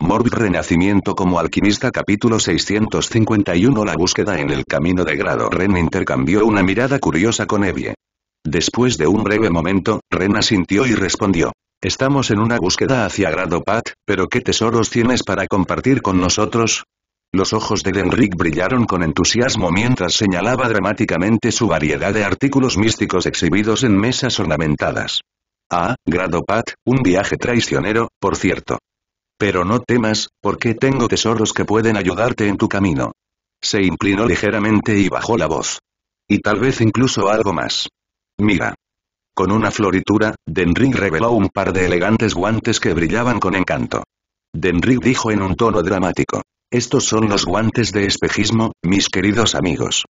Morbid Renacimiento como alquimista capítulo 651 La búsqueda en el camino de grado Ren intercambió una mirada curiosa con Evie. Después de un breve momento, Ren asintió y respondió. Estamos en una búsqueda hacia grado Pat, pero ¿qué tesoros tienes para compartir con nosotros? Los ojos de Denric brillaron con entusiasmo mientras señalaba dramáticamente su variedad de artículos místicos exhibidos en mesas ornamentadas. Ah, grado Pat, un viaje traicionero, por cierto. Pero no temas, porque tengo tesoros que pueden ayudarte en tu camino. Se inclinó ligeramente y bajó la voz. Y tal vez incluso algo más. Mira. Con una floritura, Denry reveló un par de elegantes guantes que brillaban con encanto. Denric dijo en un tono dramático. Estos son los guantes de espejismo, mis queridos amigos.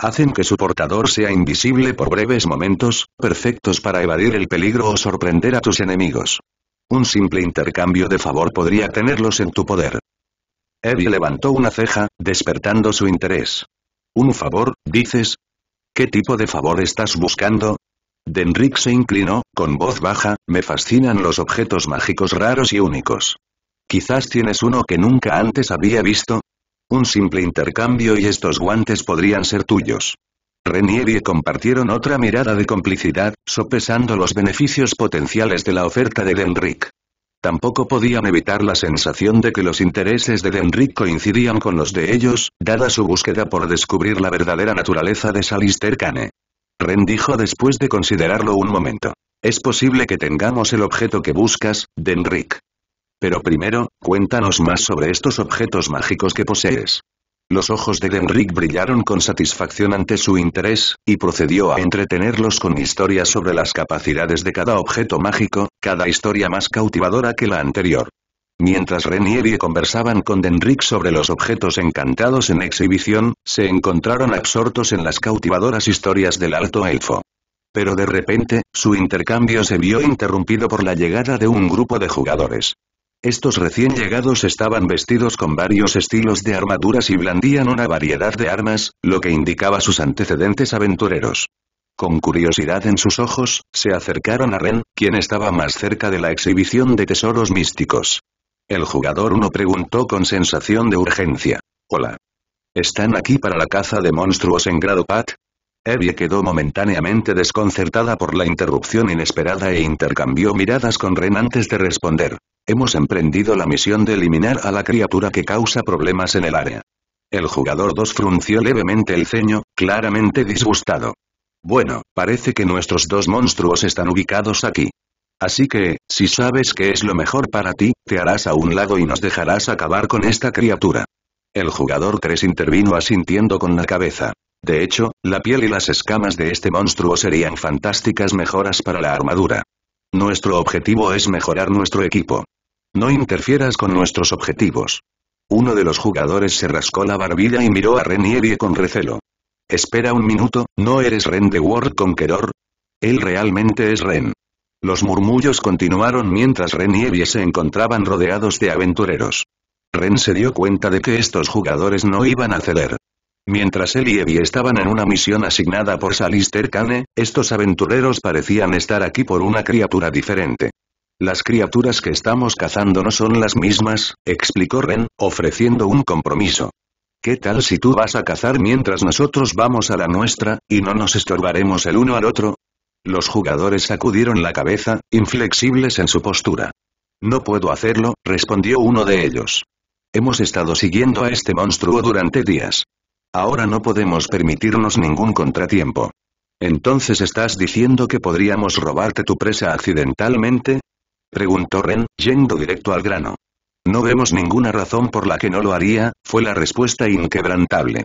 Hacen que su portador sea invisible por breves momentos, perfectos para evadir el peligro o sorprender a tus enemigos. Un simple intercambio de favor podría tenerlos en tu poder. Eddie levantó una ceja, despertando su interés. ¿Un favor, dices? ¿Qué tipo de favor estás buscando? Denrick se inclinó, con voz baja, me fascinan los objetos mágicos raros y únicos. Quizás tienes uno que nunca antes había visto. Un simple intercambio y estos guantes podrían ser tuyos. Ren y compartieron otra mirada de complicidad, sopesando los beneficios potenciales de la oferta de Denrick. Tampoco podían evitar la sensación de que los intereses de Denrick coincidían con los de ellos, dada su búsqueda por descubrir la verdadera naturaleza de Salister Kane. Ren dijo después de considerarlo un momento. Es posible que tengamos el objeto que buscas, Denrick. Pero primero, cuéntanos más sobre estos objetos mágicos que posees. Los ojos de Denric brillaron con satisfacción ante su interés, y procedió a entretenerlos con historias sobre las capacidades de cada objeto mágico, cada historia más cautivadora que la anterior. Mientras Renier y conversaban con Denrick sobre los objetos encantados en exhibición, se encontraron absortos en las cautivadoras historias del alto elfo. Pero de repente, su intercambio se vio interrumpido por la llegada de un grupo de jugadores. Estos recién llegados estaban vestidos con varios estilos de armaduras y blandían una variedad de armas, lo que indicaba sus antecedentes aventureros. Con curiosidad en sus ojos, se acercaron a Ren, quien estaba más cerca de la exhibición de tesoros místicos. El jugador 1 preguntó con sensación de urgencia. Hola. ¿Están aquí para la caza de monstruos en grado PAT? Evie quedó momentáneamente desconcertada por la interrupción inesperada e intercambió miradas con Ren antes de responder. Hemos emprendido la misión de eliminar a la criatura que causa problemas en el área. El jugador 2 frunció levemente el ceño, claramente disgustado. Bueno, parece que nuestros dos monstruos están ubicados aquí. Así que, si sabes que es lo mejor para ti, te harás a un lado y nos dejarás acabar con esta criatura. El jugador 3 intervino asintiendo con la cabeza. De hecho, la piel y las escamas de este monstruo serían fantásticas mejoras para la armadura. Nuestro objetivo es mejorar nuestro equipo. No interfieras con nuestros objetivos. Uno de los jugadores se rascó la barbilla y miró a Renierie con recelo. Espera un minuto, ¿no eres Ren de World Conqueror? Él realmente es Ren. Los murmullos continuaron mientras Ren se encontraban rodeados de aventureros. Ren se dio cuenta de que estos jugadores no iban a ceder. Mientras él y Evie estaban en una misión asignada por Salister Kane, estos aventureros parecían estar aquí por una criatura diferente. Las criaturas que estamos cazando no son las mismas, explicó Ren, ofreciendo un compromiso. ¿Qué tal si tú vas a cazar mientras nosotros vamos a la nuestra, y no nos estorbaremos el uno al otro? Los jugadores sacudieron la cabeza, inflexibles en su postura. No puedo hacerlo, respondió uno de ellos. Hemos estado siguiendo a este monstruo durante días. Ahora no podemos permitirnos ningún contratiempo. Entonces estás diciendo que podríamos robarte tu presa accidentalmente? Preguntó Ren, yendo directo al grano. No vemos ninguna razón por la que no lo haría, fue la respuesta inquebrantable.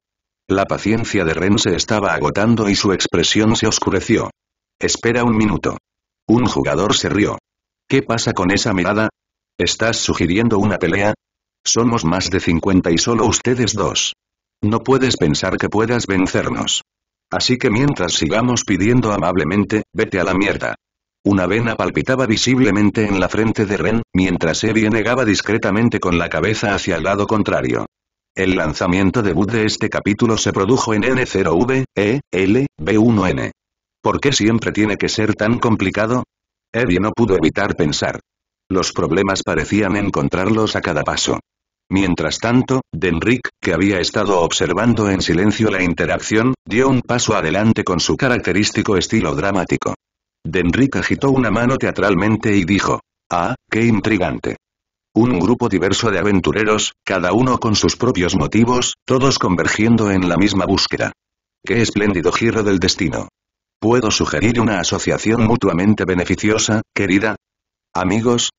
La paciencia de Ren se estaba agotando y su expresión se oscureció. Espera un minuto. Un jugador se rió. ¿Qué pasa con esa mirada? ¿Estás sugiriendo una pelea? Somos más de 50 y solo ustedes dos. No puedes pensar que puedas vencernos. Así que mientras sigamos pidiendo amablemente, vete a la mierda. Una vena palpitaba visiblemente en la frente de Ren, mientras Evie negaba discretamente con la cabeza hacia el lado contrario. El lanzamiento debut de este capítulo se produjo en N0V, E, L, B1N. ¿Por qué siempre tiene que ser tan complicado? Evie no pudo evitar pensar. Los problemas parecían encontrarlos a cada paso. Mientras tanto, Denric, que había estado observando en silencio la interacción, dio un paso adelante con su característico estilo dramático. Denric agitó una mano teatralmente y dijo, «¡Ah, qué intrigante! Un grupo diverso de aventureros, cada uno con sus propios motivos, todos convergiendo en la misma búsqueda. ¡Qué espléndido giro del destino! ¿Puedo sugerir una asociación mutuamente beneficiosa, querida? Amigos,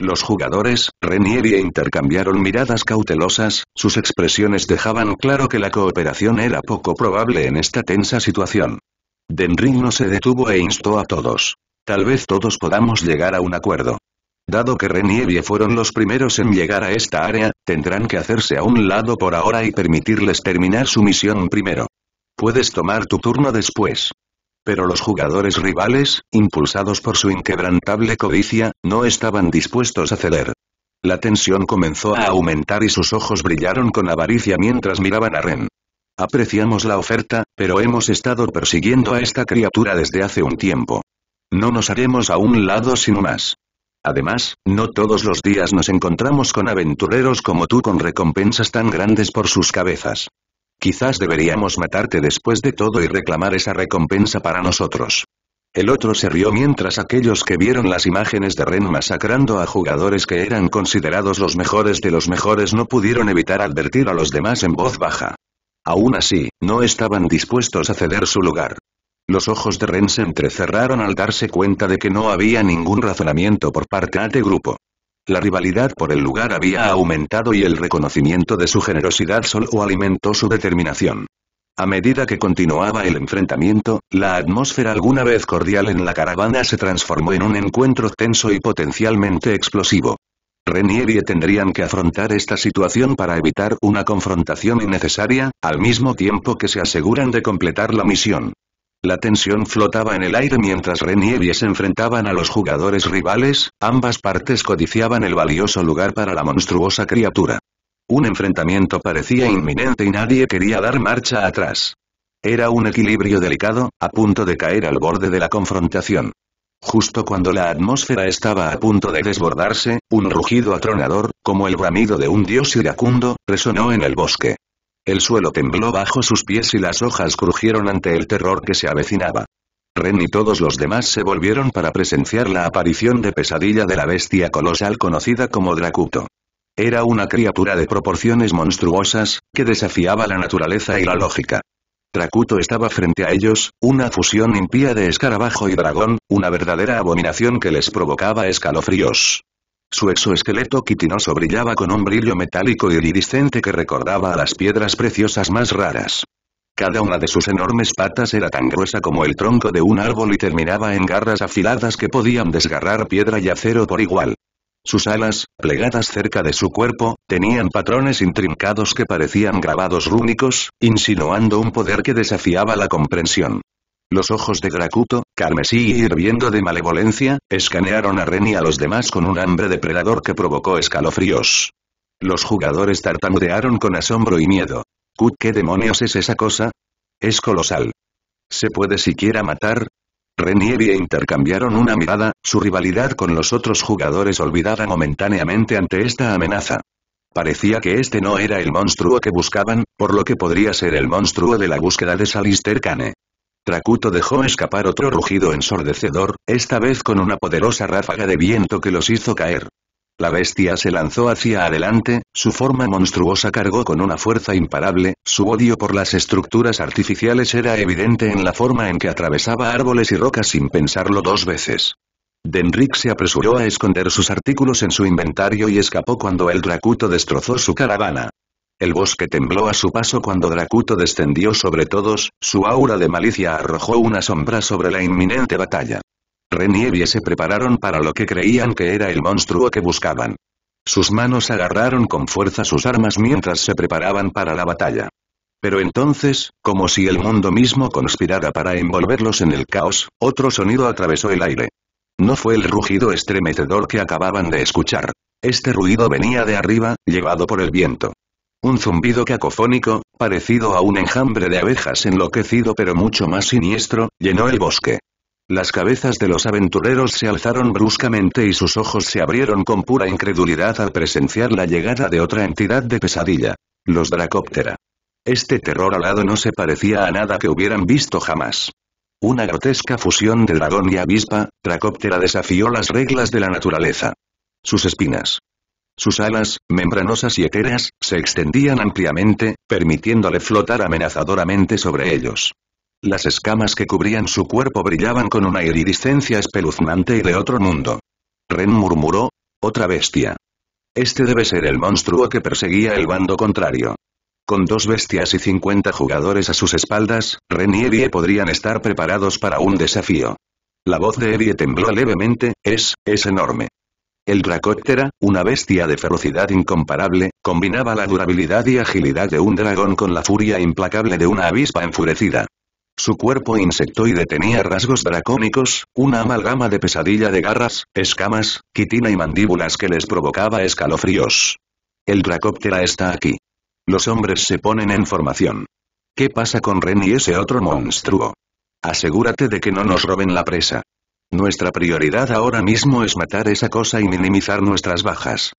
los jugadores, Renier intercambiaron miradas cautelosas, sus expresiones dejaban claro que la cooperación era poco probable en esta tensa situación. Denry no se detuvo e instó a todos. Tal vez todos podamos llegar a un acuerdo. Dado que Renievie fueron los primeros en llegar a esta área, tendrán que hacerse a un lado por ahora y permitirles terminar su misión primero. Puedes tomar tu turno después. Pero los jugadores rivales, impulsados por su inquebrantable codicia, no estaban dispuestos a ceder. La tensión comenzó a aumentar y sus ojos brillaron con avaricia mientras miraban a Ren. Apreciamos la oferta, pero hemos estado persiguiendo a esta criatura desde hace un tiempo. No nos haremos a un lado sino más. Además, no todos los días nos encontramos con aventureros como tú con recompensas tan grandes por sus cabezas. Quizás deberíamos matarte después de todo y reclamar esa recompensa para nosotros. El otro se rió mientras aquellos que vieron las imágenes de Ren masacrando a jugadores que eran considerados los mejores de los mejores no pudieron evitar advertir a los demás en voz baja. Aún así, no estaban dispuestos a ceder su lugar. Los ojos de Ren se entrecerraron al darse cuenta de que no había ningún razonamiento por parte de este grupo. La rivalidad por el lugar había aumentado y el reconocimiento de su generosidad solo alimentó su determinación. A medida que continuaba el enfrentamiento, la atmósfera alguna vez cordial en la caravana se transformó en un encuentro tenso y potencialmente explosivo. Renier y tendrían que afrontar esta situación para evitar una confrontación innecesaria, al mismo tiempo que se aseguran de completar la misión. La tensión flotaba en el aire mientras y se enfrentaban a los jugadores rivales, ambas partes codiciaban el valioso lugar para la monstruosa criatura. Un enfrentamiento parecía inminente y nadie quería dar marcha atrás. Era un equilibrio delicado, a punto de caer al borde de la confrontación. Justo cuando la atmósfera estaba a punto de desbordarse, un rugido atronador, como el bramido de un dios iracundo, resonó en el bosque. El suelo tembló bajo sus pies y las hojas crujieron ante el terror que se avecinaba. Ren y todos los demás se volvieron para presenciar la aparición de pesadilla de la bestia colosal conocida como Dracuto. Era una criatura de proporciones monstruosas, que desafiaba la naturaleza y la lógica. Dracuto estaba frente a ellos, una fusión impía de escarabajo y dragón, una verdadera abominación que les provocaba escalofríos. Su exoesqueleto quitinoso brillaba con un brillo metálico iridiscente que recordaba a las piedras preciosas más raras. Cada una de sus enormes patas era tan gruesa como el tronco de un árbol y terminaba en garras afiladas que podían desgarrar piedra y acero por igual. Sus alas, plegadas cerca de su cuerpo, tenían patrones intrincados que parecían grabados rúnicos, insinuando un poder que desafiaba la comprensión. Los ojos de Gracuto, carmesí y hirviendo de malevolencia, escanearon a Ren y a los demás con un hambre depredador que provocó escalofríos. Los jugadores tartamudearon con asombro y miedo. ¿Qué demonios es esa cosa? Es colosal. ¿Se puede siquiera matar? Ren y intercambiaron una mirada, su rivalidad con los otros jugadores olvidada momentáneamente ante esta amenaza. Parecía que este no era el monstruo que buscaban, por lo que podría ser el monstruo de la búsqueda de Salister Kane dracuto dejó escapar otro rugido ensordecedor, esta vez con una poderosa ráfaga de viento que los hizo caer. La bestia se lanzó hacia adelante, su forma monstruosa cargó con una fuerza imparable, su odio por las estructuras artificiales era evidente en la forma en que atravesaba árboles y rocas sin pensarlo dos veces. Denric se apresuró a esconder sus artículos en su inventario y escapó cuando el Dracuto destrozó su caravana. El bosque tembló a su paso cuando Dracuto descendió sobre todos, su aura de malicia arrojó una sombra sobre la inminente batalla. Ren y se prepararon para lo que creían que era el monstruo que buscaban. Sus manos agarraron con fuerza sus armas mientras se preparaban para la batalla. Pero entonces, como si el mundo mismo conspirara para envolverlos en el caos, otro sonido atravesó el aire. No fue el rugido estremecedor que acababan de escuchar. Este ruido venía de arriba, llevado por el viento. Un zumbido cacofónico, parecido a un enjambre de abejas enloquecido pero mucho más siniestro, llenó el bosque. Las cabezas de los aventureros se alzaron bruscamente y sus ojos se abrieron con pura incredulidad al presenciar la llegada de otra entidad de pesadilla. Los Dracóptera. Este terror alado no se parecía a nada que hubieran visto jamás. Una grotesca fusión de dragón y avispa, Dracóptera desafió las reglas de la naturaleza. Sus espinas, sus alas, membranosas y eteras, se extendían ampliamente, permitiéndole flotar amenazadoramente sobre ellos. Las escamas que cubrían su cuerpo brillaban con una iridiscencia espeluznante y de otro mundo. Ren murmuró, otra bestia. Este debe ser el monstruo que perseguía el bando contrario. Con dos bestias y 50 jugadores a sus espaldas, Ren y Erie podrían estar preparados para un desafío. La voz de Erie tembló levemente, es, es enorme. El dracóptera, una bestia de ferocidad incomparable, combinaba la durabilidad y agilidad de un dragón con la furia implacable de una avispa enfurecida. Su cuerpo insectoide tenía rasgos dracónicos, una amalgama de pesadilla de garras, escamas, quitina y mandíbulas que les provocaba escalofríos. El dracóptera está aquí. Los hombres se ponen en formación. ¿Qué pasa con Ren y ese otro monstruo? Asegúrate de que no nos roben la presa. Nuestra prioridad ahora mismo es matar esa cosa y minimizar nuestras bajas.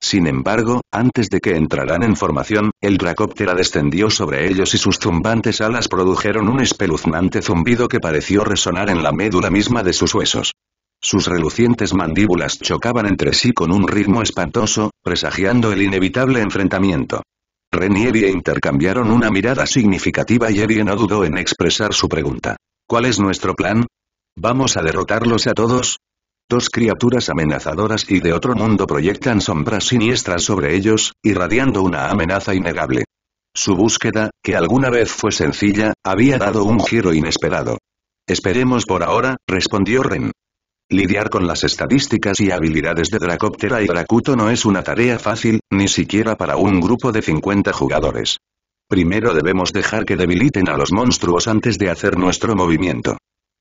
Sin embargo, antes de que entraran en formación, el dracóptera descendió sobre ellos y sus zumbantes alas produjeron un espeluznante zumbido que pareció resonar en la médula misma de sus huesos. Sus relucientes mandíbulas chocaban entre sí con un ritmo espantoso, presagiando el inevitable enfrentamiento. Ren y Evie intercambiaron una mirada significativa y Evie no dudó en expresar su pregunta. ¿Cuál es nuestro plan? ¿Vamos a derrotarlos a todos? Dos criaturas amenazadoras y de otro mundo proyectan sombras siniestras sobre ellos, irradiando una amenaza innegable. Su búsqueda, que alguna vez fue sencilla, había dado un giro inesperado. Esperemos por ahora, respondió Ren. Lidiar con las estadísticas y habilidades de Dracóptera y Dracuto no es una tarea fácil, ni siquiera para un grupo de 50 jugadores. Primero debemos dejar que debiliten a los monstruos antes de hacer nuestro movimiento.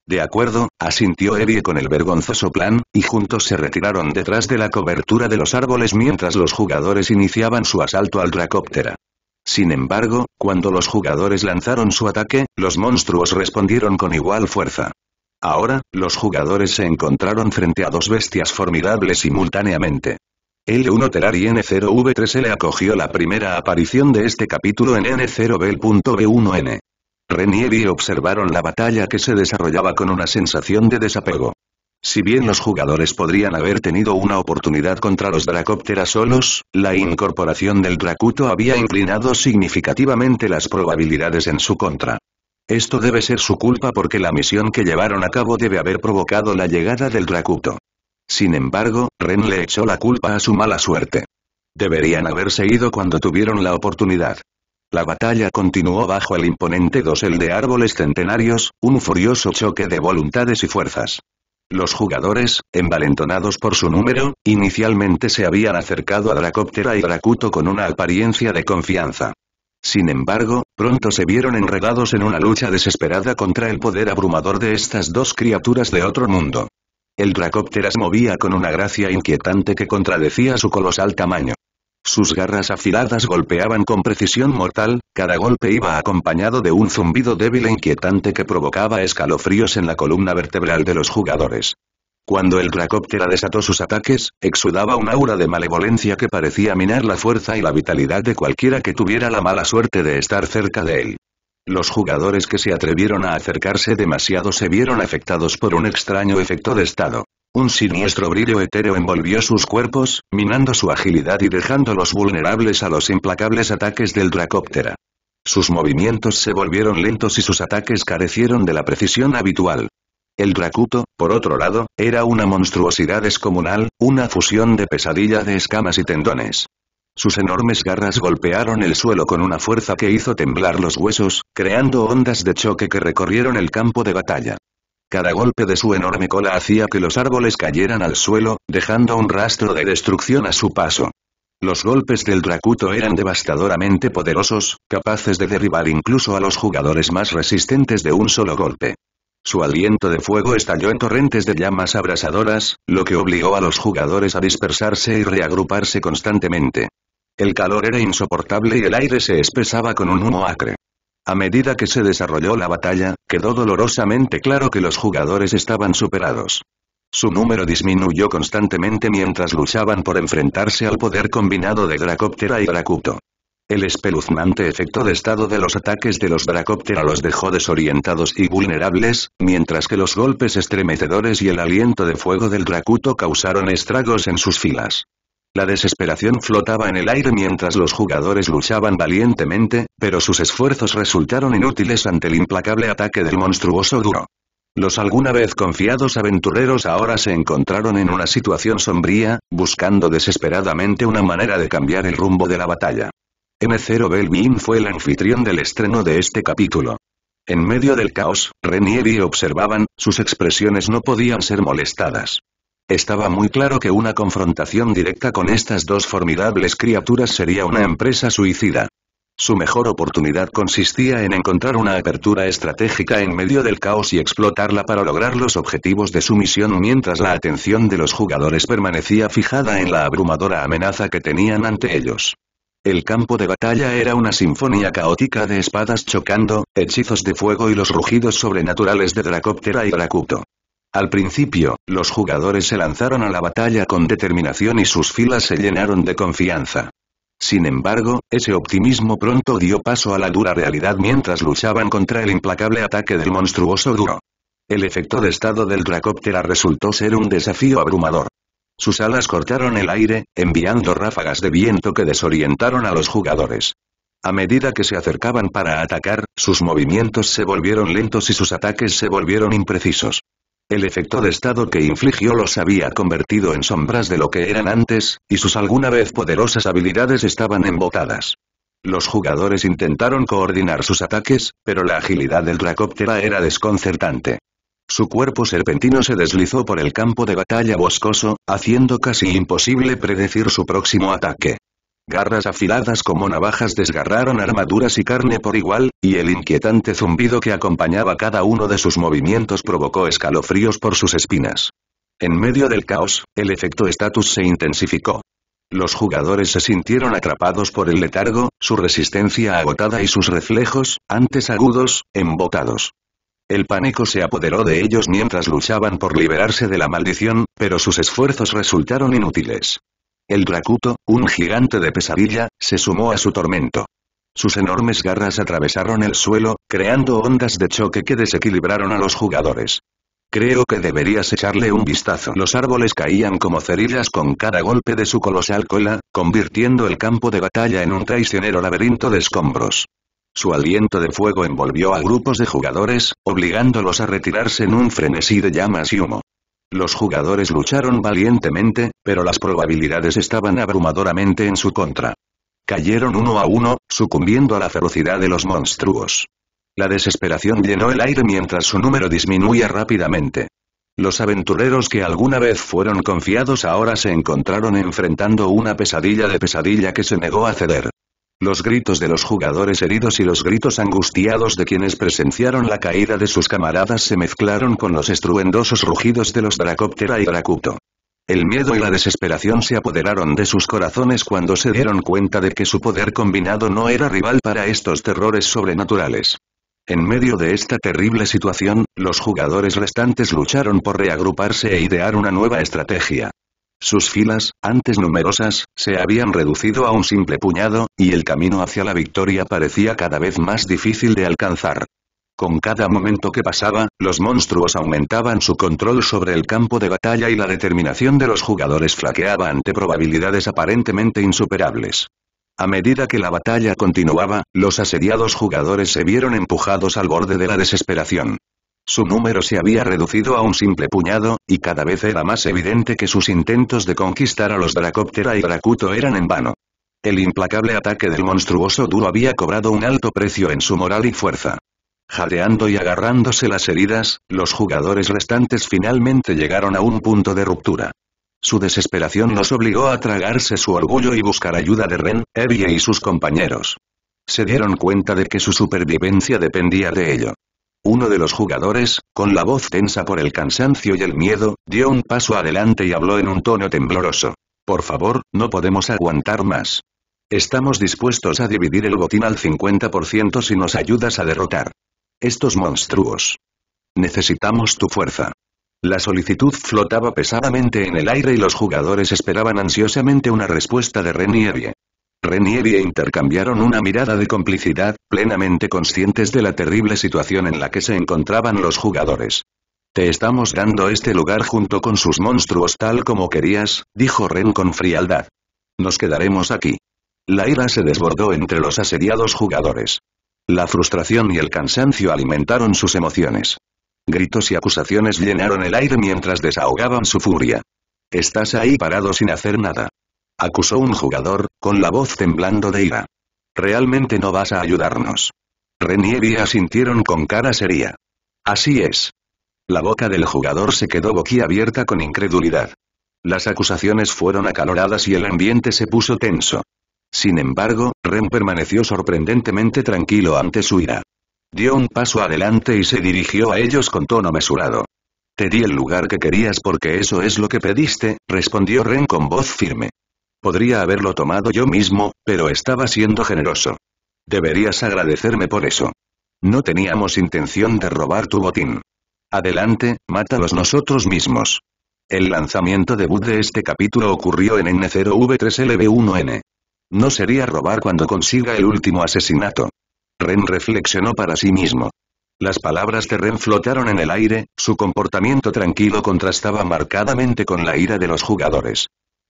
De acuerdo, asintió Evie con el vergonzoso plan, y juntos se retiraron detrás de la cobertura de los árboles mientras los jugadores iniciaban su asalto al dracóptera. Sin embargo, cuando los jugadores lanzaron su ataque, los monstruos respondieron con igual fuerza. Ahora, los jugadores se encontraron frente a dos bestias formidables simultáneamente. L1 Terari N0V3L acogió la primera aparición de este capítulo en N0B.B1N. Ren y observaron la batalla que se desarrollaba con una sensación de desapego. Si bien los jugadores podrían haber tenido una oportunidad contra los dracópteras solos, la incorporación del dracuto había inclinado significativamente las probabilidades en su contra. Esto debe ser su culpa porque la misión que llevaron a cabo debe haber provocado la llegada del dracuto. Sin embargo, Ren le echó la culpa a su mala suerte. Deberían haberse ido cuando tuvieron la oportunidad. La batalla continuó bajo el imponente dosel de árboles centenarios, un furioso choque de voluntades y fuerzas. Los jugadores, envalentonados por su número, inicialmente se habían acercado a Dracóptera y Dracuto con una apariencia de confianza. Sin embargo, pronto se vieron enredados en una lucha desesperada contra el poder abrumador de estas dos criaturas de otro mundo. El se movía con una gracia inquietante que contradecía su colosal tamaño. Sus garras afiladas golpeaban con precisión mortal, cada golpe iba acompañado de un zumbido débil e inquietante que provocaba escalofríos en la columna vertebral de los jugadores. Cuando el clacóptera desató sus ataques, exudaba un aura de malevolencia que parecía minar la fuerza y la vitalidad de cualquiera que tuviera la mala suerte de estar cerca de él. Los jugadores que se atrevieron a acercarse demasiado se vieron afectados por un extraño efecto de estado. Un siniestro brillo etéreo envolvió sus cuerpos, minando su agilidad y dejándolos vulnerables a los implacables ataques del dracóptera. Sus movimientos se volvieron lentos y sus ataques carecieron de la precisión habitual. El Dracuto, por otro lado, era una monstruosidad descomunal, una fusión de pesadilla de escamas y tendones. Sus enormes garras golpearon el suelo con una fuerza que hizo temblar los huesos, creando ondas de choque que recorrieron el campo de batalla. Cada golpe de su enorme cola hacía que los árboles cayeran al suelo, dejando un rastro de destrucción a su paso. Los golpes del Dracuto eran devastadoramente poderosos, capaces de derribar incluso a los jugadores más resistentes de un solo golpe. Su aliento de fuego estalló en torrentes de llamas abrasadoras, lo que obligó a los jugadores a dispersarse y reagruparse constantemente. El calor era insoportable y el aire se espesaba con un humo acre. A medida que se desarrolló la batalla, quedó dolorosamente claro que los jugadores estaban superados. Su número disminuyó constantemente mientras luchaban por enfrentarse al poder combinado de Dracóptera y Dracuto. El espeluznante efecto de estado de los ataques de los Dracóptera los dejó desorientados y vulnerables, mientras que los golpes estremecedores y el aliento de fuego del Dracuto causaron estragos en sus filas. La desesperación flotaba en el aire mientras los jugadores luchaban valientemente, pero sus esfuerzos resultaron inútiles ante el implacable ataque del monstruoso duro. Los alguna vez confiados aventureros ahora se encontraron en una situación sombría, buscando desesperadamente una manera de cambiar el rumbo de la batalla. M0 Belvin fue el anfitrión del estreno de este capítulo. En medio del caos, Renier y observaban, sus expresiones no podían ser molestadas. Estaba muy claro que una confrontación directa con estas dos formidables criaturas sería una empresa suicida. Su mejor oportunidad consistía en encontrar una apertura estratégica en medio del caos y explotarla para lograr los objetivos de su misión mientras la atención de los jugadores permanecía fijada en la abrumadora amenaza que tenían ante ellos. El campo de batalla era una sinfonía caótica de espadas chocando, hechizos de fuego y los rugidos sobrenaturales de Dracóptera y Dracuto. Al principio, los jugadores se lanzaron a la batalla con determinación y sus filas se llenaron de confianza. Sin embargo, ese optimismo pronto dio paso a la dura realidad mientras luchaban contra el implacable ataque del monstruoso duro. El efecto de estado del Dracóptera resultó ser un desafío abrumador. Sus alas cortaron el aire, enviando ráfagas de viento que desorientaron a los jugadores. A medida que se acercaban para atacar, sus movimientos se volvieron lentos y sus ataques se volvieron imprecisos. El efecto de estado que infligió los había convertido en sombras de lo que eran antes, y sus alguna vez poderosas habilidades estaban embotadas. Los jugadores intentaron coordinar sus ataques, pero la agilidad del Dracóptera era desconcertante. Su cuerpo serpentino se deslizó por el campo de batalla boscoso, haciendo casi imposible predecir su próximo ataque. Garras afiladas como navajas desgarraron armaduras y carne por igual, y el inquietante zumbido que acompañaba cada uno de sus movimientos provocó escalofríos por sus espinas. En medio del caos, el efecto status se intensificó. Los jugadores se sintieron atrapados por el letargo, su resistencia agotada y sus reflejos, antes agudos, embotados. El pánico se apoderó de ellos mientras luchaban por liberarse de la maldición, pero sus esfuerzos resultaron inútiles. El Dracuto, un gigante de pesadilla, se sumó a su tormento. Sus enormes garras atravesaron el suelo, creando ondas de choque que desequilibraron a los jugadores. Creo que deberías echarle un vistazo. Los árboles caían como cerillas con cada golpe de su colosal cola, convirtiendo el campo de batalla en un traicionero laberinto de escombros. Su aliento de fuego envolvió a grupos de jugadores, obligándolos a retirarse en un frenesí de llamas y humo. Los jugadores lucharon valientemente, pero las probabilidades estaban abrumadoramente en su contra. Cayeron uno a uno, sucumbiendo a la ferocidad de los monstruos. La desesperación llenó el aire mientras su número disminuía rápidamente. Los aventureros que alguna vez fueron confiados ahora se encontraron enfrentando una pesadilla de pesadilla que se negó a ceder. Los gritos de los jugadores heridos y los gritos angustiados de quienes presenciaron la caída de sus camaradas se mezclaron con los estruendosos rugidos de los Dracóptera y Dracuto. El miedo y la desesperación se apoderaron de sus corazones cuando se dieron cuenta de que su poder combinado no era rival para estos terrores sobrenaturales. En medio de esta terrible situación, los jugadores restantes lucharon por reagruparse e idear una nueva estrategia. Sus filas, antes numerosas, se habían reducido a un simple puñado, y el camino hacia la victoria parecía cada vez más difícil de alcanzar. Con cada momento que pasaba, los monstruos aumentaban su control sobre el campo de batalla y la determinación de los jugadores flaqueaba ante probabilidades aparentemente insuperables. A medida que la batalla continuaba, los asediados jugadores se vieron empujados al borde de la desesperación. Su número se había reducido a un simple puñado, y cada vez era más evidente que sus intentos de conquistar a los Dracóptera y Dracuto eran en vano. El implacable ataque del monstruoso duro había cobrado un alto precio en su moral y fuerza. Jadeando y agarrándose las heridas, los jugadores restantes finalmente llegaron a un punto de ruptura. Su desesperación los obligó a tragarse su orgullo y buscar ayuda de Ren, Evie y sus compañeros. Se dieron cuenta de que su supervivencia dependía de ello. Uno de los jugadores, con la voz tensa por el cansancio y el miedo, dio un paso adelante y habló en un tono tembloroso. Por favor, no podemos aguantar más. Estamos dispuestos a dividir el botín al 50% si nos ayudas a derrotar. Estos monstruos. Necesitamos tu fuerza. La solicitud flotaba pesadamente en el aire y los jugadores esperaban ansiosamente una respuesta de Renierie. Ren y e intercambiaron una mirada de complicidad, plenamente conscientes de la terrible situación en la que se encontraban los jugadores. Te estamos dando este lugar junto con sus monstruos tal como querías, dijo Ren con frialdad. Nos quedaremos aquí. La ira se desbordó entre los asediados jugadores. La frustración y el cansancio alimentaron sus emociones. Gritos y acusaciones llenaron el aire mientras desahogaban su furia. Estás ahí parado sin hacer nada acusó un jugador, con la voz temblando de ira. Realmente no vas a ayudarnos. Ren y asintieron con cara seria. Así es. La boca del jugador se quedó boquiabierta con incredulidad. Las acusaciones fueron acaloradas y el ambiente se puso tenso. Sin embargo, Ren permaneció sorprendentemente tranquilo ante su ira. Dio un paso adelante y se dirigió a ellos con tono mesurado. Te di el lugar que querías porque eso es lo que pediste, respondió Ren con voz firme. Podría haberlo tomado yo mismo, pero estaba siendo generoso. Deberías agradecerme por eso. No teníamos intención de robar tu botín. Adelante, mátalos nosotros mismos. El lanzamiento debut de este capítulo ocurrió en N0V3LB1N. No sería robar cuando consiga el último asesinato. Ren reflexionó para sí mismo. Las palabras de Ren flotaron en el aire, su comportamiento tranquilo contrastaba marcadamente con la ira de los jugadores.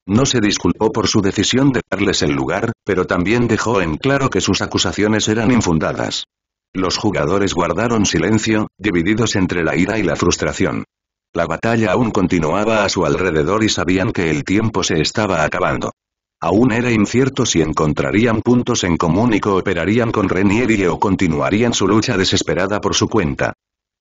No se disculpó por su decisión de darles el lugar, pero también dejó en claro que sus acusaciones eran infundadas. Los jugadores guardaron silencio, divididos entre la ira y la frustración. La batalla aún continuaba a su alrededor y sabían que el tiempo se estaba acabando. Aún era incierto si encontrarían puntos en común y cooperarían con y o continuarían su lucha desesperada por su cuenta.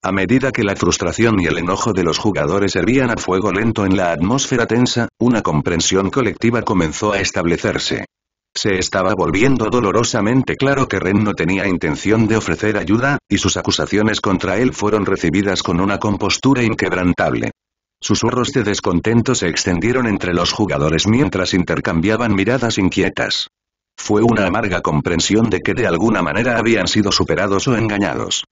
A medida que la frustración y el enojo de los jugadores hervían a fuego lento en la atmósfera tensa, una comprensión colectiva comenzó a establecerse. Se estaba volviendo dolorosamente claro que Ren no tenía intención de ofrecer ayuda, y sus acusaciones contra él fueron recibidas con una compostura inquebrantable. Susurros de descontento se extendieron entre los jugadores mientras intercambiaban miradas inquietas. Fue una amarga comprensión de que de alguna manera habían sido superados o engañados.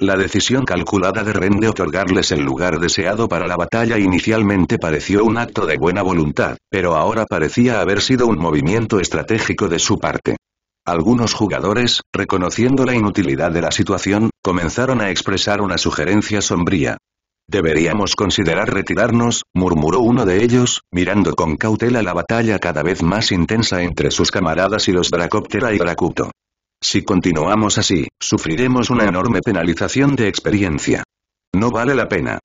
La decisión calculada de Ren de otorgarles el lugar deseado para la batalla inicialmente pareció un acto de buena voluntad, pero ahora parecía haber sido un movimiento estratégico de su parte. Algunos jugadores, reconociendo la inutilidad de la situación, comenzaron a expresar una sugerencia sombría. Deberíamos considerar retirarnos, murmuró uno de ellos, mirando con cautela la batalla cada vez más intensa entre sus camaradas y los dracóptera y Dracuto. Si continuamos así, sufriremos una enorme penalización de experiencia. No vale la pena.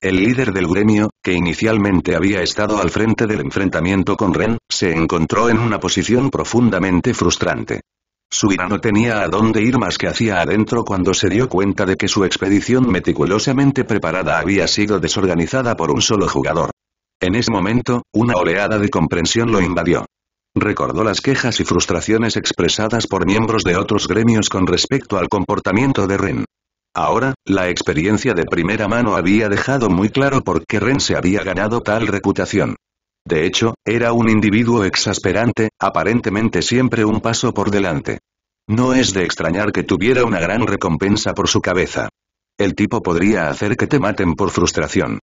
El líder del gremio, que inicialmente había estado al frente del enfrentamiento con Ren, se encontró en una posición profundamente frustrante. Su ira no tenía a dónde ir más que hacia adentro cuando se dio cuenta de que su expedición meticulosamente preparada había sido desorganizada por un solo jugador. En ese momento, una oleada de comprensión lo invadió recordó las quejas y frustraciones expresadas por miembros de otros gremios con respecto al comportamiento de Ren. Ahora, la experiencia de primera mano había dejado muy claro por qué Ren se había ganado tal reputación. De hecho, era un individuo exasperante, aparentemente siempre un paso por delante. No es de extrañar que tuviera una gran recompensa por su cabeza. El tipo podría hacer que te maten por frustración.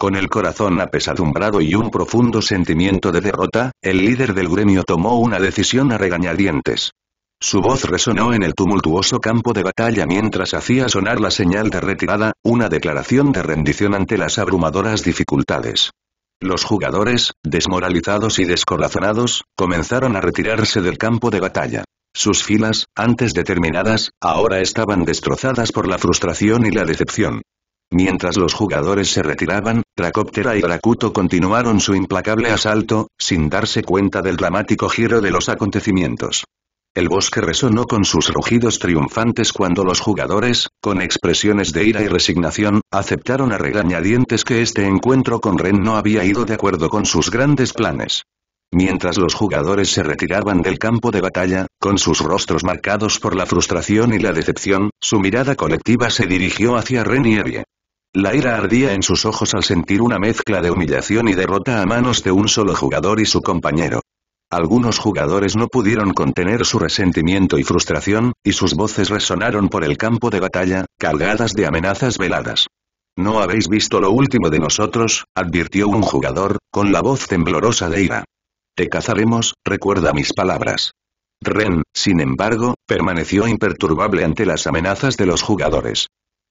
Con el corazón apesadumbrado y un profundo sentimiento de derrota, el líder del gremio tomó una decisión a regañadientes. Su voz resonó en el tumultuoso campo de batalla mientras hacía sonar la señal de retirada, una declaración de rendición ante las abrumadoras dificultades. Los jugadores, desmoralizados y descorazonados, comenzaron a retirarse del campo de batalla. Sus filas, antes determinadas, ahora estaban destrozadas por la frustración y la decepción. Mientras los jugadores se retiraban, Dracóptera y Dracuto continuaron su implacable asalto, sin darse cuenta del dramático giro de los acontecimientos. El bosque resonó con sus rugidos triunfantes cuando los jugadores, con expresiones de ira y resignación, aceptaron a regañadientes que este encuentro con Ren no había ido de acuerdo con sus grandes planes. Mientras los jugadores se retiraban del campo de batalla, con sus rostros marcados por la frustración y la decepción, su mirada colectiva se dirigió hacia Ren y Evie. La ira ardía en sus ojos al sentir una mezcla de humillación y derrota a manos de un solo jugador y su compañero. Algunos jugadores no pudieron contener su resentimiento y frustración, y sus voces resonaron por el campo de batalla, cargadas de amenazas veladas. No habéis visto lo último de nosotros, advirtió un jugador, con la voz temblorosa de ira. Te cazaremos, recuerda mis palabras. Ren, sin embargo, permaneció imperturbable ante las amenazas de los jugadores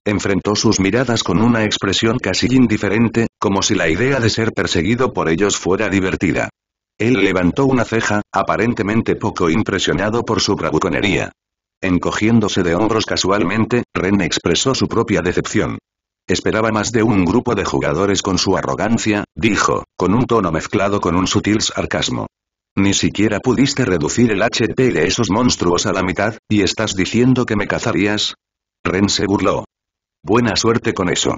enfrentó sus miradas con una expresión casi indiferente, como si la idea de ser perseguido por ellos fuera divertida. Él levantó una ceja, aparentemente poco impresionado por su bravuconería. Encogiéndose de hombros casualmente, Ren expresó su propia decepción. Esperaba más de un grupo de jugadores con su arrogancia, dijo, con un tono mezclado con un sutil sarcasmo. Ni siquiera pudiste reducir el HP de esos monstruos a la mitad, y estás diciendo que me cazarías. Ren se burló. Buena suerte con eso.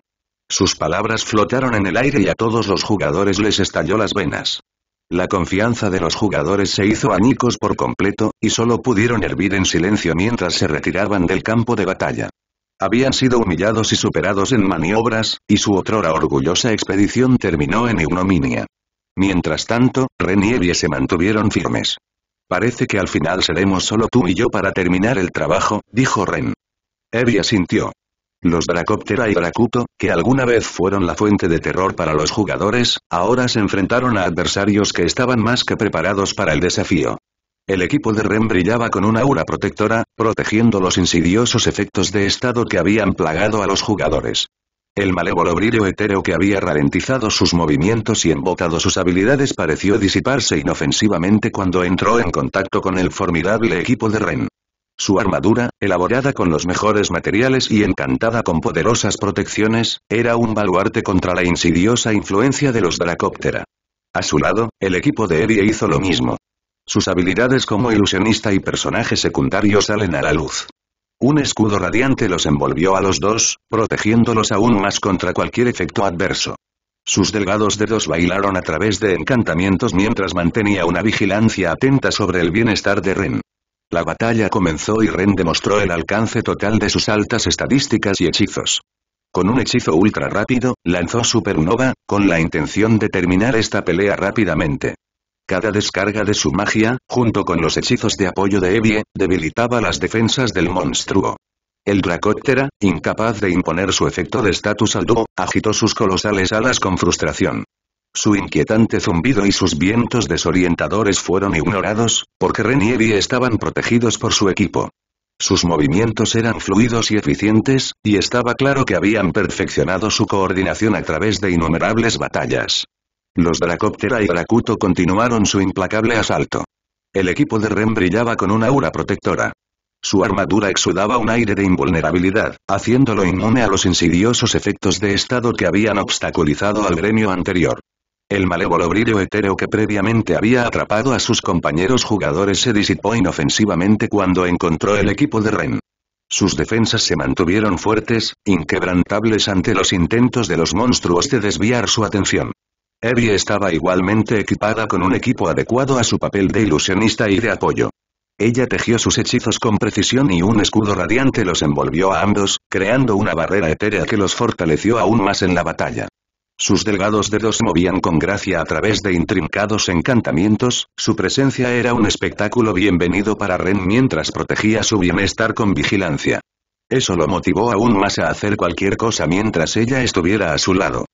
Sus palabras flotaron en el aire y a todos los jugadores les estalló las venas. La confianza de los jugadores se hizo añicos por completo, y solo pudieron hervir en silencio mientras se retiraban del campo de batalla. Habían sido humillados y superados en maniobras, y su otrora orgullosa expedición terminó en ignominia. Mientras tanto, Ren y Evie se mantuvieron firmes. Parece que al final seremos solo tú y yo para terminar el trabajo, dijo Ren. Evie asintió. Los Dracoptera y Dracuto, que alguna vez fueron la fuente de terror para los jugadores, ahora se enfrentaron a adversarios que estaban más que preparados para el desafío. El equipo de Ren brillaba con una aura protectora, protegiendo los insidiosos efectos de estado que habían plagado a los jugadores. El malévolo brillo etéreo que había ralentizado sus movimientos y embotado sus habilidades pareció disiparse inofensivamente cuando entró en contacto con el formidable equipo de Ren. Su armadura, elaborada con los mejores materiales y encantada con poderosas protecciones, era un baluarte contra la insidiosa influencia de los Dracóptera. A su lado, el equipo de Erie hizo lo mismo. Sus habilidades como ilusionista y personaje secundario salen a la luz. Un escudo radiante los envolvió a los dos, protegiéndolos aún más contra cualquier efecto adverso. Sus delgados dedos bailaron a través de encantamientos mientras mantenía una vigilancia atenta sobre el bienestar de Ren. La batalla comenzó y Ren demostró el alcance total de sus altas estadísticas y hechizos. Con un hechizo ultra rápido, lanzó Supernova, con la intención de terminar esta pelea rápidamente. Cada descarga de su magia, junto con los hechizos de apoyo de Evie, debilitaba las defensas del monstruo. El Dracóptera, incapaz de imponer su efecto de estatus al dúo, agitó sus colosales alas con frustración. Su inquietante zumbido y sus vientos desorientadores fueron ignorados, porque Ren y estaban protegidos por su equipo. Sus movimientos eran fluidos y eficientes, y estaba claro que habían perfeccionado su coordinación a través de innumerables batallas. Los Dracóptera y Dracuto continuaron su implacable asalto. El equipo de Ren brillaba con una aura protectora. Su armadura exudaba un aire de invulnerabilidad, haciéndolo inmune a los insidiosos efectos de estado que habían obstaculizado al gremio anterior. El malévolo brillo etéreo que previamente había atrapado a sus compañeros jugadores se disipó inofensivamente cuando encontró el equipo de Ren. Sus defensas se mantuvieron fuertes, inquebrantables ante los intentos de los monstruos de desviar su atención. Evie estaba igualmente equipada con un equipo adecuado a su papel de ilusionista y de apoyo. Ella tejió sus hechizos con precisión y un escudo radiante los envolvió a ambos, creando una barrera etérea que los fortaleció aún más en la batalla. Sus delgados dedos movían con gracia a través de intrincados encantamientos, su presencia era un espectáculo bienvenido para Ren mientras protegía su bienestar con vigilancia. Eso lo motivó aún más a hacer cualquier cosa mientras ella estuviera a su lado.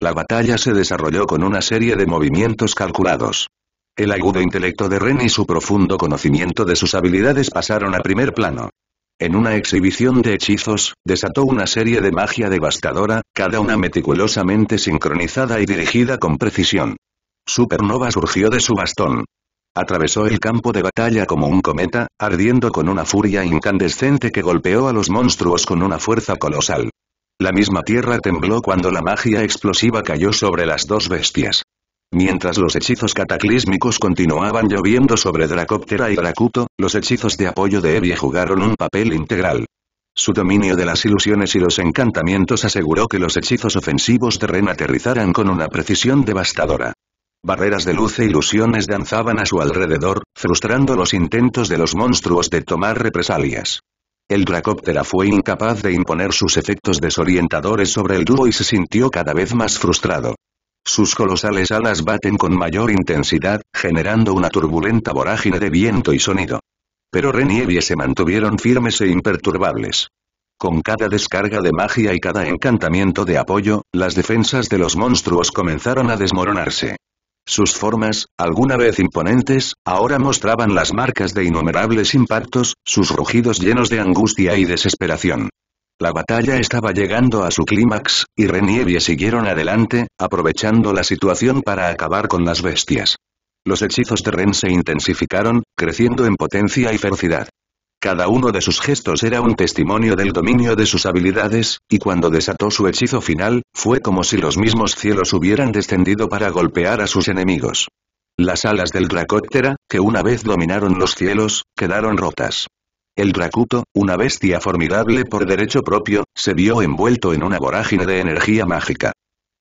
La batalla se desarrolló con una serie de movimientos calculados. El agudo intelecto de Ren y su profundo conocimiento de sus habilidades pasaron a primer plano. En una exhibición de hechizos, desató una serie de magia devastadora, cada una meticulosamente sincronizada y dirigida con precisión. Supernova surgió de su bastón. Atravesó el campo de batalla como un cometa, ardiendo con una furia incandescente que golpeó a los monstruos con una fuerza colosal. La misma tierra tembló cuando la magia explosiva cayó sobre las dos bestias. Mientras los hechizos cataclísmicos continuaban lloviendo sobre Dracóptera y Dracuto, los hechizos de apoyo de Evie jugaron un papel integral. Su dominio de las ilusiones y los encantamientos aseguró que los hechizos ofensivos de Ren aterrizaran con una precisión devastadora. Barreras de luz e ilusiones danzaban a su alrededor, frustrando los intentos de los monstruos de tomar represalias. El Dracóptera fue incapaz de imponer sus efectos desorientadores sobre el dúo y se sintió cada vez más frustrado. Sus colosales alas baten con mayor intensidad, generando una turbulenta vorágine de viento y sonido. Pero Renievie se mantuvieron firmes e imperturbables. Con cada descarga de magia y cada encantamiento de apoyo, las defensas de los monstruos comenzaron a desmoronarse. Sus formas, alguna vez imponentes, ahora mostraban las marcas de innumerables impactos, sus rugidos llenos de angustia y desesperación. La batalla estaba llegando a su clímax, y Renievie siguieron adelante, aprovechando la situación para acabar con las bestias. Los hechizos de Ren se intensificaron, creciendo en potencia y ferocidad. Cada uno de sus gestos era un testimonio del dominio de sus habilidades, y cuando desató su hechizo final, fue como si los mismos cielos hubieran descendido para golpear a sus enemigos. Las alas del dracóptera, que una vez dominaron los cielos, quedaron rotas. El Dracuto, una bestia formidable por derecho propio, se vio envuelto en una vorágine de energía mágica.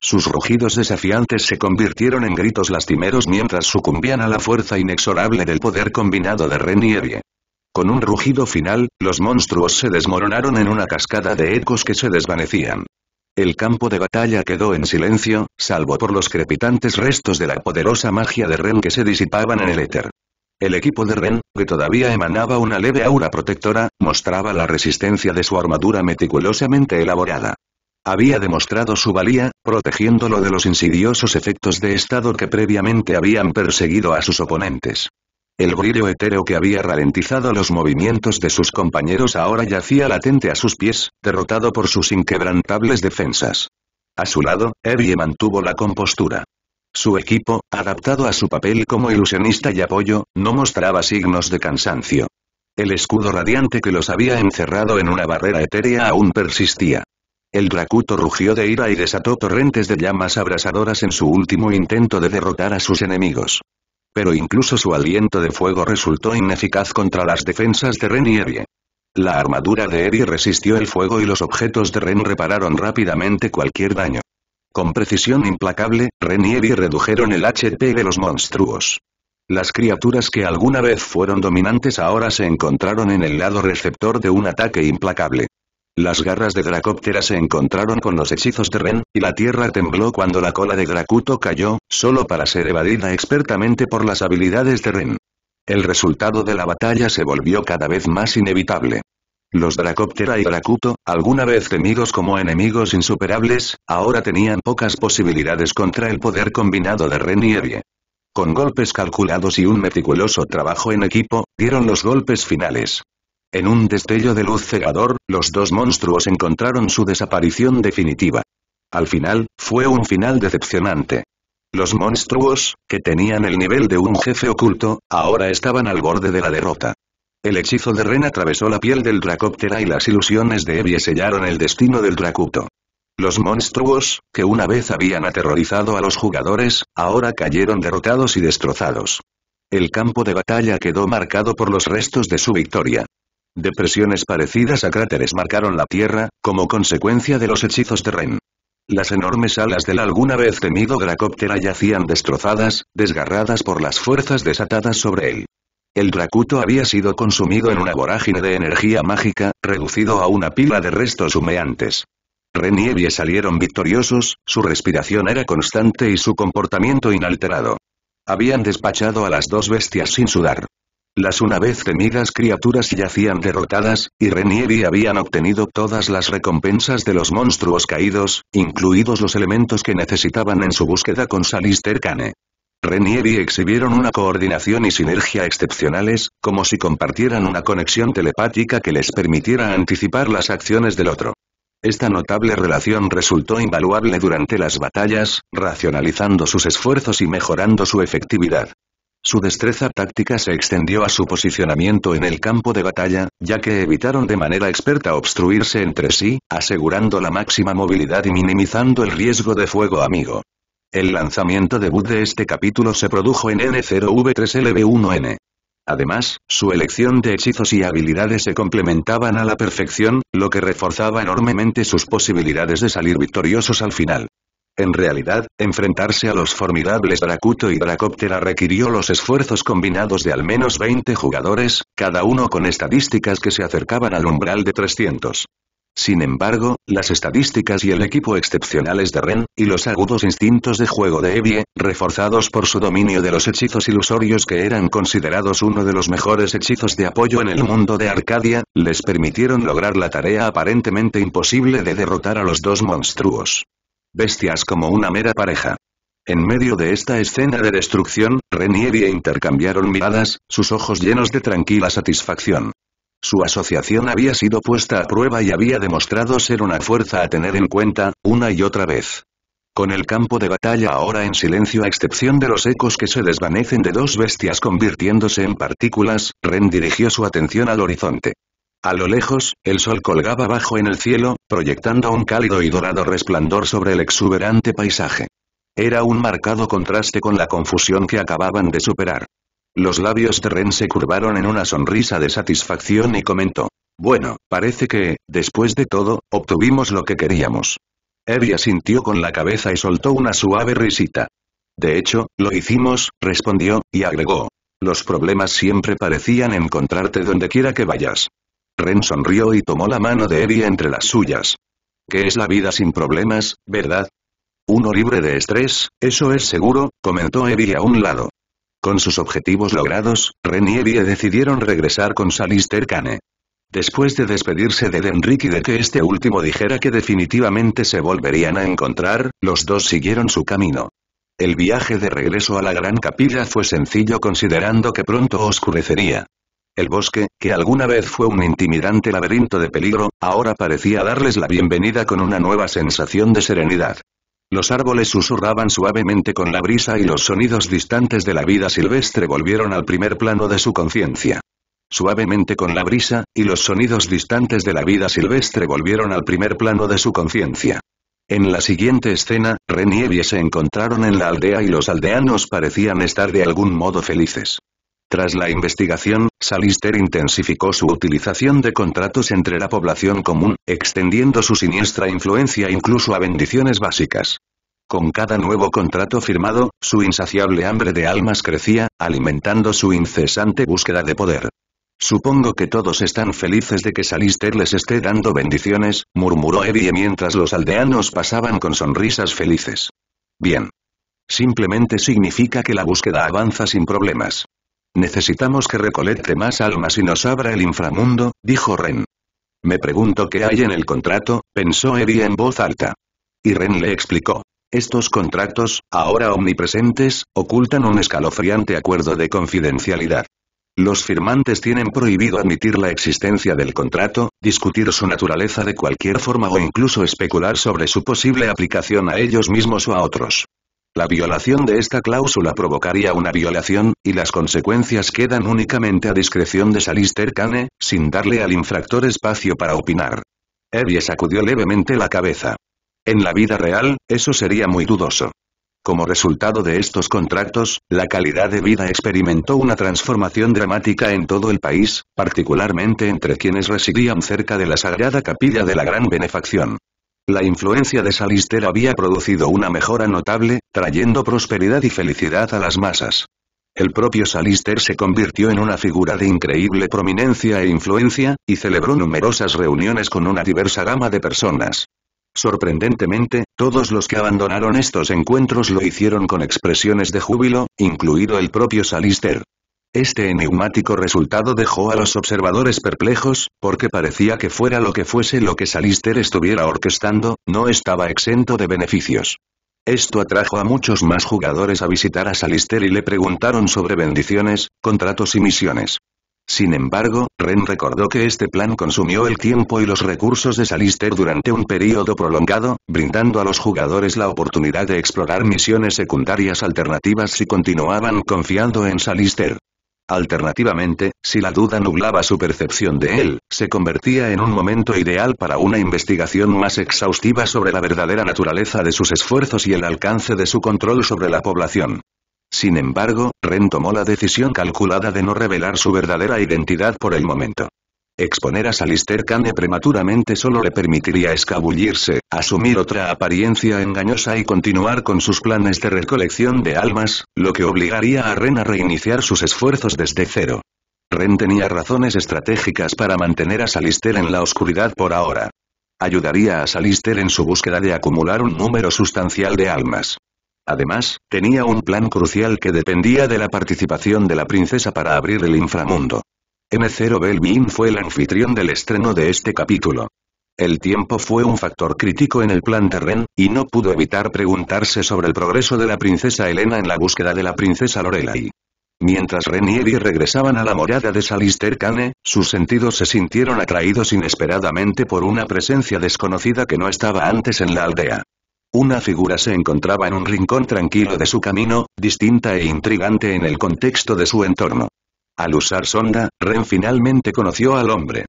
Sus rugidos desafiantes se convirtieron en gritos lastimeros mientras sucumbían a la fuerza inexorable del poder combinado de Ren y Evie. Con un rugido final, los monstruos se desmoronaron en una cascada de ecos que se desvanecían. El campo de batalla quedó en silencio, salvo por los crepitantes restos de la poderosa magia de Ren que se disipaban en el éter. El equipo de Ren, que todavía emanaba una leve aura protectora, mostraba la resistencia de su armadura meticulosamente elaborada. Había demostrado su valía, protegiéndolo de los insidiosos efectos de estado que previamente habían perseguido a sus oponentes. El brillo etéreo que había ralentizado los movimientos de sus compañeros ahora yacía latente a sus pies, derrotado por sus inquebrantables defensas. A su lado, Evie mantuvo la compostura. Su equipo, adaptado a su papel como ilusionista y apoyo, no mostraba signos de cansancio. El escudo radiante que los había encerrado en una barrera etérea aún persistía. El Dracuto rugió de ira y desató torrentes de llamas abrasadoras en su último intento de derrotar a sus enemigos. Pero incluso su aliento de fuego resultó ineficaz contra las defensas de Ren y Erie. La armadura de Eri resistió el fuego y los objetos de Ren repararon rápidamente cualquier daño. Con precisión implacable, Ren y redujeron el HP de los monstruos. Las criaturas que alguna vez fueron dominantes ahora se encontraron en el lado receptor de un ataque implacable. Las garras de Dracóptera se encontraron con los hechizos de Ren, y la tierra tembló cuando la cola de Dracuto cayó, solo para ser evadida expertamente por las habilidades de Ren. El resultado de la batalla se volvió cada vez más inevitable. Los Dracóptera y Dracuto, alguna vez temidos como enemigos insuperables, ahora tenían pocas posibilidades contra el poder combinado de Ren y Evie. Con golpes calculados y un meticuloso trabajo en equipo, dieron los golpes finales. En un destello de luz cegador, los dos monstruos encontraron su desaparición definitiva. Al final, fue un final decepcionante. Los monstruos, que tenían el nivel de un jefe oculto, ahora estaban al borde de la derrota. El hechizo de Ren atravesó la piel del Dracóptera y las ilusiones de Evie sellaron el destino del Dracuto. Los monstruos, que una vez habían aterrorizado a los jugadores, ahora cayeron derrotados y destrozados. El campo de batalla quedó marcado por los restos de su victoria. Depresiones parecidas a cráteres marcaron la Tierra, como consecuencia de los hechizos de Ren. Las enormes alas del alguna vez temido Dracóptera yacían destrozadas, desgarradas por las fuerzas desatadas sobre él. El Dracuto había sido consumido en una vorágine de energía mágica, reducido a una pila de restos humeantes. Ren salieron victoriosos, su respiración era constante y su comportamiento inalterado. Habían despachado a las dos bestias sin sudar. Las una vez temidas criaturas yacían derrotadas, y Renievi habían obtenido todas las recompensas de los monstruos caídos, incluidos los elementos que necesitaban en su búsqueda con Salister Kane. Renier y exhibieron una coordinación y sinergia excepcionales, como si compartieran una conexión telepática que les permitiera anticipar las acciones del otro. Esta notable relación resultó invaluable durante las batallas, racionalizando sus esfuerzos y mejorando su efectividad. Su destreza táctica se extendió a su posicionamiento en el campo de batalla, ya que evitaron de manera experta obstruirse entre sí, asegurando la máxima movilidad y minimizando el riesgo de fuego amigo. El lanzamiento debut de este capítulo se produjo en N0V3LB1N. Además, su elección de hechizos y habilidades se complementaban a la perfección, lo que reforzaba enormemente sus posibilidades de salir victoriosos al final. En realidad, enfrentarse a los formidables Dracuto y Dracóptera requirió los esfuerzos combinados de al menos 20 jugadores, cada uno con estadísticas que se acercaban al umbral de 300. Sin embargo, las estadísticas y el equipo excepcionales de Ren, y los agudos instintos de juego de Evie, reforzados por su dominio de los hechizos ilusorios que eran considerados uno de los mejores hechizos de apoyo en el mundo de Arcadia, les permitieron lograr la tarea aparentemente imposible de derrotar a los dos monstruos. Bestias como una mera pareja. En medio de esta escena de destrucción, Ren y Evie intercambiaron miradas, sus ojos llenos de tranquila satisfacción. Su asociación había sido puesta a prueba y había demostrado ser una fuerza a tener en cuenta, una y otra vez. Con el campo de batalla ahora en silencio a excepción de los ecos que se desvanecen de dos bestias convirtiéndose en partículas, Ren dirigió su atención al horizonte. A lo lejos, el sol colgaba bajo en el cielo, proyectando un cálido y dorado resplandor sobre el exuberante paisaje. Era un marcado contraste con la confusión que acababan de superar. Los labios de Ren se curvaron en una sonrisa de satisfacción y comentó. Bueno, parece que, después de todo, obtuvimos lo que queríamos. Evie asintió con la cabeza y soltó una suave risita. De hecho, lo hicimos, respondió, y agregó. Los problemas siempre parecían encontrarte donde quiera que vayas. Ren sonrió y tomó la mano de Evie entre las suyas. ¿Qué es la vida sin problemas, verdad? Uno libre de estrés, eso es seguro, comentó Evie a un lado. Con sus objetivos logrados, Renier y decidieron regresar con Salister Cane. Después de despedirse de Denrick y de que este último dijera que definitivamente se volverían a encontrar, los dos siguieron su camino. El viaje de regreso a la gran capilla fue sencillo considerando que pronto oscurecería. El bosque, que alguna vez fue un intimidante laberinto de peligro, ahora parecía darles la bienvenida con una nueva sensación de serenidad. Los árboles susurraban suavemente con la brisa y los sonidos distantes de la vida silvestre volvieron al primer plano de su conciencia. Suavemente con la brisa, y los sonidos distantes de la vida silvestre volvieron al primer plano de su conciencia. En la siguiente escena, Ren y se encontraron en la aldea y los aldeanos parecían estar de algún modo felices. Tras la investigación, Salister intensificó su utilización de contratos entre la población común, extendiendo su siniestra influencia incluso a bendiciones básicas. Con cada nuevo contrato firmado, su insaciable hambre de almas crecía, alimentando su incesante búsqueda de poder. Supongo que todos están felices de que Salister les esté dando bendiciones, murmuró Evie mientras los aldeanos pasaban con sonrisas felices. Bien. Simplemente significa que la búsqueda avanza sin problemas. Necesitamos que recolecte más almas y nos abra el inframundo, dijo Ren. Me pregunto qué hay en el contrato, pensó Eri en voz alta. Y Ren le explicó. Estos contratos, ahora omnipresentes, ocultan un escalofriante acuerdo de confidencialidad. Los firmantes tienen prohibido admitir la existencia del contrato, discutir su naturaleza de cualquier forma o incluso especular sobre su posible aplicación a ellos mismos o a otros. La violación de esta cláusula provocaría una violación, y las consecuencias quedan únicamente a discreción de Salister Kane, sin darle al infractor espacio para opinar. Evie sacudió levemente la cabeza. En la vida real, eso sería muy dudoso. Como resultado de estos contratos, la calidad de vida experimentó una transformación dramática en todo el país, particularmente entre quienes residían cerca de la Sagrada Capilla de la Gran Benefacción. La influencia de Salister había producido una mejora notable, trayendo prosperidad y felicidad a las masas. El propio Salister se convirtió en una figura de increíble prominencia e influencia, y celebró numerosas reuniones con una diversa gama de personas. Sorprendentemente, todos los que abandonaron estos encuentros lo hicieron con expresiones de júbilo, incluido el propio Salister. Este enigmático resultado dejó a los observadores perplejos, porque parecía que fuera lo que fuese lo que Salister estuviera orquestando, no estaba exento de beneficios. Esto atrajo a muchos más jugadores a visitar a Salister y le preguntaron sobre bendiciones, contratos y misiones. Sin embargo, Ren recordó que este plan consumió el tiempo y los recursos de Salister durante un período prolongado, brindando a los jugadores la oportunidad de explorar misiones secundarias alternativas si continuaban confiando en Salister. Alternativamente, si la duda nublaba su percepción de él, se convertía en un momento ideal para una investigación más exhaustiva sobre la verdadera naturaleza de sus esfuerzos y el alcance de su control sobre la población. Sin embargo, Ren tomó la decisión calculada de no revelar su verdadera identidad por el momento. Exponer a Salister Kane prematuramente solo le permitiría escabullirse, asumir otra apariencia engañosa y continuar con sus planes de recolección de almas, lo que obligaría a Ren a reiniciar sus esfuerzos desde cero. Ren tenía razones estratégicas para mantener a Salister en la oscuridad por ahora. Ayudaría a Salister en su búsqueda de acumular un número sustancial de almas. Además, tenía un plan crucial que dependía de la participación de la princesa para abrir el inframundo. M0 Belvin fue el anfitrión del estreno de este capítulo. El tiempo fue un factor crítico en el plan de Ren, y no pudo evitar preguntarse sobre el progreso de la princesa Elena en la búsqueda de la princesa Lorelai. Mientras Ren y regresaban a la morada de Salister Cane, sus sentidos se sintieron atraídos inesperadamente por una presencia desconocida que no estaba antes en la aldea. Una figura se encontraba en un rincón tranquilo de su camino, distinta e intrigante en el contexto de su entorno. Al usar sonda, Ren finalmente conoció al hombre.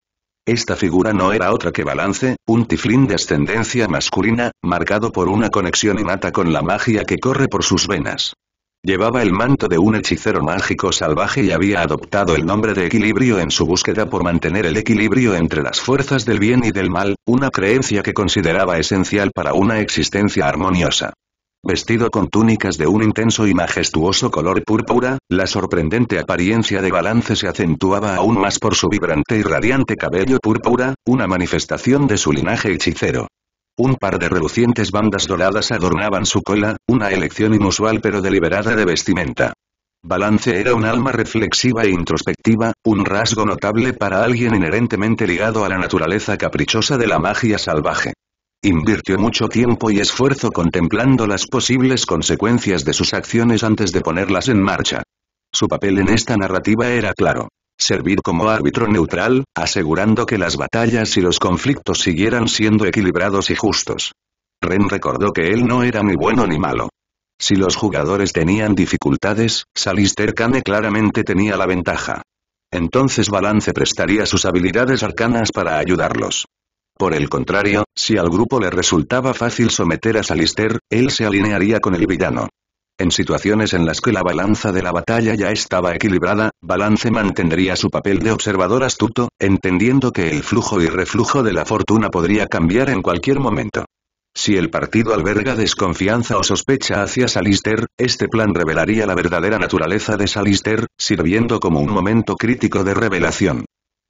Esta figura no era otra que Balance, un tiflín de ascendencia masculina, marcado por una conexión innata con la magia que corre por sus venas. Llevaba el manto de un hechicero mágico salvaje y había adoptado el nombre de equilibrio en su búsqueda por mantener el equilibrio entre las fuerzas del bien y del mal, una creencia que consideraba esencial para una existencia armoniosa. Vestido con túnicas de un intenso y majestuoso color púrpura, la sorprendente apariencia de balance se acentuaba aún más por su vibrante y radiante cabello púrpura, una manifestación de su linaje hechicero. Un par de relucientes bandas doradas adornaban su cola, una elección inusual pero deliberada de vestimenta. Balance era un alma reflexiva e introspectiva, un rasgo notable para alguien inherentemente ligado a la naturaleza caprichosa de la magia salvaje. Invirtió mucho tiempo y esfuerzo contemplando las posibles consecuencias de sus acciones antes de ponerlas en marcha. Su papel en esta narrativa era claro. Servir como árbitro neutral, asegurando que las batallas y los conflictos siguieran siendo equilibrados y justos. Ren recordó que él no era ni bueno ni malo. Si los jugadores tenían dificultades, Salister Kane claramente tenía la ventaja. Entonces Balance prestaría sus habilidades arcanas para ayudarlos. Por el contrario, si al grupo le resultaba fácil someter a Salister, él se alinearía con el villano. En situaciones en las que la balanza de la batalla ya estaba equilibrada, Balance mantendría su papel de observador astuto, entendiendo que el flujo y reflujo de la fortuna podría cambiar en cualquier momento. Si el partido alberga desconfianza o sospecha hacia Salister, este plan revelaría la verdadera naturaleza de Salister, sirviendo como un momento crítico de revelación.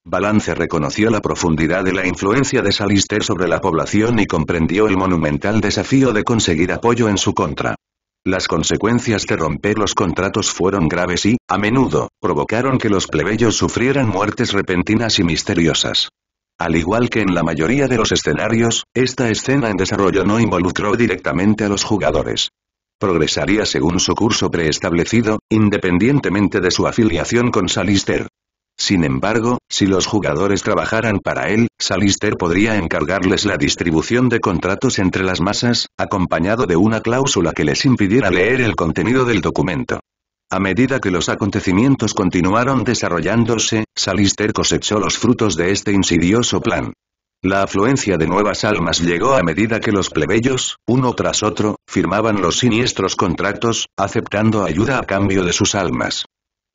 Balance reconoció la profundidad de la influencia de Salister sobre la población y comprendió el monumental desafío de conseguir apoyo en su contra. Las consecuencias de romper los contratos fueron graves y, a menudo, provocaron que los plebeyos sufrieran muertes repentinas y misteriosas. Al igual que en la mayoría de los escenarios, esta escena en desarrollo no involucró directamente a los jugadores. Progresaría según su curso preestablecido, independientemente de su afiliación con Salister. Sin embargo, si los jugadores trabajaran para él, Salister podría encargarles la distribución de contratos entre las masas, acompañado de una cláusula que les impidiera leer el contenido del documento. A medida que los acontecimientos continuaron desarrollándose, Salister cosechó los frutos de este insidioso plan. La afluencia de nuevas almas llegó a medida que los plebeyos, uno tras otro, firmaban los siniestros contratos, aceptando ayuda a cambio de sus almas.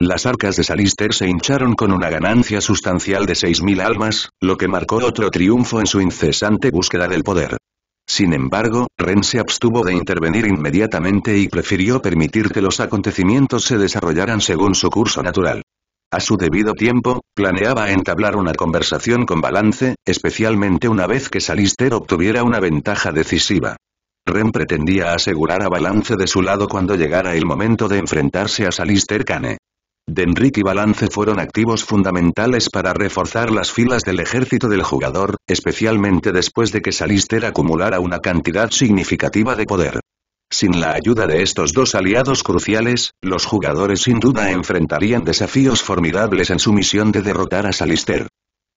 Las arcas de Salister se hincharon con una ganancia sustancial de 6.000 almas, lo que marcó otro triunfo en su incesante búsqueda del poder. Sin embargo, Ren se abstuvo de intervenir inmediatamente y prefirió permitir que los acontecimientos se desarrollaran según su curso natural. A su debido tiempo, planeaba entablar una conversación con Balance, especialmente una vez que Salister obtuviera una ventaja decisiva. Ren pretendía asegurar a Balance de su lado cuando llegara el momento de enfrentarse a Salister Kane enrique y Balance fueron activos fundamentales para reforzar las filas del ejército del jugador, especialmente después de que Salister acumulara una cantidad significativa de poder. Sin la ayuda de estos dos aliados cruciales, los jugadores sin duda enfrentarían desafíos formidables en su misión de derrotar a Salister.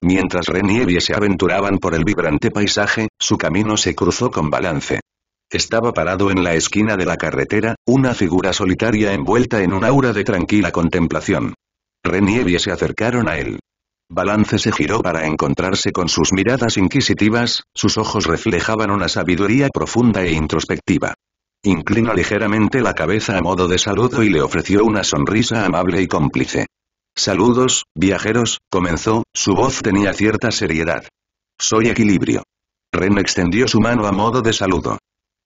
Mientras Renievie y se aventuraban por el vibrante paisaje, su camino se cruzó con Balance. Estaba parado en la esquina de la carretera, una figura solitaria envuelta en un aura de tranquila contemplación. Ren y se acercaron a él. Balance se giró para encontrarse con sus miradas inquisitivas, sus ojos reflejaban una sabiduría profunda e introspectiva. Inclinó ligeramente la cabeza a modo de saludo y le ofreció una sonrisa amable y cómplice. Saludos, viajeros, comenzó, su voz tenía cierta seriedad. Soy Equilibrio. Ren extendió su mano a modo de saludo.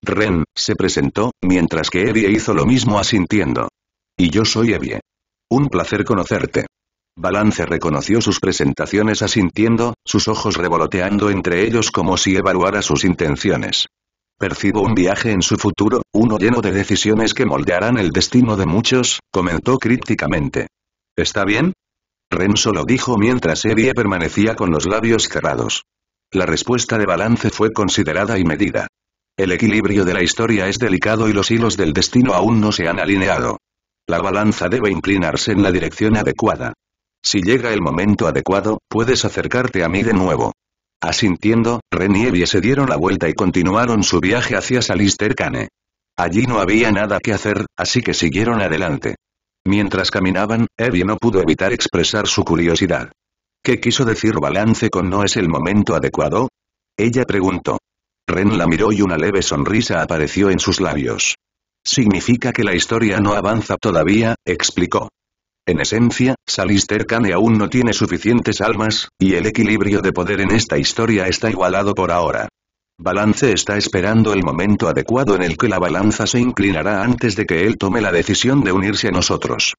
Ren, se presentó, mientras que Evie hizo lo mismo asintiendo. Y yo soy Evie. Un placer conocerte. Balance reconoció sus presentaciones asintiendo, sus ojos revoloteando entre ellos como si evaluara sus intenciones. Percibo un viaje en su futuro, uno lleno de decisiones que moldearán el destino de muchos, comentó crípticamente. ¿Está bien? Ren solo dijo mientras Evie permanecía con los labios cerrados. La respuesta de Balance fue considerada y medida. El equilibrio de la historia es delicado y los hilos del destino aún no se han alineado. La balanza debe inclinarse en la dirección adecuada. Si llega el momento adecuado, puedes acercarte a mí de nuevo. Asintiendo, Renier se dieron la vuelta y continuaron su viaje hacia Salister Cane. Allí no había nada que hacer, así que siguieron adelante. Mientras caminaban, Evie no pudo evitar expresar su curiosidad. ¿Qué quiso decir balance con no es el momento adecuado? Ella preguntó. Ren la miró y una leve sonrisa apareció en sus labios. Significa que la historia no avanza todavía, explicó. En esencia, Salister Kane aún no tiene suficientes almas, y el equilibrio de poder en esta historia está igualado por ahora. Balance está esperando el momento adecuado en el que la balanza se inclinará antes de que él tome la decisión de unirse a nosotros.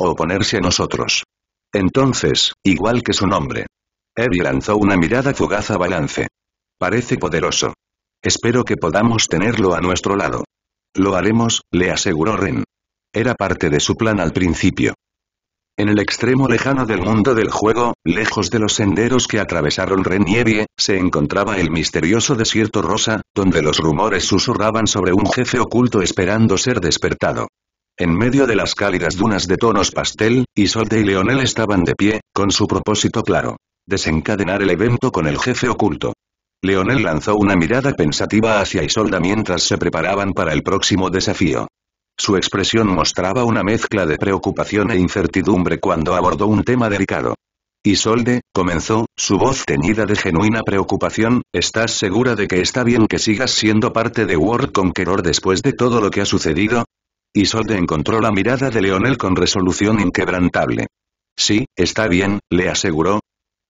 O oponerse a nosotros. Entonces, igual que su nombre. Evie lanzó una mirada fugaz a Balance. Parece poderoso. Espero que podamos tenerlo a nuestro lado. Lo haremos, le aseguró Ren. Era parte de su plan al principio. En el extremo lejano del mundo del juego, lejos de los senderos que atravesaron Ren y se encontraba el misterioso desierto rosa, donde los rumores susurraban sobre un jefe oculto esperando ser despertado. En medio de las cálidas dunas de tonos pastel, Isolde y Leonel estaban de pie, con su propósito claro. Desencadenar el evento con el jefe oculto. Leonel lanzó una mirada pensativa hacia Isolda mientras se preparaban para el próximo desafío. Su expresión mostraba una mezcla de preocupación e incertidumbre cuando abordó un tema delicado. Isolde, comenzó, su voz teñida de genuina preocupación, ¿estás segura de que está bien que sigas siendo parte de World Conqueror después de todo lo que ha sucedido? Isolde encontró la mirada de Leonel con resolución inquebrantable. Sí, está bien, le aseguró,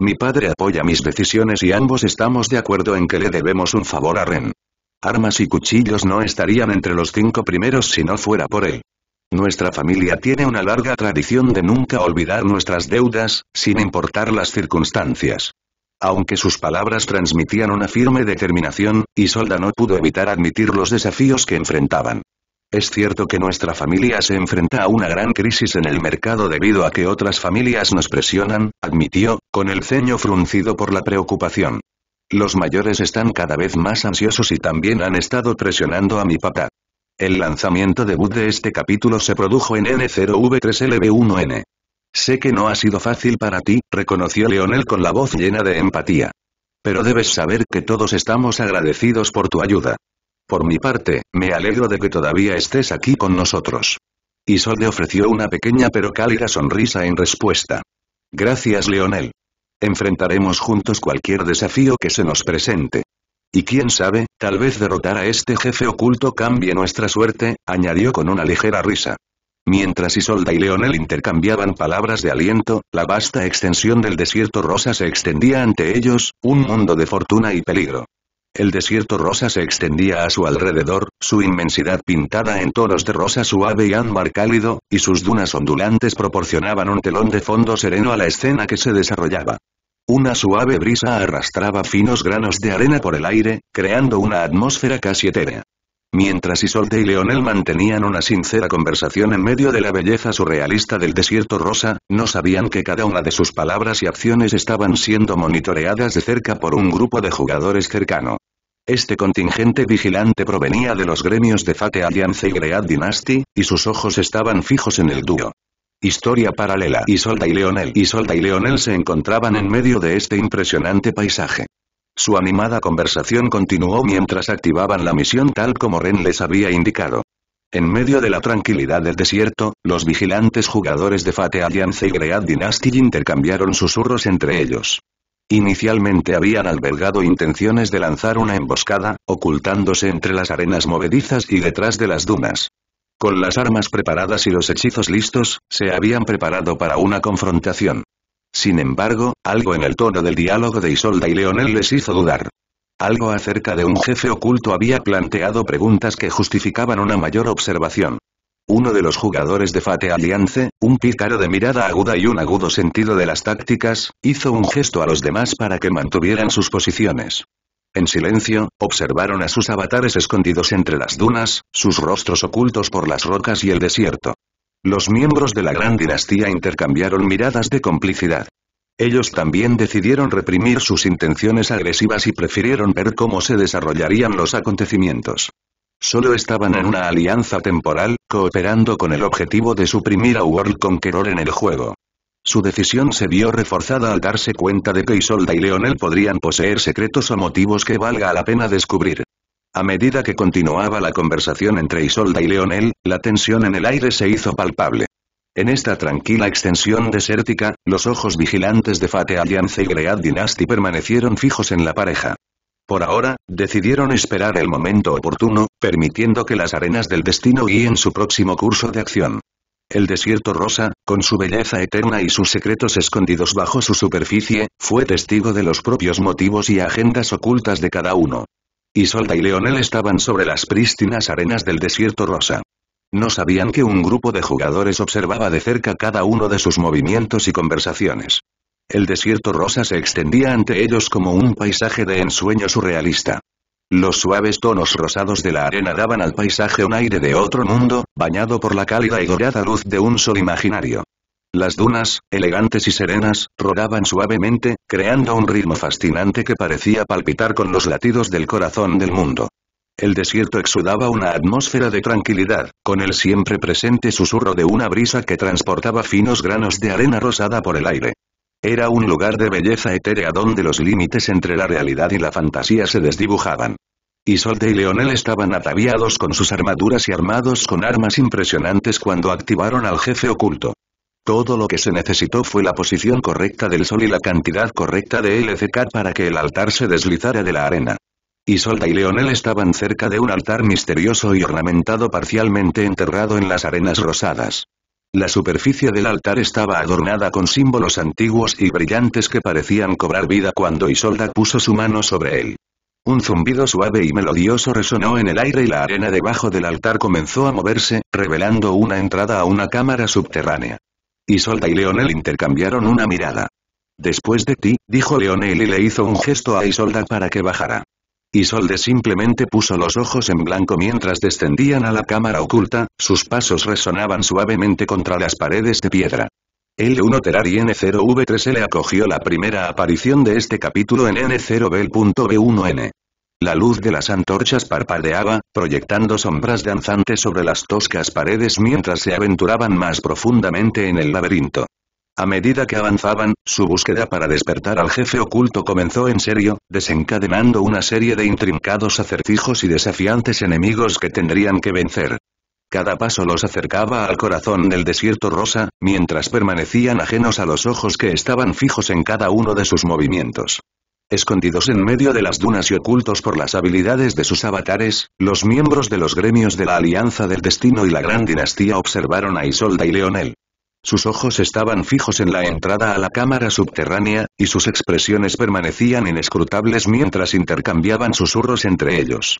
mi padre apoya mis decisiones y ambos estamos de acuerdo en que le debemos un favor a Ren. Armas y cuchillos no estarían entre los cinco primeros si no fuera por él. Nuestra familia tiene una larga tradición de nunca olvidar nuestras deudas, sin importar las circunstancias. Aunque sus palabras transmitían una firme determinación, Isolda no pudo evitar admitir los desafíos que enfrentaban. Es cierto que nuestra familia se enfrenta a una gran crisis en el mercado debido a que otras familias nos presionan, admitió, con el ceño fruncido por la preocupación. Los mayores están cada vez más ansiosos y también han estado presionando a mi papá. El lanzamiento debut de este capítulo se produjo en N0V3LB1N. Sé que no ha sido fácil para ti, reconoció Leonel con la voz llena de empatía. Pero debes saber que todos estamos agradecidos por tu ayuda. Por mi parte, me alegro de que todavía estés aquí con nosotros. Isolde ofreció una pequeña pero cálida sonrisa en respuesta. Gracias Leonel. Enfrentaremos juntos cualquier desafío que se nos presente. Y quién sabe, tal vez derrotar a este jefe oculto cambie nuestra suerte, añadió con una ligera risa. Mientras Isolda y Leonel intercambiaban palabras de aliento, la vasta extensión del desierto rosa se extendía ante ellos, un mundo de fortuna y peligro. El desierto rosa se extendía a su alrededor, su inmensidad pintada en tonos de rosa suave y ámbar cálido, y sus dunas ondulantes proporcionaban un telón de fondo sereno a la escena que se desarrollaba. Una suave brisa arrastraba finos granos de arena por el aire, creando una atmósfera casi etérea. Mientras Isolde y Leonel mantenían una sincera conversación en medio de la belleza surrealista del desierto rosa, no sabían que cada una de sus palabras y acciones estaban siendo monitoreadas de cerca por un grupo de jugadores cercano. Este contingente vigilante provenía de los gremios de Fate Alliance y Great Dynasty, y sus ojos estaban fijos en el dúo. Historia paralela. Isolda y Leonel. Isolda y Leonel se encontraban en medio de este impresionante paisaje. Su animada conversación continuó mientras activaban la misión tal como Ren les había indicado. En medio de la tranquilidad del desierto, los vigilantes jugadores de Fate Alliance y Great Dynasty intercambiaron susurros entre ellos. Inicialmente habían albergado intenciones de lanzar una emboscada, ocultándose entre las arenas movedizas y detrás de las dunas. Con las armas preparadas y los hechizos listos, se habían preparado para una confrontación. Sin embargo, algo en el tono del diálogo de Isolda y Leonel les hizo dudar. Algo acerca de un jefe oculto había planteado preguntas que justificaban una mayor observación. Uno de los jugadores de Fate Alliance, un pícaro de mirada aguda y un agudo sentido de las tácticas, hizo un gesto a los demás para que mantuvieran sus posiciones. En silencio, observaron a sus avatares escondidos entre las dunas, sus rostros ocultos por las rocas y el desierto. Los miembros de la gran dinastía intercambiaron miradas de complicidad. Ellos también decidieron reprimir sus intenciones agresivas y prefirieron ver cómo se desarrollarían los acontecimientos. Solo estaban en una alianza temporal, cooperando con el objetivo de suprimir a World Conqueror en el juego. Su decisión se vio reforzada al darse cuenta de que Isolda y Leonel podrían poseer secretos o motivos que valga la pena descubrir. A medida que continuaba la conversación entre Isolda y Leonel, la tensión en el aire se hizo palpable. En esta tranquila extensión desértica, los ojos vigilantes de Fate Alliance y Great Dynasty permanecieron fijos en la pareja. Por ahora, decidieron esperar el momento oportuno, permitiendo que las arenas del destino guíen su próximo curso de acción. El desierto rosa, con su belleza eterna y sus secretos escondidos bajo su superficie, fue testigo de los propios motivos y agendas ocultas de cada uno. Isolda y Leonel estaban sobre las prístinas arenas del desierto rosa. No sabían que un grupo de jugadores observaba de cerca cada uno de sus movimientos y conversaciones. El desierto rosa se extendía ante ellos como un paisaje de ensueño surrealista. Los suaves tonos rosados de la arena daban al paisaje un aire de otro mundo, bañado por la cálida y dorada luz de un sol imaginario. Las dunas, elegantes y serenas, rodaban suavemente, creando un ritmo fascinante que parecía palpitar con los latidos del corazón del mundo. El desierto exudaba una atmósfera de tranquilidad, con el siempre presente susurro de una brisa que transportaba finos granos de arena rosada por el aire. Era un lugar de belleza etérea donde los límites entre la realidad y la fantasía se desdibujaban. Isolde y Leonel estaban ataviados con sus armaduras y armados con armas impresionantes cuando activaron al jefe oculto. Todo lo que se necesitó fue la posición correcta del sol y la cantidad correcta de LCK para que el altar se deslizara de la arena. Isolda y Leonel estaban cerca de un altar misterioso y ornamentado parcialmente enterrado en las arenas rosadas. La superficie del altar estaba adornada con símbolos antiguos y brillantes que parecían cobrar vida cuando Isolda puso su mano sobre él. Un zumbido suave y melodioso resonó en el aire y la arena debajo del altar comenzó a moverse, revelando una entrada a una cámara subterránea. Isolda y Leonel intercambiaron una mirada. Después de ti, dijo Leonel y le hizo un gesto a Isolda para que bajara. Isolde simplemente puso los ojos en blanco mientras descendían a la cámara oculta, sus pasos resonaban suavemente contra las paredes de piedra. L1 Terari N0V3L acogió la primera aparición de este capítulo en N0B.B1N. La luz de las antorchas parpadeaba, proyectando sombras danzantes sobre las toscas paredes mientras se aventuraban más profundamente en el laberinto. A medida que avanzaban, su búsqueda para despertar al jefe oculto comenzó en serio, desencadenando una serie de intrincados acertijos y desafiantes enemigos que tendrían que vencer. Cada paso los acercaba al corazón del desierto rosa, mientras permanecían ajenos a los ojos que estaban fijos en cada uno de sus movimientos. Escondidos en medio de las dunas y ocultos por las habilidades de sus avatares, los miembros de los gremios de la Alianza del Destino y la Gran Dinastía observaron a Isolda y Leonel. Sus ojos estaban fijos en la entrada a la cámara subterránea, y sus expresiones permanecían inescrutables mientras intercambiaban susurros entre ellos.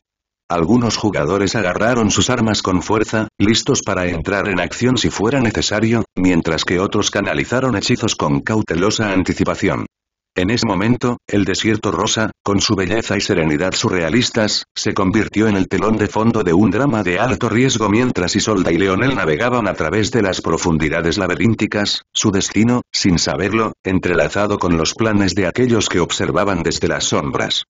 Algunos jugadores agarraron sus armas con fuerza, listos para entrar en acción si fuera necesario, mientras que otros canalizaron hechizos con cautelosa anticipación. En ese momento, el desierto rosa, con su belleza y serenidad surrealistas, se convirtió en el telón de fondo de un drama de alto riesgo mientras Isolda y Leonel navegaban a través de las profundidades laberínticas, su destino, sin saberlo, entrelazado con los planes de aquellos que observaban desde las sombras.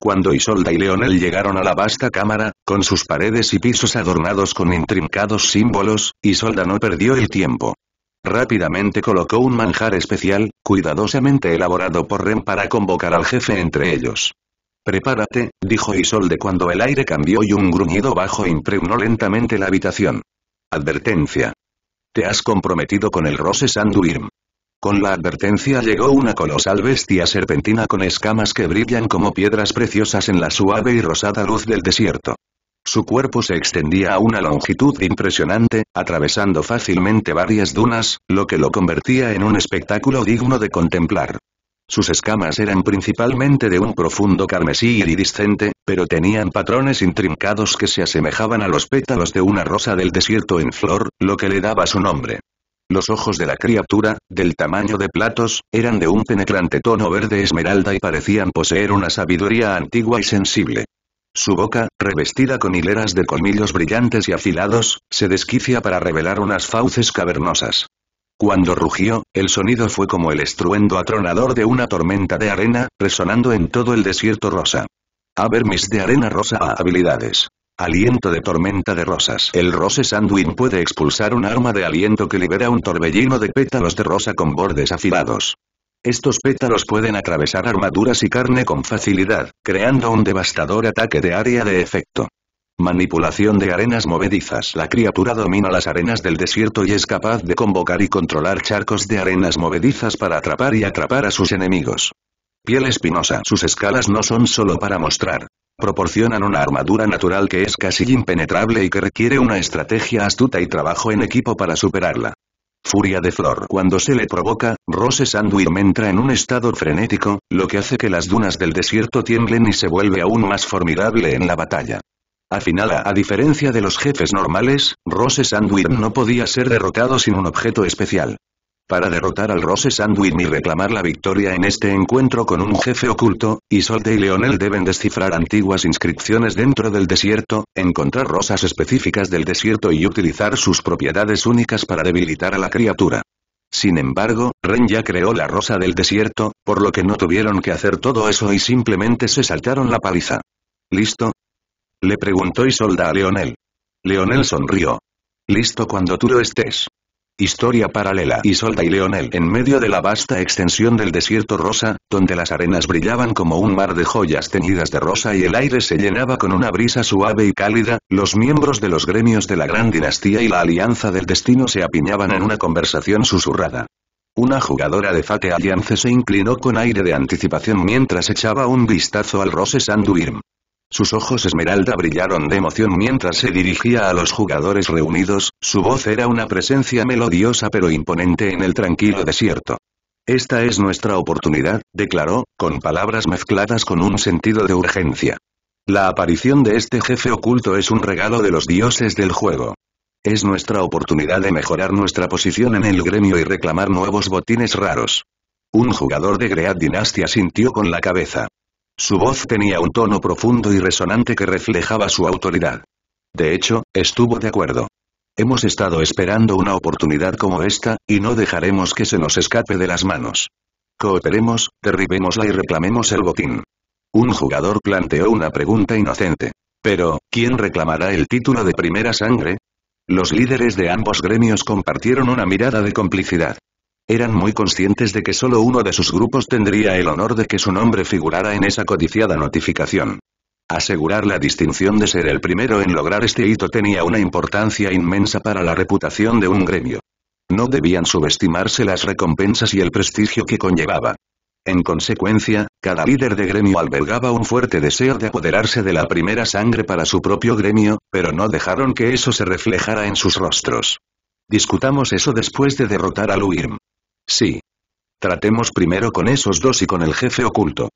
Cuando Isolda y Leonel llegaron a la vasta cámara, con sus paredes y pisos adornados con intrincados símbolos, Isolda no perdió el tiempo. Rápidamente colocó un manjar especial, cuidadosamente elaborado por Ren para convocar al jefe entre ellos. Prepárate, dijo Isolde cuando el aire cambió y un gruñido bajo impregnó lentamente la habitación. Advertencia. Te has comprometido con el Rose Sanduirm. Con la advertencia llegó una colosal bestia serpentina con escamas que brillan como piedras preciosas en la suave y rosada luz del desierto. Su cuerpo se extendía a una longitud impresionante, atravesando fácilmente varias dunas, lo que lo convertía en un espectáculo digno de contemplar. Sus escamas eran principalmente de un profundo carmesí iridiscente, pero tenían patrones intrincados que se asemejaban a los pétalos de una rosa del desierto en flor, lo que le daba su nombre. Los ojos de la criatura, del tamaño de platos, eran de un penetrante tono verde esmeralda y parecían poseer una sabiduría antigua y sensible. Su boca, revestida con hileras de colmillos brillantes y afilados, se desquicia para revelar unas fauces cavernosas. Cuando rugió, el sonido fue como el estruendo atronador de una tormenta de arena, resonando en todo el desierto rosa. A vermis de arena rosa a ah, habilidades. Aliento de tormenta de rosas. El Rose Sandwin puede expulsar un arma de aliento que libera un torbellino de pétalos de rosa con bordes afilados. Estos pétalos pueden atravesar armaduras y carne con facilidad, creando un devastador ataque de área de efecto. Manipulación de arenas movedizas. La criatura domina las arenas del desierto y es capaz de convocar y controlar charcos de arenas movedizas para atrapar y atrapar a sus enemigos. Piel espinosa. Sus escalas no son solo para mostrar. Proporcionan una armadura natural que es casi impenetrable y que requiere una estrategia astuta y trabajo en equipo para superarla furia de Flor. Cuando se le provoca, Rose Sandwich entra en un estado frenético, lo que hace que las dunas del desierto tiemblen y se vuelve aún más formidable en la batalla. A final, a diferencia de los jefes normales, Rose Sandwich no podía ser derrotado sin un objeto especial para derrotar al Rose Sandwich y reclamar la victoria en este encuentro con un jefe oculto, Isolde y Leonel deben descifrar antiguas inscripciones dentro del desierto, encontrar rosas específicas del desierto y utilizar sus propiedades únicas para debilitar a la criatura. Sin embargo, Ren ya creó la rosa del desierto, por lo que no tuvieron que hacer todo eso y simplemente se saltaron la paliza. ¿Listo? Le preguntó Isolda a Leonel. Leonel sonrió. Listo cuando tú lo estés. Historia paralela. Isolda y Leonel en medio de la vasta extensión del desierto rosa, donde las arenas brillaban como un mar de joyas teñidas de rosa y el aire se llenaba con una brisa suave y cálida, los miembros de los gremios de la gran dinastía y la alianza del destino se apiñaban en una conversación susurrada. Una jugadora de Fate Alliance se inclinó con aire de anticipación mientras echaba un vistazo al Rose Sanduirm. Sus ojos esmeralda brillaron de emoción mientras se dirigía a los jugadores reunidos, su voz era una presencia melodiosa pero imponente en el tranquilo desierto. Esta es nuestra oportunidad, declaró, con palabras mezcladas con un sentido de urgencia. La aparición de este jefe oculto es un regalo de los dioses del juego. Es nuestra oportunidad de mejorar nuestra posición en el gremio y reclamar nuevos botines raros. Un jugador de Great Dinastia sintió con la cabeza. Su voz tenía un tono profundo y resonante que reflejaba su autoridad. De hecho, estuvo de acuerdo. Hemos estado esperando una oportunidad como esta, y no dejaremos que se nos escape de las manos. Cooperemos, derribémosla y reclamemos el botín. Un jugador planteó una pregunta inocente. Pero, ¿quién reclamará el título de primera sangre? Los líderes de ambos gremios compartieron una mirada de complicidad. Eran muy conscientes de que solo uno de sus grupos tendría el honor de que su nombre figurara en esa codiciada notificación. Asegurar la distinción de ser el primero en lograr este hito tenía una importancia inmensa para la reputación de un gremio. No debían subestimarse las recompensas y el prestigio que conllevaba. En consecuencia, cada líder de gremio albergaba un fuerte deseo de apoderarse de la primera sangre para su propio gremio, pero no dejaron que eso se reflejara en sus rostros. Discutamos eso después de derrotar a Luirm. Sí. Tratemos primero con esos dos y con el jefe oculto.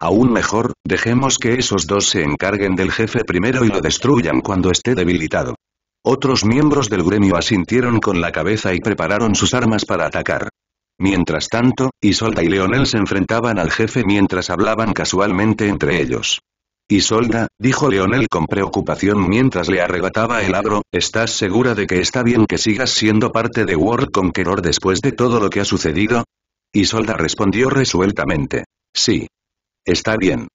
Aún mejor, dejemos que esos dos se encarguen del jefe primero y lo destruyan cuando esté debilitado. Otros miembros del gremio asintieron con la cabeza y prepararon sus armas para atacar. Mientras tanto, Isolda y Leonel se enfrentaban al jefe mientras hablaban casualmente entre ellos. Isolda, dijo Leonel con preocupación mientras le arrebataba el agro, ¿estás segura de que está bien que sigas siendo parte de World Conqueror después de todo lo que ha sucedido? Isolda respondió resueltamente. Sí. Está bien.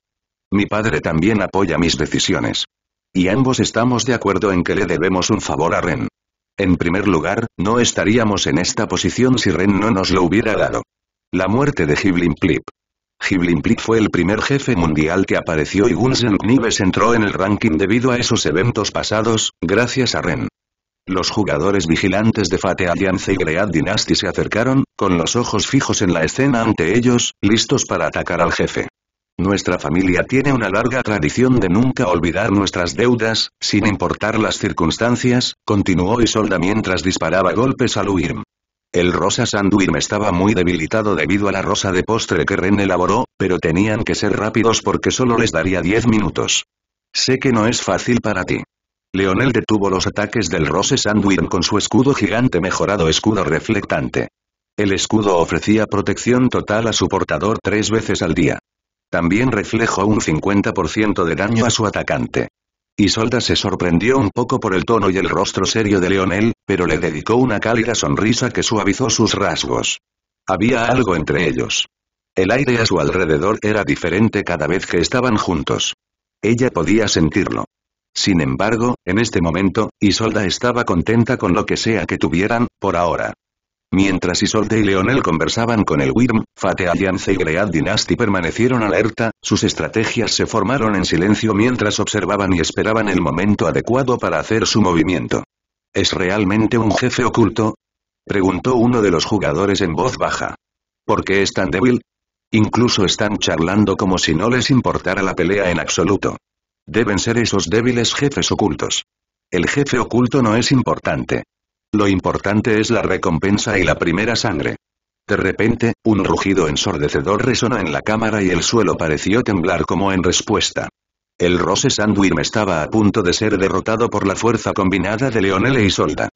Mi padre también apoya mis decisiones. Y ambos estamos de acuerdo en que le debemos un favor a Ren. En primer lugar, no estaríamos en esta posición si Ren no nos lo hubiera dado. La muerte de Hiblin Plip fue el primer jefe mundial que apareció y Gunsen Knives entró en el ranking debido a esos eventos pasados, gracias a Ren. Los jugadores vigilantes de Fate Alliance y Great Dynasty se acercaron, con los ojos fijos en la escena ante ellos, listos para atacar al jefe. Nuestra familia tiene una larga tradición de nunca olvidar nuestras deudas, sin importar las circunstancias, continuó Isolda mientras disparaba golpes al Uirm. El rosa Sandwich estaba muy debilitado debido a la rosa de postre que Ren elaboró, pero tenían que ser rápidos porque solo les daría 10 minutos. Sé que no es fácil para ti. Leonel detuvo los ataques del Rosa Sandwich con su escudo gigante mejorado escudo reflectante. El escudo ofrecía protección total a su portador tres veces al día. También reflejó un 50% de daño a su atacante. Isolda se sorprendió un poco por el tono y el rostro serio de Leonel, pero le dedicó una cálida sonrisa que suavizó sus rasgos. Había algo entre ellos. El aire a su alrededor era diferente cada vez que estaban juntos. Ella podía sentirlo. Sin embargo, en este momento, Isolda estaba contenta con lo que sea que tuvieran, por ahora. Mientras Isolde y Leonel conversaban con el Wyrm, Fate Alliance y Great Dynasty permanecieron alerta, sus estrategias se formaron en silencio mientras observaban y esperaban el momento adecuado para hacer su movimiento. ¿Es realmente un jefe oculto? Preguntó uno de los jugadores en voz baja. ¿Por qué es tan débil? Incluso están charlando como si no les importara la pelea en absoluto. Deben ser esos débiles jefes ocultos. El jefe oculto no es importante. Lo importante es la recompensa y la primera sangre. De repente, un rugido ensordecedor resonó en la cámara y el suelo pareció temblar como en respuesta. El Rose Sandwirm estaba a punto de ser derrotado por la fuerza combinada de Leonel y Solda.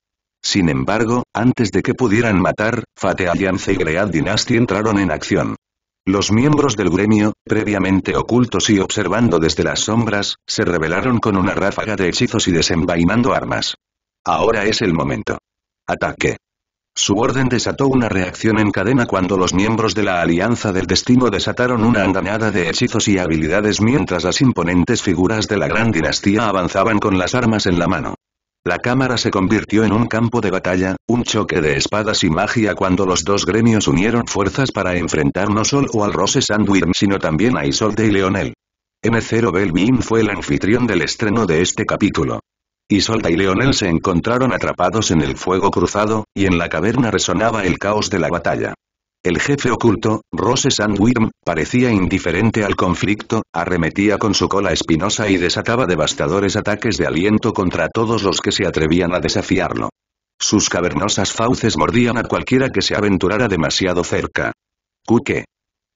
Sin embargo, antes de que pudieran matar, Fate Alliance y Great Dynasty entraron en acción. Los miembros del gremio, previamente ocultos y observando desde las sombras, se rebelaron con una ráfaga de hechizos y desenvainando armas. Ahora es el momento. Ataque. Su orden desató una reacción en cadena cuando los miembros de la Alianza del Destino desataron una andanada de hechizos y habilidades mientras las imponentes figuras de la Gran Dinastía avanzaban con las armas en la mano. La cámara se convirtió en un campo de batalla, un choque de espadas y magia cuando los dos gremios unieron fuerzas para enfrentar no solo al Rose Sandwich sino también a Isolde y Leonel. m 0 Belvin fue el anfitrión del estreno de este capítulo. Isolda y Leonel se encontraron atrapados en el fuego cruzado, y en la caverna resonaba el caos de la batalla. El jefe oculto, Rose Sandworm, parecía indiferente al conflicto, arremetía con su cola espinosa y desataba devastadores ataques de aliento contra todos los que se atrevían a desafiarlo. Sus cavernosas fauces mordían a cualquiera que se aventurara demasiado cerca. Cuque.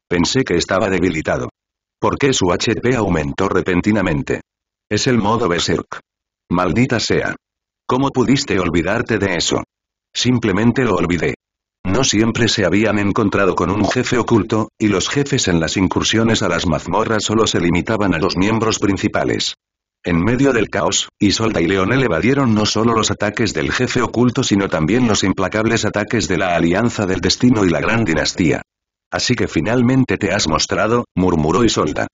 Pensé que estaba debilitado. ¿Por qué su HP aumentó repentinamente? Es el modo Berserk. Maldita sea. ¿Cómo pudiste olvidarte de eso? Simplemente lo olvidé. No siempre se habían encontrado con un jefe oculto, y los jefes en las incursiones a las mazmorras solo se limitaban a los miembros principales. En medio del caos, Isolda y Leonel evadieron no solo los ataques del jefe oculto sino también los implacables ataques de la Alianza del Destino y la Gran Dinastía. Así que finalmente te has mostrado, murmuró Isolda.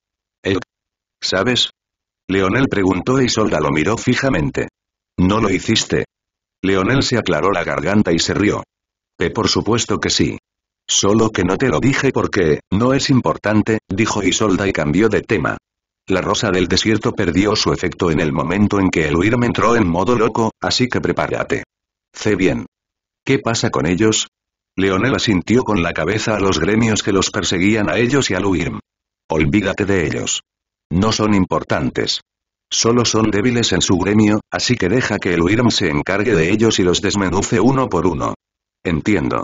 ¿Sabes? Leonel preguntó y Isolda lo miró fijamente. ¿No lo hiciste? Leonel se aclaró la garganta y se rió. Eh, por supuesto que sí. Solo que no te lo dije porque, no es importante, dijo Isolda y cambió de tema. La rosa del desierto perdió su efecto en el momento en que el huir entró en modo loco, así que prepárate. Sé bien. ¿Qué pasa con ellos? Leonel asintió con la cabeza a los gremios que los perseguían a ellos y al Huirm. Olvídate de ellos. No son importantes. Solo son débiles en su gremio, así que deja que el Wyrm se encargue de ellos y los desmenuce uno por uno. Entiendo.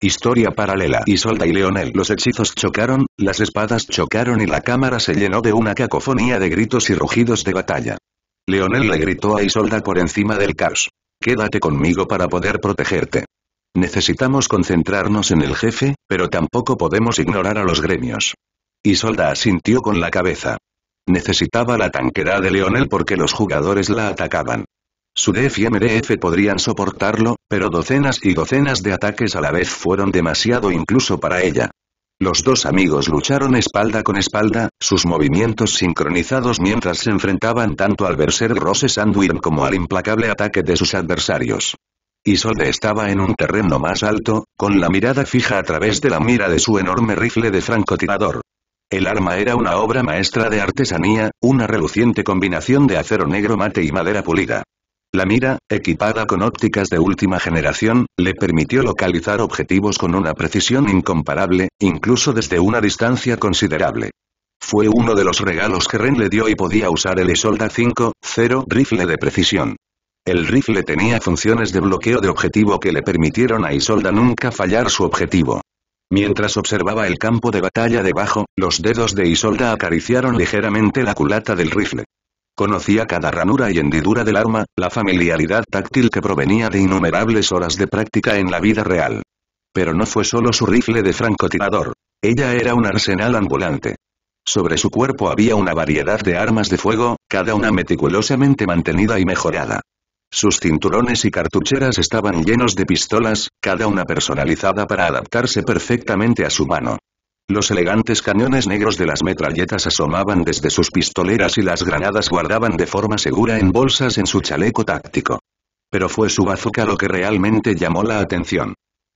Historia paralela. Isolda y Leonel. Los hechizos chocaron, las espadas chocaron y la cámara se llenó de una cacofonía de gritos y rugidos de batalla. Leonel le gritó a Isolda por encima del caos. Quédate conmigo para poder protegerte. Necesitamos concentrarnos en el jefe, pero tampoco podemos ignorar a los gremios. Isolda asintió con la cabeza. Necesitaba la tanquera de Leonel porque los jugadores la atacaban. Su DEF y MDF podrían soportarlo, pero docenas y docenas de ataques a la vez fueron demasiado incluso para ella. Los dos amigos lucharon espalda con espalda, sus movimientos sincronizados mientras se enfrentaban tanto al Berserker Rose sandwin como al implacable ataque de sus adversarios. y solde estaba en un terreno más alto, con la mirada fija a través de la mira de su enorme rifle de francotirador. El arma era una obra maestra de artesanía, una reluciente combinación de acero negro mate y madera pulida. La mira, equipada con ópticas de última generación, le permitió localizar objetivos con una precisión incomparable, incluso desde una distancia considerable. Fue uno de los regalos que Ren le dio y podía usar el Isolda 50 rifle de precisión. El rifle tenía funciones de bloqueo de objetivo que le permitieron a Isolda nunca fallar su objetivo. Mientras observaba el campo de batalla debajo, los dedos de Isolda acariciaron ligeramente la culata del rifle. Conocía cada ranura y hendidura del arma, la familiaridad táctil que provenía de innumerables horas de práctica en la vida real. Pero no fue solo su rifle de francotirador. Ella era un arsenal ambulante. Sobre su cuerpo había una variedad de armas de fuego, cada una meticulosamente mantenida y mejorada. Sus cinturones y cartucheras estaban llenos de pistolas, cada una personalizada para adaptarse perfectamente a su mano. Los elegantes cañones negros de las metralletas asomaban desde sus pistoleras y las granadas guardaban de forma segura en bolsas en su chaleco táctico. Pero fue su bazooka lo que realmente llamó la atención.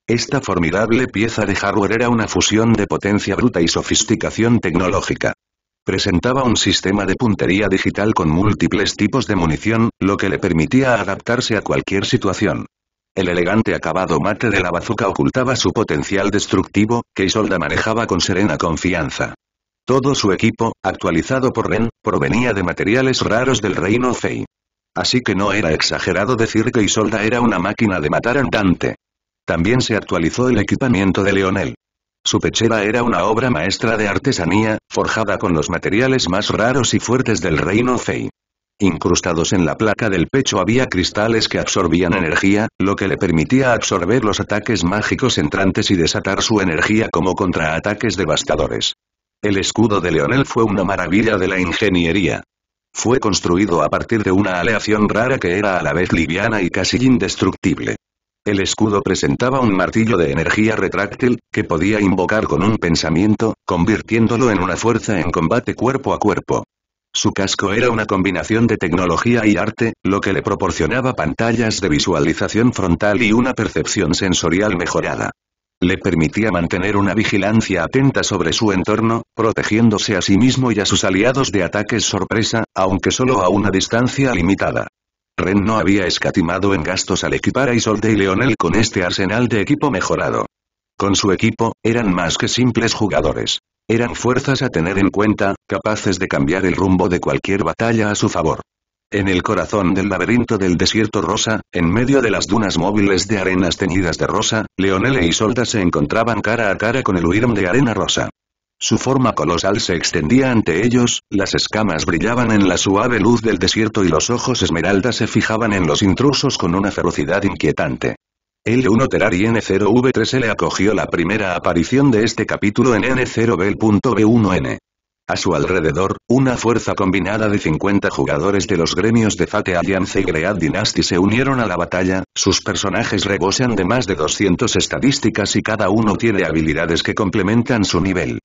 Esta formidable pieza de hardware era una fusión de potencia bruta y sofisticación tecnológica. Presentaba un sistema de puntería digital con múltiples tipos de munición, lo que le permitía adaptarse a cualquier situación. El elegante acabado mate de la bazuca ocultaba su potencial destructivo, que Isolda manejaba con serena confianza. Todo su equipo, actualizado por Ren, provenía de materiales raros del reino Fey. Así que no era exagerado decir que Isolda era una máquina de matar andante. También se actualizó el equipamiento de Leonel. Su pechera era una obra maestra de artesanía, forjada con los materiales más raros y fuertes del reino Fei. Incrustados en la placa del pecho había cristales que absorbían energía, lo que le permitía absorber los ataques mágicos entrantes y desatar su energía como contraataques devastadores. El escudo de Leonel fue una maravilla de la ingeniería. Fue construido a partir de una aleación rara que era a la vez liviana y casi indestructible. El escudo presentaba un martillo de energía retráctil, que podía invocar con un pensamiento, convirtiéndolo en una fuerza en combate cuerpo a cuerpo. Su casco era una combinación de tecnología y arte, lo que le proporcionaba pantallas de visualización frontal y una percepción sensorial mejorada. Le permitía mantener una vigilancia atenta sobre su entorno, protegiéndose a sí mismo y a sus aliados de ataques sorpresa, aunque solo a una distancia limitada. Ren no había escatimado en gastos al equipar a Isolde y Leonel con este arsenal de equipo mejorado. Con su equipo, eran más que simples jugadores. Eran fuerzas a tener en cuenta, capaces de cambiar el rumbo de cualquier batalla a su favor. En el corazón del laberinto del desierto rosa, en medio de las dunas móviles de arenas teñidas de rosa, Leonel e Isolda se encontraban cara a cara con el huirón de arena rosa. Su forma colosal se extendía ante ellos, las escamas brillaban en la suave luz del desierto y los ojos esmeralda se fijaban en los intrusos con una ferocidad inquietante. L1 Terari N0V3 le acogió la primera aparición de este capítulo en N0B.B1N. A su alrededor, una fuerza combinada de 50 jugadores de los gremios de Fate Alliance y Great Dynasty se unieron a la batalla, sus personajes rebosan de más de 200 estadísticas y cada uno tiene habilidades que complementan su nivel.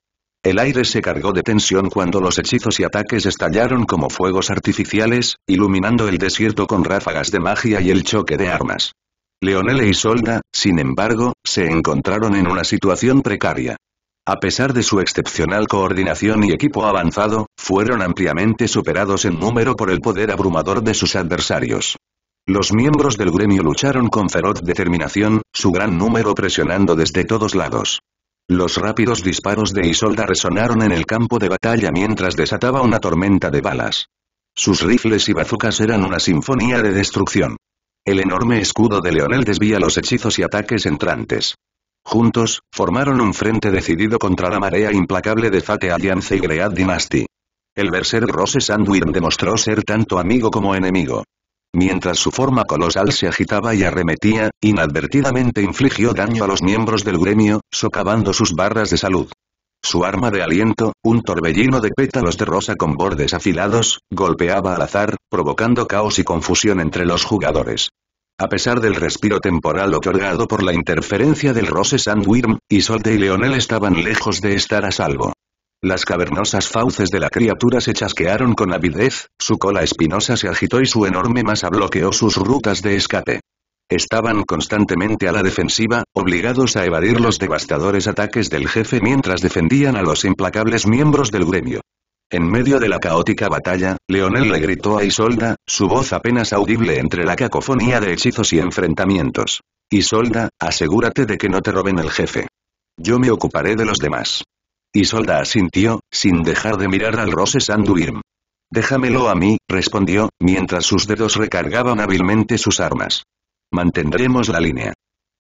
El aire se cargó de tensión cuando los hechizos y ataques estallaron como fuegos artificiales, iluminando el desierto con ráfagas de magia y el choque de armas. Leonel e Isolda, sin embargo, se encontraron en una situación precaria. A pesar de su excepcional coordinación y equipo avanzado, fueron ampliamente superados en número por el poder abrumador de sus adversarios. Los miembros del gremio lucharon con feroz determinación, su gran número presionando desde todos lados. Los rápidos disparos de Isolda resonaron en el campo de batalla mientras desataba una tormenta de balas. Sus rifles y bazucas eran una sinfonía de destrucción. El enorme escudo de Leonel desvía los hechizos y ataques entrantes. Juntos, formaron un frente decidido contra la marea implacable de Fate Alliance y Great Dynasty. El Berserk Rose Sandwich demostró ser tanto amigo como enemigo. Mientras su forma colosal se agitaba y arremetía, inadvertidamente infligió daño a los miembros del gremio, socavando sus barras de salud. Su arma de aliento, un torbellino de pétalos de rosa con bordes afilados, golpeaba al azar, provocando caos y confusión entre los jugadores. A pesar del respiro temporal otorgado por la interferencia del Rose Sandworm, Isolde y Leonel estaban lejos de estar a salvo. Las cavernosas fauces de la criatura se chasquearon con avidez, su cola espinosa se agitó y su enorme masa bloqueó sus rutas de escape. Estaban constantemente a la defensiva, obligados a evadir los devastadores ataques del jefe mientras defendían a los implacables miembros del gremio. En medio de la caótica batalla, Leonel le gritó a Isolda, su voz apenas audible entre la cacofonía de hechizos y enfrentamientos. Isolda, asegúrate de que no te roben el jefe. Yo me ocuparé de los demás. Isolda asintió, sin dejar de mirar al Rose Sanduirm. Déjamelo a mí, respondió, mientras sus dedos recargaban hábilmente sus armas. Mantendremos la línea.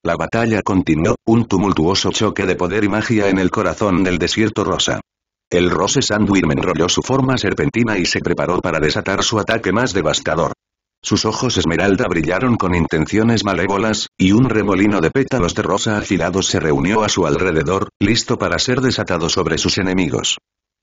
La batalla continuó, un tumultuoso choque de poder y magia en el corazón del desierto rosa. El Rose Sandworm enrolló su forma serpentina y se preparó para desatar su ataque más devastador. Sus ojos esmeralda brillaron con intenciones malévolas, y un remolino de pétalos de rosa afilados se reunió a su alrededor, listo para ser desatado sobre sus enemigos.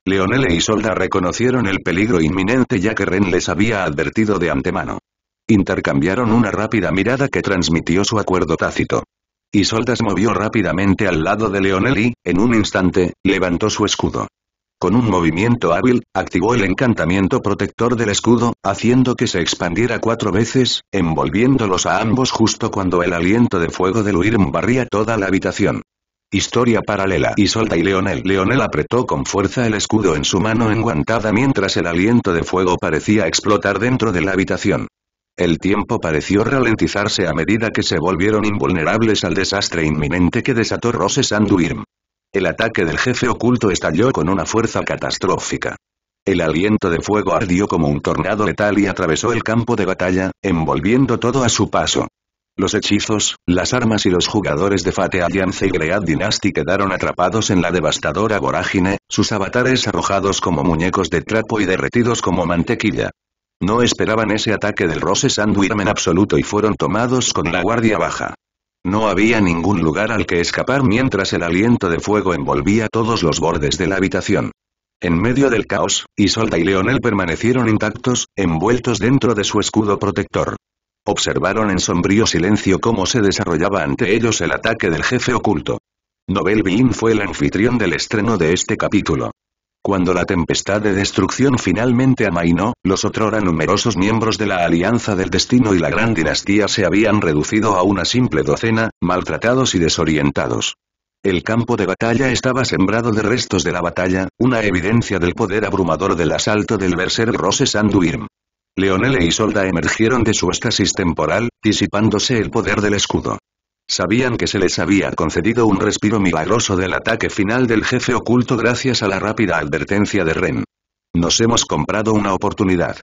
Leonel y e Solda reconocieron el peligro inminente ya que Ren les había advertido de antemano. Intercambiaron una rápida mirada que transmitió su acuerdo tácito. Isolda se movió rápidamente al lado de Leonel y, en un instante, levantó su escudo. Con un movimiento hábil, activó el encantamiento protector del escudo, haciendo que se expandiera cuatro veces, envolviéndolos a ambos justo cuando el aliento de fuego de Uirm barría toda la habitación. Historia paralela. Isolda y Leonel. Leonel apretó con fuerza el escudo en su mano enguantada mientras el aliento de fuego parecía explotar dentro de la habitación. El tiempo pareció ralentizarse a medida que se volvieron invulnerables al desastre inminente que desató Rose Sanduirm. El ataque del jefe oculto estalló con una fuerza catastrófica. El aliento de fuego ardió como un tornado letal y atravesó el campo de batalla, envolviendo todo a su paso. Los hechizos, las armas y los jugadores de Fate Alliance y Great Dynasty quedaron atrapados en la devastadora vorágine, sus avatares arrojados como muñecos de trapo y derretidos como mantequilla. No esperaban ese ataque del Rose Sandwich en absoluto y fueron tomados con la guardia baja. No había ningún lugar al que escapar mientras el aliento de fuego envolvía todos los bordes de la habitación. En medio del caos, Isolda y Leonel permanecieron intactos, envueltos dentro de su escudo protector. Observaron en sombrío silencio cómo se desarrollaba ante ellos el ataque del jefe oculto. Nobel Bean fue el anfitrión del estreno de este capítulo. Cuando la tempestad de destrucción finalmente amainó, los otrora numerosos miembros de la Alianza del Destino y la Gran Dinastía se habían reducido a una simple docena, maltratados y desorientados. El campo de batalla estaba sembrado de restos de la batalla, una evidencia del poder abrumador del asalto del Berser Rose Sanduirm. Leonel e Isolda emergieron de su éxtasis temporal, disipándose el poder del escudo. Sabían que se les había concedido un respiro milagroso del ataque final del jefe oculto gracias a la rápida advertencia de Ren. Nos hemos comprado una oportunidad.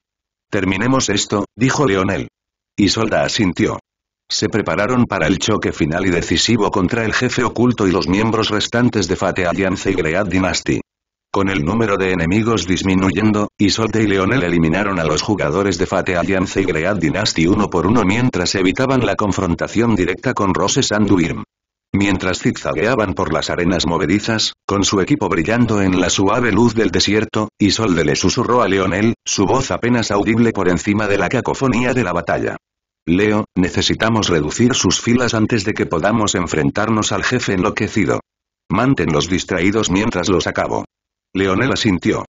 Terminemos esto, dijo Leonel. Y Solda asintió. Se prepararon para el choque final y decisivo contra el jefe oculto y los miembros restantes de Fate Alliance y Great Dynasty. Con el número de enemigos disminuyendo, Isolde y Leonel eliminaron a los jugadores de Fate Alliance y Great Dynasty uno por uno mientras evitaban la confrontación directa con Rose Sanduirm. Mientras zigzagueaban por las arenas movedizas, con su equipo brillando en la suave luz del desierto, Isolde le susurró a Leonel, su voz apenas audible por encima de la cacofonía de la batalla. Leo, necesitamos reducir sus filas antes de que podamos enfrentarnos al jefe enloquecido. Mantenlos distraídos mientras los acabo. Leonel asintió.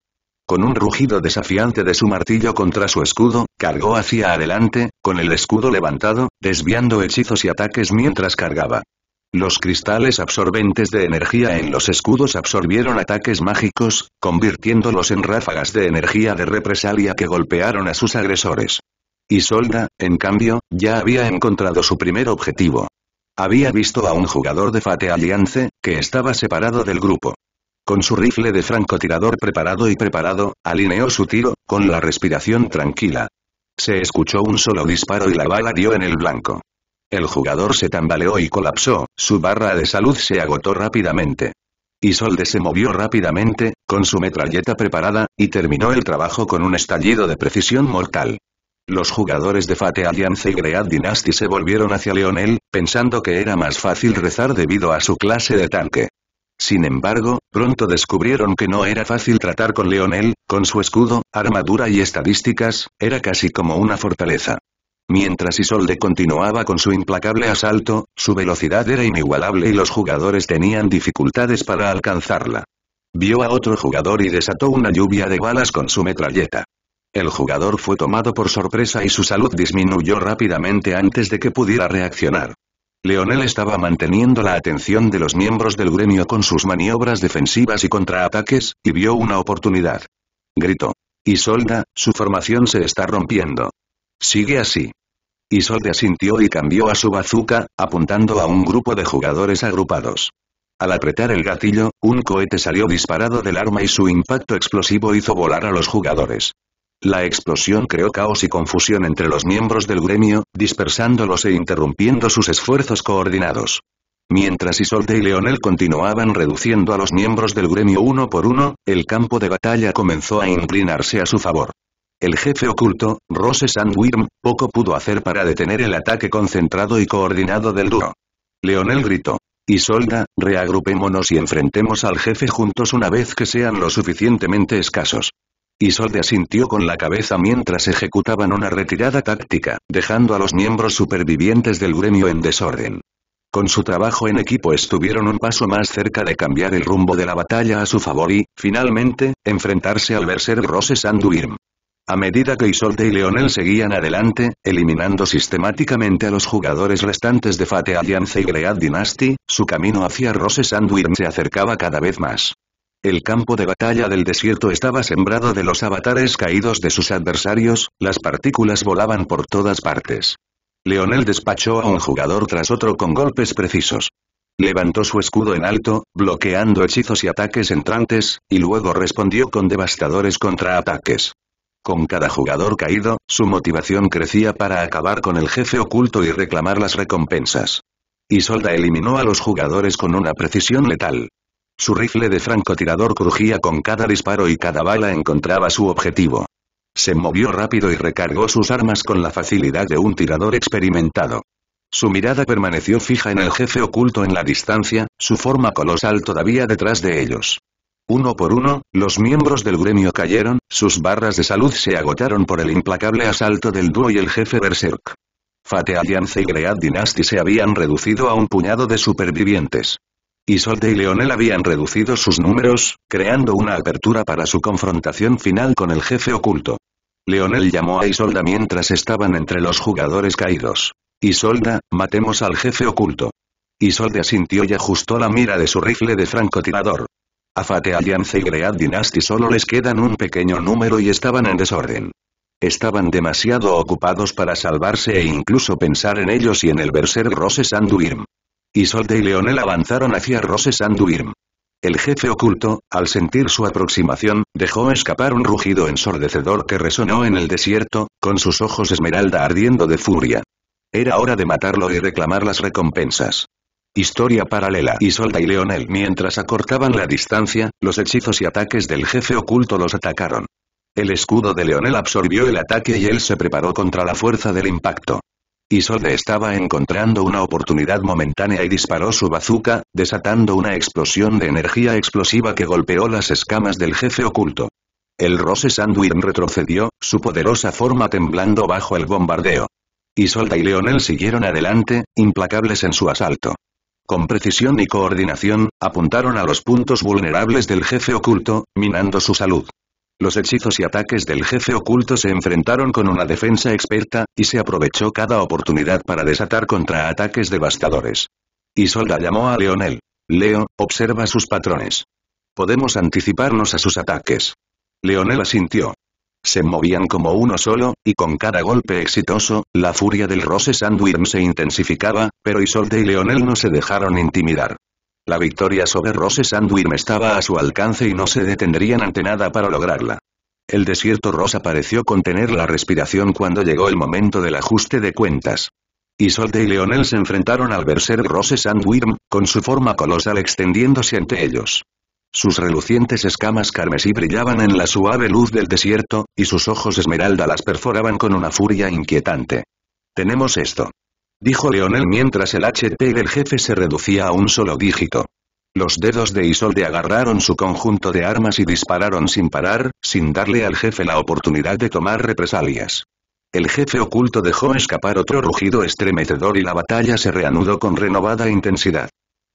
Con un rugido desafiante de su martillo contra su escudo, cargó hacia adelante, con el escudo levantado, desviando hechizos y ataques mientras cargaba. Los cristales absorbentes de energía en los escudos absorbieron ataques mágicos, convirtiéndolos en ráfagas de energía de represalia que golpearon a sus agresores. Isolda, en cambio, ya había encontrado su primer objetivo. Había visto a un jugador de Fate Alliance, que estaba separado del grupo. Con su rifle de francotirador preparado y preparado, alineó su tiro, con la respiración tranquila. Se escuchó un solo disparo y la bala dio en el blanco. El jugador se tambaleó y colapsó, su barra de salud se agotó rápidamente. Isolde se movió rápidamente, con su metralleta preparada, y terminó el trabajo con un estallido de precisión mortal. Los jugadores de Fate Alliance y Great Dynasty se volvieron hacia Leonel, pensando que era más fácil rezar debido a su clase de tanque. Sin embargo, pronto descubrieron que no era fácil tratar con Leonel, con su escudo, armadura y estadísticas, era casi como una fortaleza. Mientras Isolde continuaba con su implacable asalto, su velocidad era inigualable y los jugadores tenían dificultades para alcanzarla. Vio a otro jugador y desató una lluvia de balas con su metralleta. El jugador fue tomado por sorpresa y su salud disminuyó rápidamente antes de que pudiera reaccionar. Leonel estaba manteniendo la atención de los miembros del gremio con sus maniobras defensivas y contraataques, y vio una oportunidad. Gritó. Isolda, su formación se está rompiendo. Sigue así. Isolda asintió y cambió a su bazooka, apuntando a un grupo de jugadores agrupados. Al apretar el gatillo, un cohete salió disparado del arma y su impacto explosivo hizo volar a los jugadores. La explosión creó caos y confusión entre los miembros del gremio, dispersándolos e interrumpiendo sus esfuerzos coordinados. Mientras Isolde y Leonel continuaban reduciendo a los miembros del gremio uno por uno, el campo de batalla comenzó a inclinarse a su favor. El jefe oculto, Rose Sandworm, poco pudo hacer para detener el ataque concentrado y coordinado del dúo. Leonel gritó. Isolda, reagrupémonos y enfrentemos al jefe juntos una vez que sean lo suficientemente escasos. Isolde asintió con la cabeza mientras ejecutaban una retirada táctica, dejando a los miembros supervivientes del gremio en desorden. Con su trabajo en equipo estuvieron un paso más cerca de cambiar el rumbo de la batalla a su favor y, finalmente, enfrentarse al Berser Rose Sanduirm. A medida que Isolde y Leonel seguían adelante, eliminando sistemáticamente a los jugadores restantes de Fate Alliance y Great Dynasty, su camino hacia Rose Sanduirm se acercaba cada vez más. El campo de batalla del desierto estaba sembrado de los avatares caídos de sus adversarios, las partículas volaban por todas partes. Leonel despachó a un jugador tras otro con golpes precisos. Levantó su escudo en alto, bloqueando hechizos y ataques entrantes, y luego respondió con devastadores contraataques. Con cada jugador caído, su motivación crecía para acabar con el jefe oculto y reclamar las recompensas. Isolda eliminó a los jugadores con una precisión letal. Su rifle de francotirador crujía con cada disparo y cada bala encontraba su objetivo. Se movió rápido y recargó sus armas con la facilidad de un tirador experimentado. Su mirada permaneció fija en el jefe oculto en la distancia, su forma colosal todavía detrás de ellos. Uno por uno, los miembros del gremio cayeron, sus barras de salud se agotaron por el implacable asalto del dúo y el jefe Berserk. Fate Alliance y Great Dynasty se habían reducido a un puñado de supervivientes. Isolde y Leonel habían reducido sus números, creando una apertura para su confrontación final con el jefe oculto. Leonel llamó a Isolda mientras estaban entre los jugadores caídos. Isolda, matemos al jefe oculto. Isolda asintió y ajustó la mira de su rifle de francotirador. A Fate Alliance y Great Dynasty solo les quedan un pequeño número y estaban en desorden. Estaban demasiado ocupados para salvarse e incluso pensar en ellos y en el Berserk Rose Sanduirm. Isolde y Leonel avanzaron hacia Rose Sanduirm. El jefe oculto, al sentir su aproximación, dejó escapar un rugido ensordecedor que resonó en el desierto, con sus ojos esmeralda ardiendo de furia. Era hora de matarlo y reclamar las recompensas. Historia paralela. Isolda y Leonel mientras acortaban la distancia, los hechizos y ataques del jefe oculto los atacaron. El escudo de Leonel absorbió el ataque y él se preparó contra la fuerza del impacto. Isolde estaba encontrando una oportunidad momentánea y disparó su bazooka, desatando una explosión de energía explosiva que golpeó las escamas del jefe oculto. El Rose Sandwich retrocedió, su poderosa forma temblando bajo el bombardeo. Isolda y Leonel siguieron adelante, implacables en su asalto. Con precisión y coordinación, apuntaron a los puntos vulnerables del jefe oculto, minando su salud. Los hechizos y ataques del jefe oculto se enfrentaron con una defensa experta, y se aprovechó cada oportunidad para desatar contra ataques devastadores. Isolda llamó a Leonel. Leo, observa sus patrones. Podemos anticiparnos a sus ataques. Leonel asintió. Se movían como uno solo, y con cada golpe exitoso, la furia del Rose Sandworm se intensificaba, pero Isolde y Leonel no se dejaron intimidar. La victoria sobre Rose Sandwich estaba a su alcance y no se detendrían ante nada para lograrla. El desierto rosa pareció contener la respiración cuando llegó el momento del ajuste de cuentas. Y Isolde y Leonel se enfrentaron al verser Rose Sandwirm, con su forma colosal extendiéndose ante ellos. Sus relucientes escamas carmesí brillaban en la suave luz del desierto, y sus ojos esmeralda las perforaban con una furia inquietante. Tenemos esto dijo Leonel mientras el HP del jefe se reducía a un solo dígito. Los dedos de Isolde agarraron su conjunto de armas y dispararon sin parar, sin darle al jefe la oportunidad de tomar represalias. El jefe oculto dejó escapar otro rugido estremecedor y la batalla se reanudó con renovada intensidad.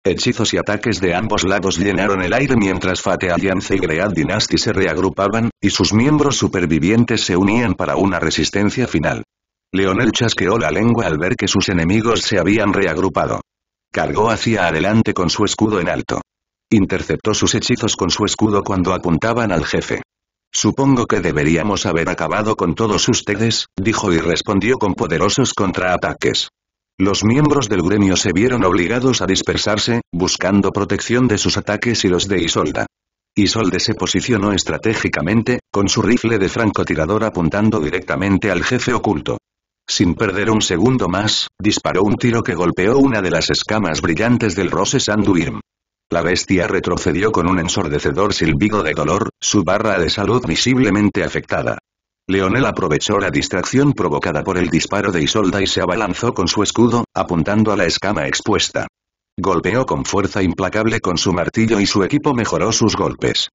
Hechizos y ataques de ambos lados llenaron el aire mientras Fate Alliance y Great Dynasty se reagrupaban, y sus miembros supervivientes se unían para una resistencia final. Leonel chasqueó la lengua al ver que sus enemigos se habían reagrupado. Cargó hacia adelante con su escudo en alto. Interceptó sus hechizos con su escudo cuando apuntaban al jefe. Supongo que deberíamos haber acabado con todos ustedes, dijo y respondió con poderosos contraataques. Los miembros del gremio se vieron obligados a dispersarse, buscando protección de sus ataques y los de Isolda. Isolde se posicionó estratégicamente, con su rifle de francotirador apuntando directamente al jefe oculto. Sin perder un segundo más, disparó un tiro que golpeó una de las escamas brillantes del Rose Sanduirm. La bestia retrocedió con un ensordecedor silbido de dolor, su barra de salud visiblemente afectada. Leonel aprovechó la distracción provocada por el disparo de Isolda y se abalanzó con su escudo, apuntando a la escama expuesta. Golpeó con fuerza implacable con su martillo y su equipo mejoró sus golpes.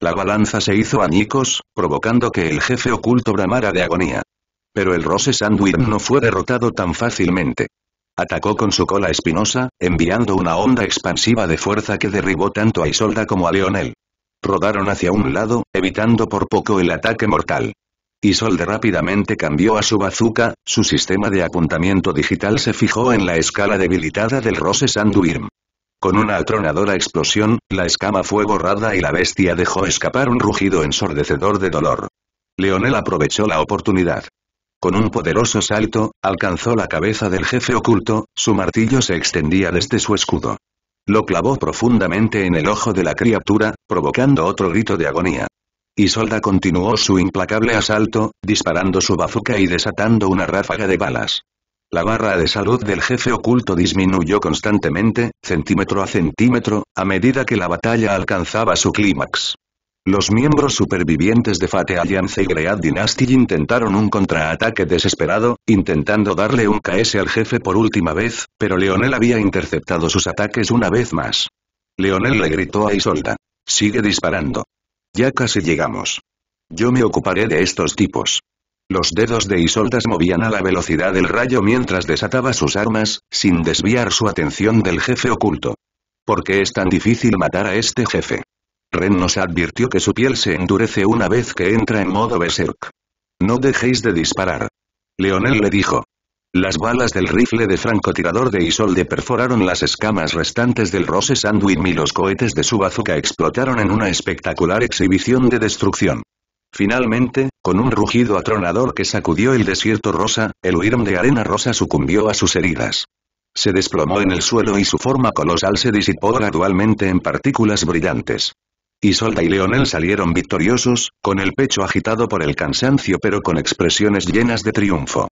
La balanza se hizo añicos, provocando que el jefe oculto bramara de agonía. Pero el Rose Sandwich no fue derrotado tan fácilmente. Atacó con su cola espinosa, enviando una onda expansiva de fuerza que derribó tanto a Isolda como a Leonel. Rodaron hacia un lado, evitando por poco el ataque mortal. Isolde rápidamente cambió a su bazooka, su sistema de apuntamiento digital se fijó en la escala debilitada del Rose Sandwirm. Con una atronadora explosión, la escama fue borrada y la bestia dejó escapar un rugido ensordecedor de dolor. Leonel aprovechó la oportunidad. Con un poderoso salto, alcanzó la cabeza del jefe oculto, su martillo se extendía desde su escudo. Lo clavó profundamente en el ojo de la criatura, provocando otro grito de agonía. Isolda continuó su implacable asalto, disparando su bazuca y desatando una ráfaga de balas. La barra de salud del jefe oculto disminuyó constantemente, centímetro a centímetro, a medida que la batalla alcanzaba su clímax. Los miembros supervivientes de Fate Alliance y Great Dynasty intentaron un contraataque desesperado, intentando darle un KS al jefe por última vez, pero Leonel había interceptado sus ataques una vez más. Leonel le gritó a Isolda. Sigue disparando. Ya casi llegamos. Yo me ocuparé de estos tipos. Los dedos de se movían a la velocidad del rayo mientras desataba sus armas, sin desviar su atención del jefe oculto. ¿Por qué es tan difícil matar a este jefe? Ren nos advirtió que su piel se endurece una vez que entra en modo berserk. No dejéis de disparar. Leonel le dijo. Las balas del rifle de francotirador de Isolde perforaron las escamas restantes del Rose Sandwich y los cohetes de su bazooka explotaron en una espectacular exhibición de destrucción. Finalmente, con un rugido atronador que sacudió el desierto rosa, el Wyrm de arena rosa sucumbió a sus heridas. Se desplomó en el suelo y su forma colosal se disipó gradualmente en partículas brillantes. Isolda y Leonel salieron victoriosos, con el pecho agitado por el cansancio pero con expresiones llenas de triunfo.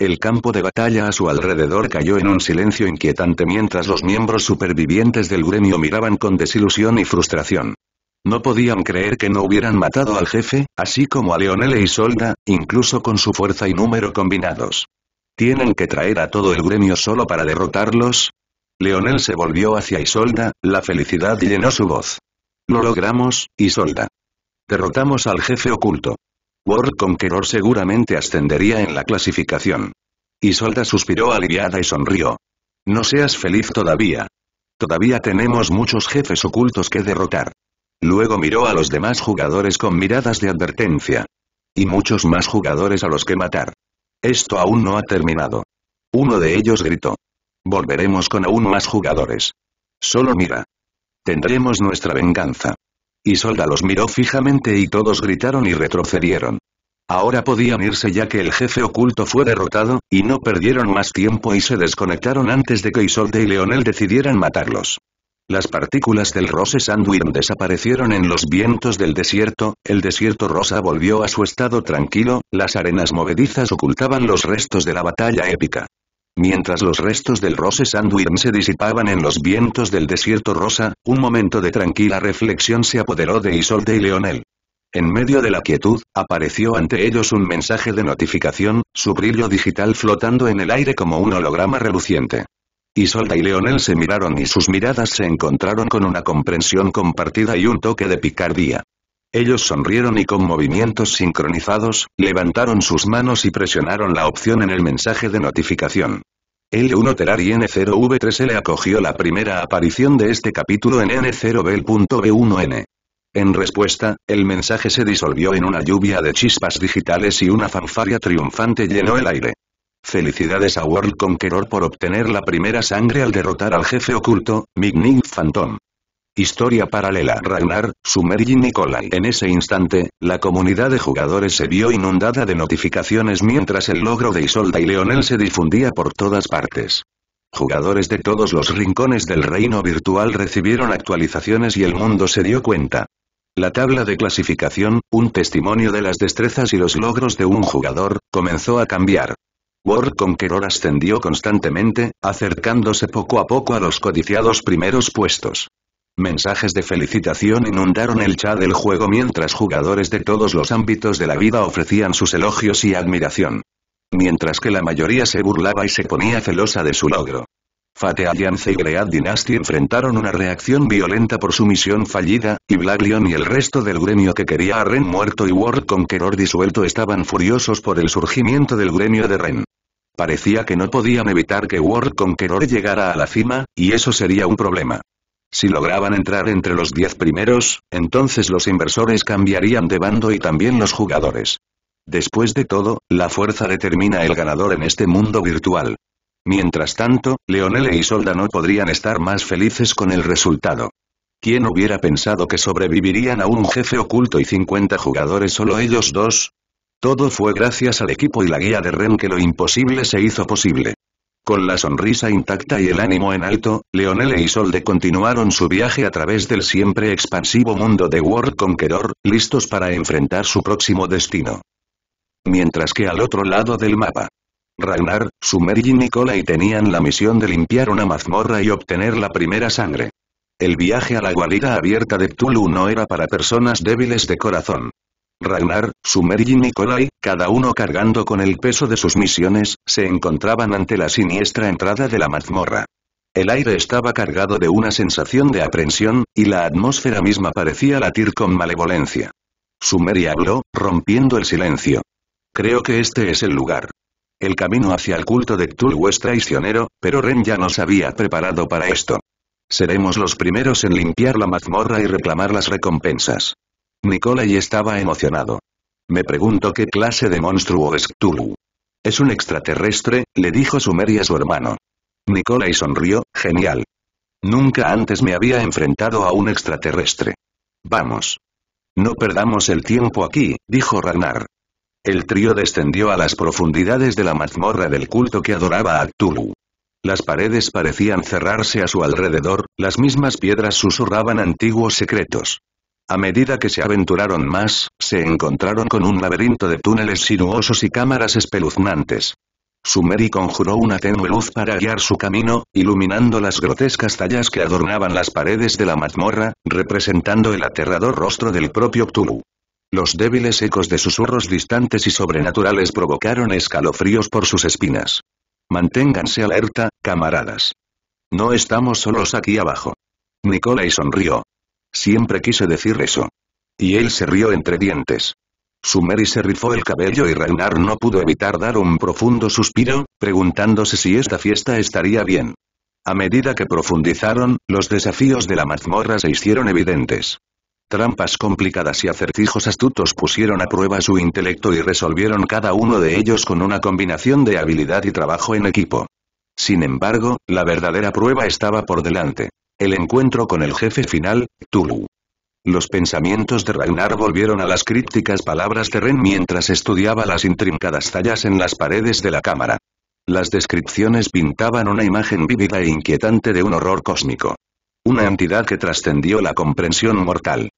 El campo de batalla a su alrededor cayó en un silencio inquietante mientras los miembros supervivientes del gremio miraban con desilusión y frustración. No podían creer que no hubieran matado al jefe, así como a Leonel e Isolda, incluso con su fuerza y número combinados. ¿Tienen que traer a todo el gremio solo para derrotarlos? Leonel se volvió hacia Isolda, la felicidad llenó su voz. Lo logramos, Isolda. Derrotamos al jefe oculto. World Conqueror seguramente ascendería en la clasificación. Isolda suspiró aliviada y sonrió. No seas feliz todavía. Todavía tenemos muchos jefes ocultos que derrotar. Luego miró a los demás jugadores con miradas de advertencia. Y muchos más jugadores a los que matar. Esto aún no ha terminado. Uno de ellos gritó. Volveremos con aún más jugadores. Solo mira. Tendremos nuestra venganza. Isolda los miró fijamente y todos gritaron y retrocedieron. Ahora podían irse ya que el jefe oculto fue derrotado, y no perdieron más tiempo y se desconectaron antes de que Isolde y Leonel decidieran matarlos. Las partículas del Rose Sandworm desaparecieron en los vientos del desierto, el desierto rosa volvió a su estado tranquilo, las arenas movedizas ocultaban los restos de la batalla épica. Mientras los restos del Rose Sandwich se disipaban en los vientos del desierto rosa, un momento de tranquila reflexión se apoderó de Isolde y Leonel. En medio de la quietud, apareció ante ellos un mensaje de notificación, su brillo digital flotando en el aire como un holograma reluciente. Isolda y Leonel se miraron y sus miradas se encontraron con una comprensión compartida y un toque de picardía. Ellos sonrieron y con movimientos sincronizados, levantaron sus manos y presionaron la opción en el mensaje de notificación. L1 Terari N0V3L acogió la primera aparición de este capítulo en N0B.B1N. En respuesta, el mensaje se disolvió en una lluvia de chispas digitales y una fanfaria triunfante llenó el aire. Felicidades a World Conqueror por obtener la primera sangre al derrotar al jefe oculto, Mignin Phantom. Historia paralela Ragnar, Sumer y Nikolai En ese instante, la comunidad de jugadores se vio inundada de notificaciones mientras el logro de Isolda y Leonel se difundía por todas partes. Jugadores de todos los rincones del reino virtual recibieron actualizaciones y el mundo se dio cuenta. La tabla de clasificación, un testimonio de las destrezas y los logros de un jugador, comenzó a cambiar. World Conqueror ascendió constantemente, acercándose poco a poco a los codiciados primeros puestos. Mensajes de felicitación inundaron el chat del juego mientras jugadores de todos los ámbitos de la vida ofrecían sus elogios y admiración. Mientras que la mayoría se burlaba y se ponía celosa de su logro. Fate Alliance y Great Dynasty enfrentaron una reacción violenta por su misión fallida, y Black Leon y el resto del gremio que quería a Ren muerto y World Conqueror disuelto estaban furiosos por el surgimiento del gremio de Ren. Parecía que no podían evitar que World Conqueror llegara a la cima, y eso sería un problema. Si lograban entrar entre los 10 primeros, entonces los inversores cambiarían de bando y también los jugadores. Después de todo, la fuerza determina el ganador en este mundo virtual. Mientras tanto, Leonel y Isolda no podrían estar más felices con el resultado. ¿Quién hubiera pensado que sobrevivirían a un jefe oculto y 50 jugadores solo ellos dos? Todo fue gracias al equipo y la guía de Ren que lo imposible se hizo posible. Con la sonrisa intacta y el ánimo en alto, Leonel y e Solde continuaron su viaje a través del siempre expansivo mundo de World Conqueror, listos para enfrentar su próximo destino. Mientras que al otro lado del mapa, Ragnar, Sumer y Nicolai tenían la misión de limpiar una mazmorra y obtener la primera sangre. El viaje a la guarida abierta de Tulu no era para personas débiles de corazón. Ragnar, Sumer y Nikolai, cada uno cargando con el peso de sus misiones, se encontraban ante la siniestra entrada de la mazmorra. El aire estaba cargado de una sensación de aprensión, y la atmósfera misma parecía latir con malevolencia. Sumeri habló, rompiendo el silencio. Creo que este es el lugar. El camino hacia el culto de Cthulhu es traicionero, pero Ren ya nos había preparado para esto. Seremos los primeros en limpiar la mazmorra y reclamar las recompensas. Nicolai estaba emocionado. Me pregunto qué clase de monstruo es Cthulhu. Es un extraterrestre, le dijo Sumeri a su hermano. Nicolai sonrió, genial. Nunca antes me había enfrentado a un extraterrestre. Vamos. No perdamos el tiempo aquí, dijo Ragnar. El trío descendió a las profundidades de la mazmorra del culto que adoraba a Cthulhu. Las paredes parecían cerrarse a su alrededor, las mismas piedras susurraban antiguos secretos. A medida que se aventuraron más, se encontraron con un laberinto de túneles sinuosos y cámaras espeluznantes. Sumeri conjuró una tenue luz para guiar su camino, iluminando las grotescas tallas que adornaban las paredes de la mazmorra, representando el aterrador rostro del propio Cthulhu. Los débiles ecos de susurros distantes y sobrenaturales provocaron escalofríos por sus espinas. Manténganse alerta, camaradas. No estamos solos aquí abajo. Nicolai sonrió. Siempre quise decir eso. Y él se rió entre dientes. Sumeri se rifó el cabello y Ragnar no pudo evitar dar un profundo suspiro, preguntándose si esta fiesta estaría bien. A medida que profundizaron, los desafíos de la mazmorra se hicieron evidentes. Trampas complicadas y acertijos astutos pusieron a prueba su intelecto y resolvieron cada uno de ellos con una combinación de habilidad y trabajo en equipo. Sin embargo, la verdadera prueba estaba por delante. El encuentro con el jefe final, Tulu. Los pensamientos de Ragnar volvieron a las crípticas palabras de Ren mientras estudiaba las intrincadas tallas en las paredes de la cámara. Las descripciones pintaban una imagen vívida e inquietante de un horror cósmico. Una entidad que trascendió la comprensión mortal.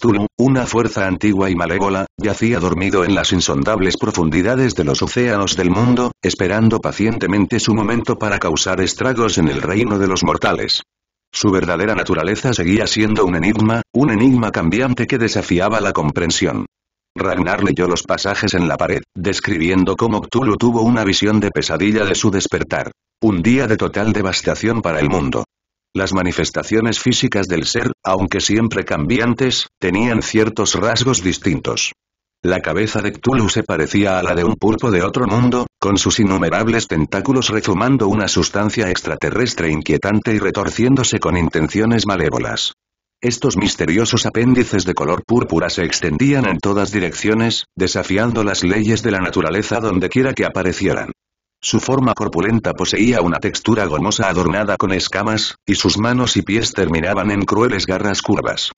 Tulu, una fuerza antigua y malévola, yacía dormido en las insondables profundidades de los océanos del mundo, esperando pacientemente su momento para causar estragos en el reino de los mortales. Su verdadera naturaleza seguía siendo un enigma, un enigma cambiante que desafiaba la comprensión. Ragnar leyó los pasajes en la pared, describiendo cómo Cthulhu tuvo una visión de pesadilla de su despertar. Un día de total devastación para el mundo. Las manifestaciones físicas del ser, aunque siempre cambiantes, tenían ciertos rasgos distintos. La cabeza de Cthulhu se parecía a la de un pulpo de otro mundo, con sus innumerables tentáculos rezumando una sustancia extraterrestre inquietante y retorciéndose con intenciones malévolas. Estos misteriosos apéndices de color púrpura se extendían en todas direcciones, desafiando las leyes de la naturaleza dondequiera que aparecieran. Su forma corpulenta poseía una textura gomosa adornada con escamas, y sus manos y pies terminaban en crueles garras curvas.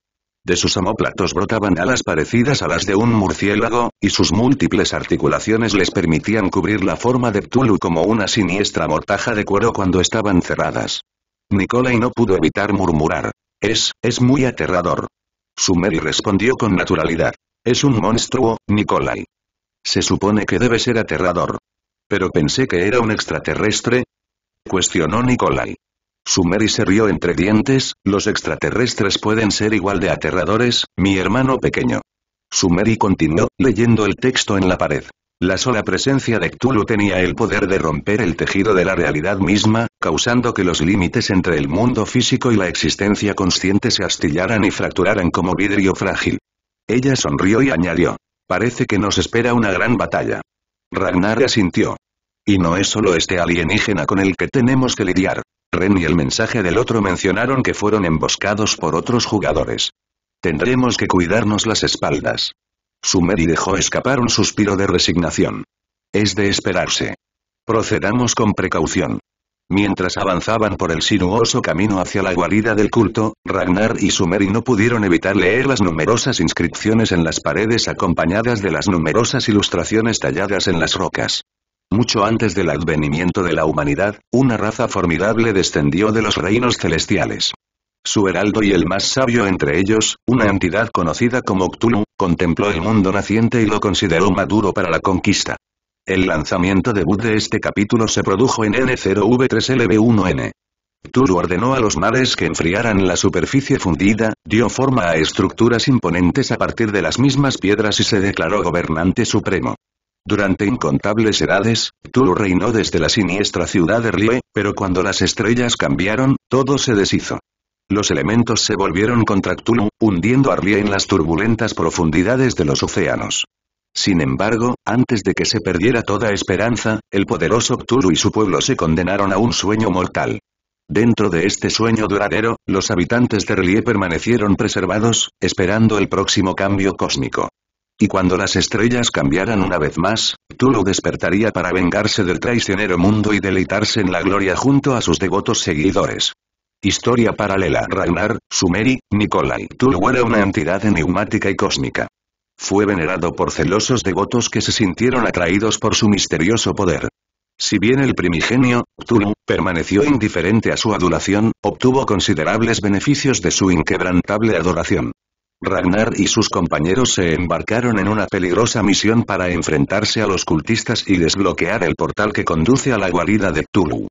De sus amóplatos brotaban alas parecidas a las de un murciélago, y sus múltiples articulaciones les permitían cubrir la forma de Tulu como una siniestra mortaja de cuero cuando estaban cerradas. Nikolai no pudo evitar murmurar. Es, es muy aterrador. Sumeri respondió con naturalidad. Es un monstruo, Nikolai. Se supone que debe ser aterrador. Pero pensé que era un extraterrestre. Cuestionó Nikolai. Sumeri se rió entre dientes, los extraterrestres pueden ser igual de aterradores, mi hermano pequeño. Sumeri continuó, leyendo el texto en la pared. La sola presencia de Cthulhu tenía el poder de romper el tejido de la realidad misma, causando que los límites entre el mundo físico y la existencia consciente se astillaran y fracturaran como vidrio frágil. Ella sonrió y añadió. Parece que nos espera una gran batalla. Ragnar asintió. Y no es solo este alienígena con el que tenemos que lidiar. Ren y el mensaje del otro mencionaron que fueron emboscados por otros jugadores. Tendremos que cuidarnos las espaldas. Sumeri dejó escapar un suspiro de resignación. Es de esperarse. Procedamos con precaución. Mientras avanzaban por el sinuoso camino hacia la guarida del culto, Ragnar y Sumeri no pudieron evitar leer las numerosas inscripciones en las paredes acompañadas de las numerosas ilustraciones talladas en las rocas. Mucho antes del advenimiento de la humanidad, una raza formidable descendió de los reinos celestiales. Su heraldo y el más sabio entre ellos, una entidad conocida como Cthulhu, contempló el mundo naciente y lo consideró maduro para la conquista. El lanzamiento debut de este capítulo se produjo en N0V3LB1N. Cthulhu ordenó a los mares que enfriaran la superficie fundida, dio forma a estructuras imponentes a partir de las mismas piedras y se declaró gobernante supremo. Durante incontables edades, Tulu reinó desde la siniestra ciudad de Rie, pero cuando las estrellas cambiaron, todo se deshizo. Los elementos se volvieron contra Tulu, hundiendo a Rie en las turbulentas profundidades de los océanos. Sin embargo, antes de que se perdiera toda esperanza, el poderoso Tulu y su pueblo se condenaron a un sueño mortal. Dentro de este sueño duradero, los habitantes de Rie permanecieron preservados, esperando el próximo cambio cósmico. Y cuando las estrellas cambiaran una vez más, Tulu despertaría para vengarse del traicionero mundo y deleitarse en la gloria junto a sus devotos seguidores. Historia paralela Ragnar, Sumeri, Nikolai Tulu era una entidad enigmática y cósmica. Fue venerado por celosos devotos que se sintieron atraídos por su misterioso poder. Si bien el primigenio, Tulu permaneció indiferente a su adulación, obtuvo considerables beneficios de su inquebrantable adoración. Ragnar y sus compañeros se embarcaron en una peligrosa misión para enfrentarse a los cultistas y desbloquear el portal que conduce a la guarida de Cthulhu.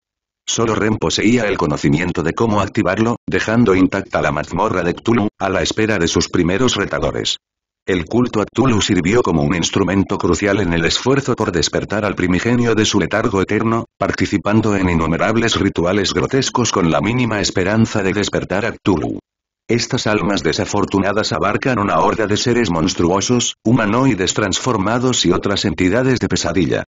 Solo Ren poseía el conocimiento de cómo activarlo, dejando intacta la mazmorra de Cthulhu, a la espera de sus primeros retadores. El culto a Cthulhu sirvió como un instrumento crucial en el esfuerzo por despertar al primigenio de su letargo eterno, participando en innumerables rituales grotescos con la mínima esperanza de despertar a Cthulhu. Estas almas desafortunadas abarcan una horda de seres monstruosos, humanoides transformados y otras entidades de pesadilla.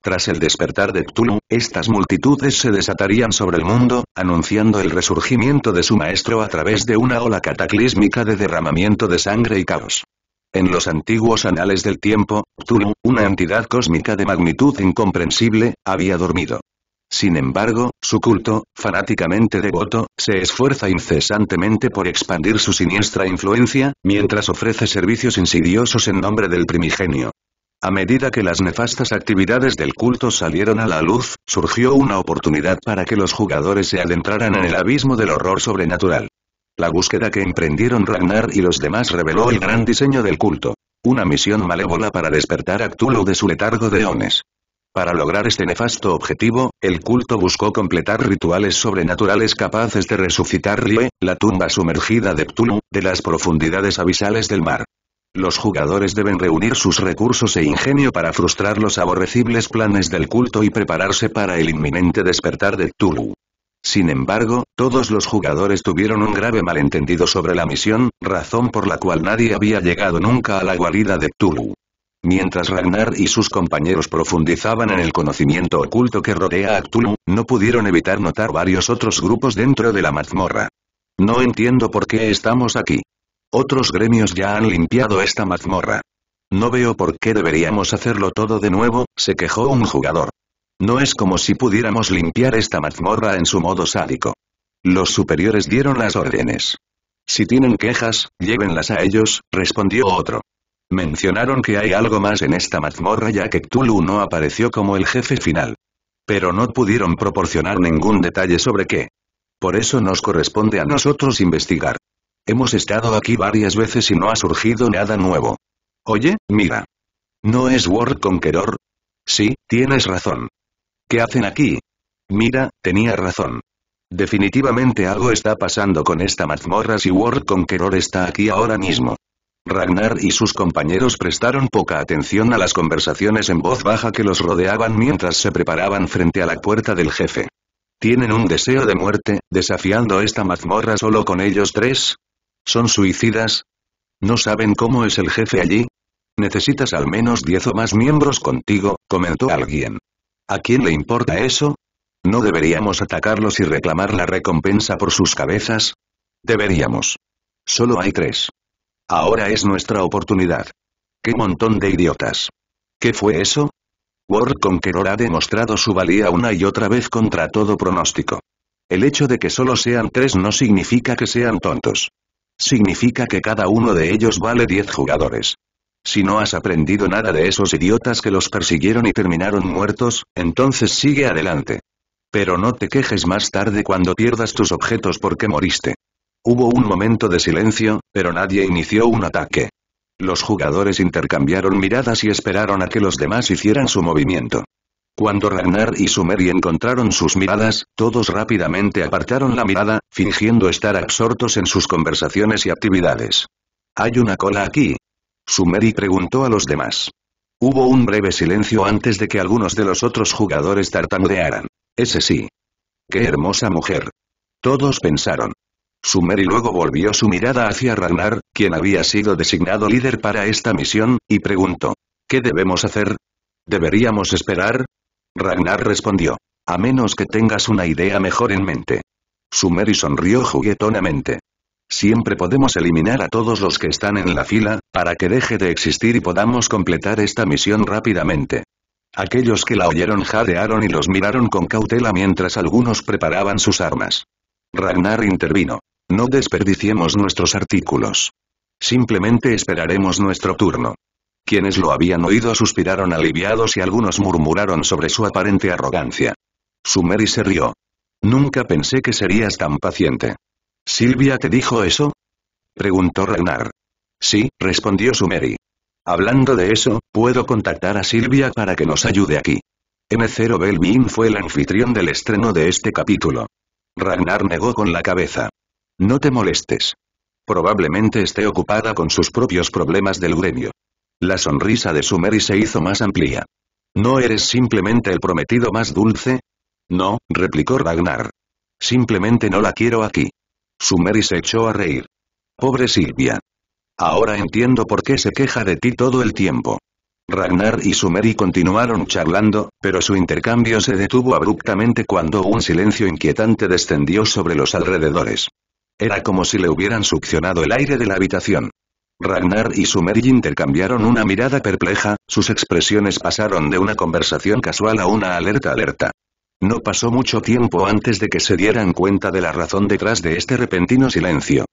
Tras el despertar de Cthulhu, estas multitudes se desatarían sobre el mundo, anunciando el resurgimiento de su maestro a través de una ola cataclísmica de derramamiento de sangre y caos. En los antiguos anales del tiempo, Cthulhu, una entidad cósmica de magnitud incomprensible, había dormido. Sin embargo, su culto, fanáticamente devoto, se esfuerza incesantemente por expandir su siniestra influencia, mientras ofrece servicios insidiosos en nombre del primigenio. A medida que las nefastas actividades del culto salieron a la luz, surgió una oportunidad para que los jugadores se adentraran en el abismo del horror sobrenatural. La búsqueda que emprendieron Ragnar y los demás reveló el gran diseño del culto. Una misión malévola para despertar a Cthulhu de su letargo de ones. Para lograr este nefasto objetivo, el culto buscó completar rituales sobrenaturales capaces de resucitar Rie, la tumba sumergida de Cthulhu, de las profundidades abisales del mar. Los jugadores deben reunir sus recursos e ingenio para frustrar los aborrecibles planes del culto y prepararse para el inminente despertar de Cthulhu. Sin embargo, todos los jugadores tuvieron un grave malentendido sobre la misión, razón por la cual nadie había llegado nunca a la guarida de Cthulhu. Mientras Ragnar y sus compañeros profundizaban en el conocimiento oculto que rodea a Cthulhu, no pudieron evitar notar varios otros grupos dentro de la mazmorra. No entiendo por qué estamos aquí. Otros gremios ya han limpiado esta mazmorra. No veo por qué deberíamos hacerlo todo de nuevo, se quejó un jugador. No es como si pudiéramos limpiar esta mazmorra en su modo sádico. Los superiores dieron las órdenes. Si tienen quejas, llévenlas a ellos, respondió otro. Mencionaron que hay algo más en esta mazmorra ya que Cthulhu no apareció como el jefe final. Pero no pudieron proporcionar ningún detalle sobre qué. Por eso nos corresponde a nosotros investigar. Hemos estado aquí varias veces y no ha surgido nada nuevo. Oye, mira. ¿No es World Conqueror? Sí, tienes razón. ¿Qué hacen aquí? Mira, tenía razón. Definitivamente algo está pasando con esta mazmorra si World Conqueror está aquí ahora mismo. Ragnar y sus compañeros prestaron poca atención a las conversaciones en voz baja que los rodeaban mientras se preparaban frente a la puerta del jefe. ¿Tienen un deseo de muerte, desafiando esta mazmorra solo con ellos tres? ¿Son suicidas? ¿No saben cómo es el jefe allí? Necesitas al menos diez o más miembros contigo, comentó alguien. ¿A quién le importa eso? ¿No deberíamos atacarlos y reclamar la recompensa por sus cabezas? Deberíamos. Solo hay tres. Ahora es nuestra oportunidad. ¡Qué montón de idiotas! ¿Qué fue eso? World Conqueror ha demostrado su valía una y otra vez contra todo pronóstico. El hecho de que solo sean tres no significa que sean tontos. Significa que cada uno de ellos vale 10 jugadores. Si no has aprendido nada de esos idiotas que los persiguieron y terminaron muertos, entonces sigue adelante. Pero no te quejes más tarde cuando pierdas tus objetos porque moriste. Hubo un momento de silencio, pero nadie inició un ataque. Los jugadores intercambiaron miradas y esperaron a que los demás hicieran su movimiento. Cuando Ragnar y Sumeri encontraron sus miradas, todos rápidamente apartaron la mirada, fingiendo estar absortos en sus conversaciones y actividades. ¿Hay una cola aquí? Sumeri preguntó a los demás. Hubo un breve silencio antes de que algunos de los otros jugadores tartamudearan. Ese sí. ¡Qué hermosa mujer! Todos pensaron. Sumeri y luego volvió su mirada hacia Ragnar, quien había sido designado líder para esta misión, y preguntó. ¿Qué debemos hacer? ¿Deberíamos esperar? Ragnar respondió. A menos que tengas una idea mejor en mente. Sumeri sonrió juguetonamente. Siempre podemos eliminar a todos los que están en la fila, para que deje de existir y podamos completar esta misión rápidamente. Aquellos que la oyeron jadearon y los miraron con cautela mientras algunos preparaban sus armas. Ragnar intervino. No desperdiciemos nuestros artículos. Simplemente esperaremos nuestro turno. Quienes lo habían oído suspiraron aliviados y algunos murmuraron sobre su aparente arrogancia. Sumeri se rió. Nunca pensé que serías tan paciente. ¿Silvia te dijo eso? Preguntó Ragnar. Sí, respondió Sumeri. Hablando de eso, puedo contactar a Silvia para que nos ayude aquí. M0 Belvin fue el anfitrión del estreno de este capítulo. Ragnar negó con la cabeza. No te molestes. Probablemente esté ocupada con sus propios problemas del gremio. La sonrisa de Sumeri se hizo más amplia. ¿No eres simplemente el prometido más dulce? No, replicó Ragnar. Simplemente no la quiero aquí. Sumeri se echó a reír. Pobre Silvia. Ahora entiendo por qué se queja de ti todo el tiempo. Ragnar y Sumeri continuaron charlando, pero su intercambio se detuvo abruptamente cuando un silencio inquietante descendió sobre los alrededores. Era como si le hubieran succionado el aire de la habitación. Ragnar y Sumeri intercambiaron una mirada perpleja, sus expresiones pasaron de una conversación casual a una alerta alerta. No pasó mucho tiempo antes de que se dieran cuenta de la razón detrás de este repentino silencio.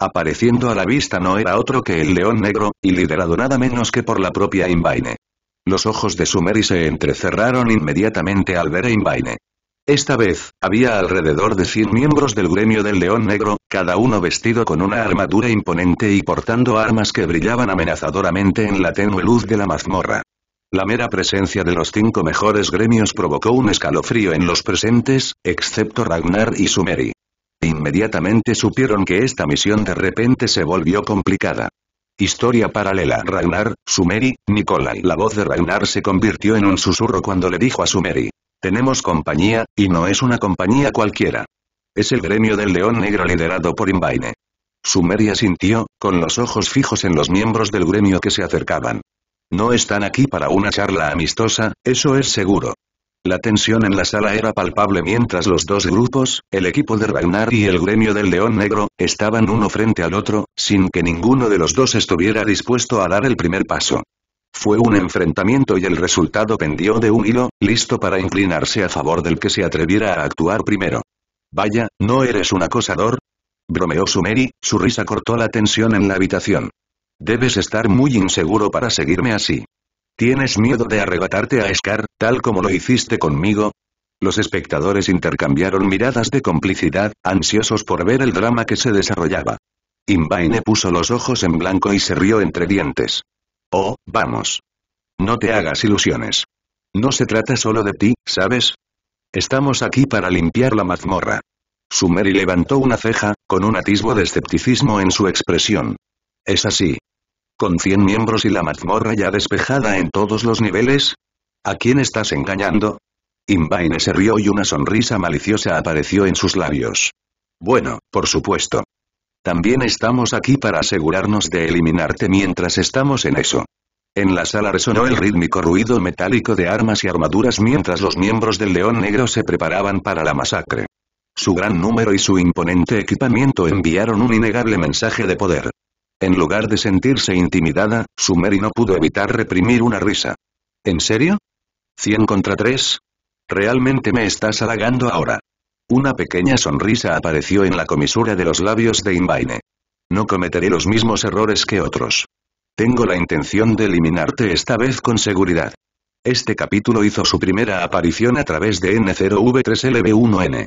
Apareciendo a la vista no era otro que el león negro, y liderado nada menos que por la propia Invaine. Los ojos de Sumeri se entrecerraron inmediatamente al ver a Invaine. Esta vez, había alrededor de 100 miembros del gremio del León Negro, cada uno vestido con una armadura imponente y portando armas que brillaban amenazadoramente en la tenue luz de la mazmorra. La mera presencia de los cinco mejores gremios provocó un escalofrío en los presentes, excepto Ragnar y Sumeri. Inmediatamente supieron que esta misión de repente se volvió complicada. Historia paralela Ragnar, Sumeri, Nicolai La voz de Ragnar se convirtió en un susurro cuando le dijo a Sumeri, tenemos compañía, y no es una compañía cualquiera. Es el gremio del León Negro liderado por Invaine. Sumeria sintió, con los ojos fijos en los miembros del gremio que se acercaban. No están aquí para una charla amistosa, eso es seguro. La tensión en la sala era palpable mientras los dos grupos, el equipo de Ragnar y el gremio del León Negro, estaban uno frente al otro, sin que ninguno de los dos estuviera dispuesto a dar el primer paso. Fue un enfrentamiento y el resultado pendió de un hilo, listo para inclinarse a favor del que se atreviera a actuar primero. Vaya, ¿no eres un acosador? Bromeó Sumeri, su risa cortó la tensión en la habitación. Debes estar muy inseguro para seguirme así. ¿Tienes miedo de arrebatarte a Scar, tal como lo hiciste conmigo? Los espectadores intercambiaron miradas de complicidad, ansiosos por ver el drama que se desarrollaba. Invaine puso los ojos en blanco y se rió entre dientes. Oh, vamos. No te hagas ilusiones. No se trata solo de ti, ¿sabes? Estamos aquí para limpiar la mazmorra. Sumeri levantó una ceja, con un atisbo de escepticismo en su expresión. Es así. Con 100 miembros y la mazmorra ya despejada en todos los niveles. ¿A quién estás engañando? Invaine se rió y una sonrisa maliciosa apareció en sus labios. Bueno, por supuesto. También estamos aquí para asegurarnos de eliminarte mientras estamos en eso. En la sala resonó el rítmico ruido metálico de armas y armaduras mientras los miembros del León Negro se preparaban para la masacre. Su gran número y su imponente equipamiento enviaron un innegable mensaje de poder. En lugar de sentirse intimidada, Sumeri no pudo evitar reprimir una risa. ¿En serio? ¿Cien contra tres? Realmente me estás halagando ahora. Una pequeña sonrisa apareció en la comisura de los labios de Invaine. No cometeré los mismos errores que otros. Tengo la intención de eliminarte esta vez con seguridad. Este capítulo hizo su primera aparición a través de N0V3LB1N.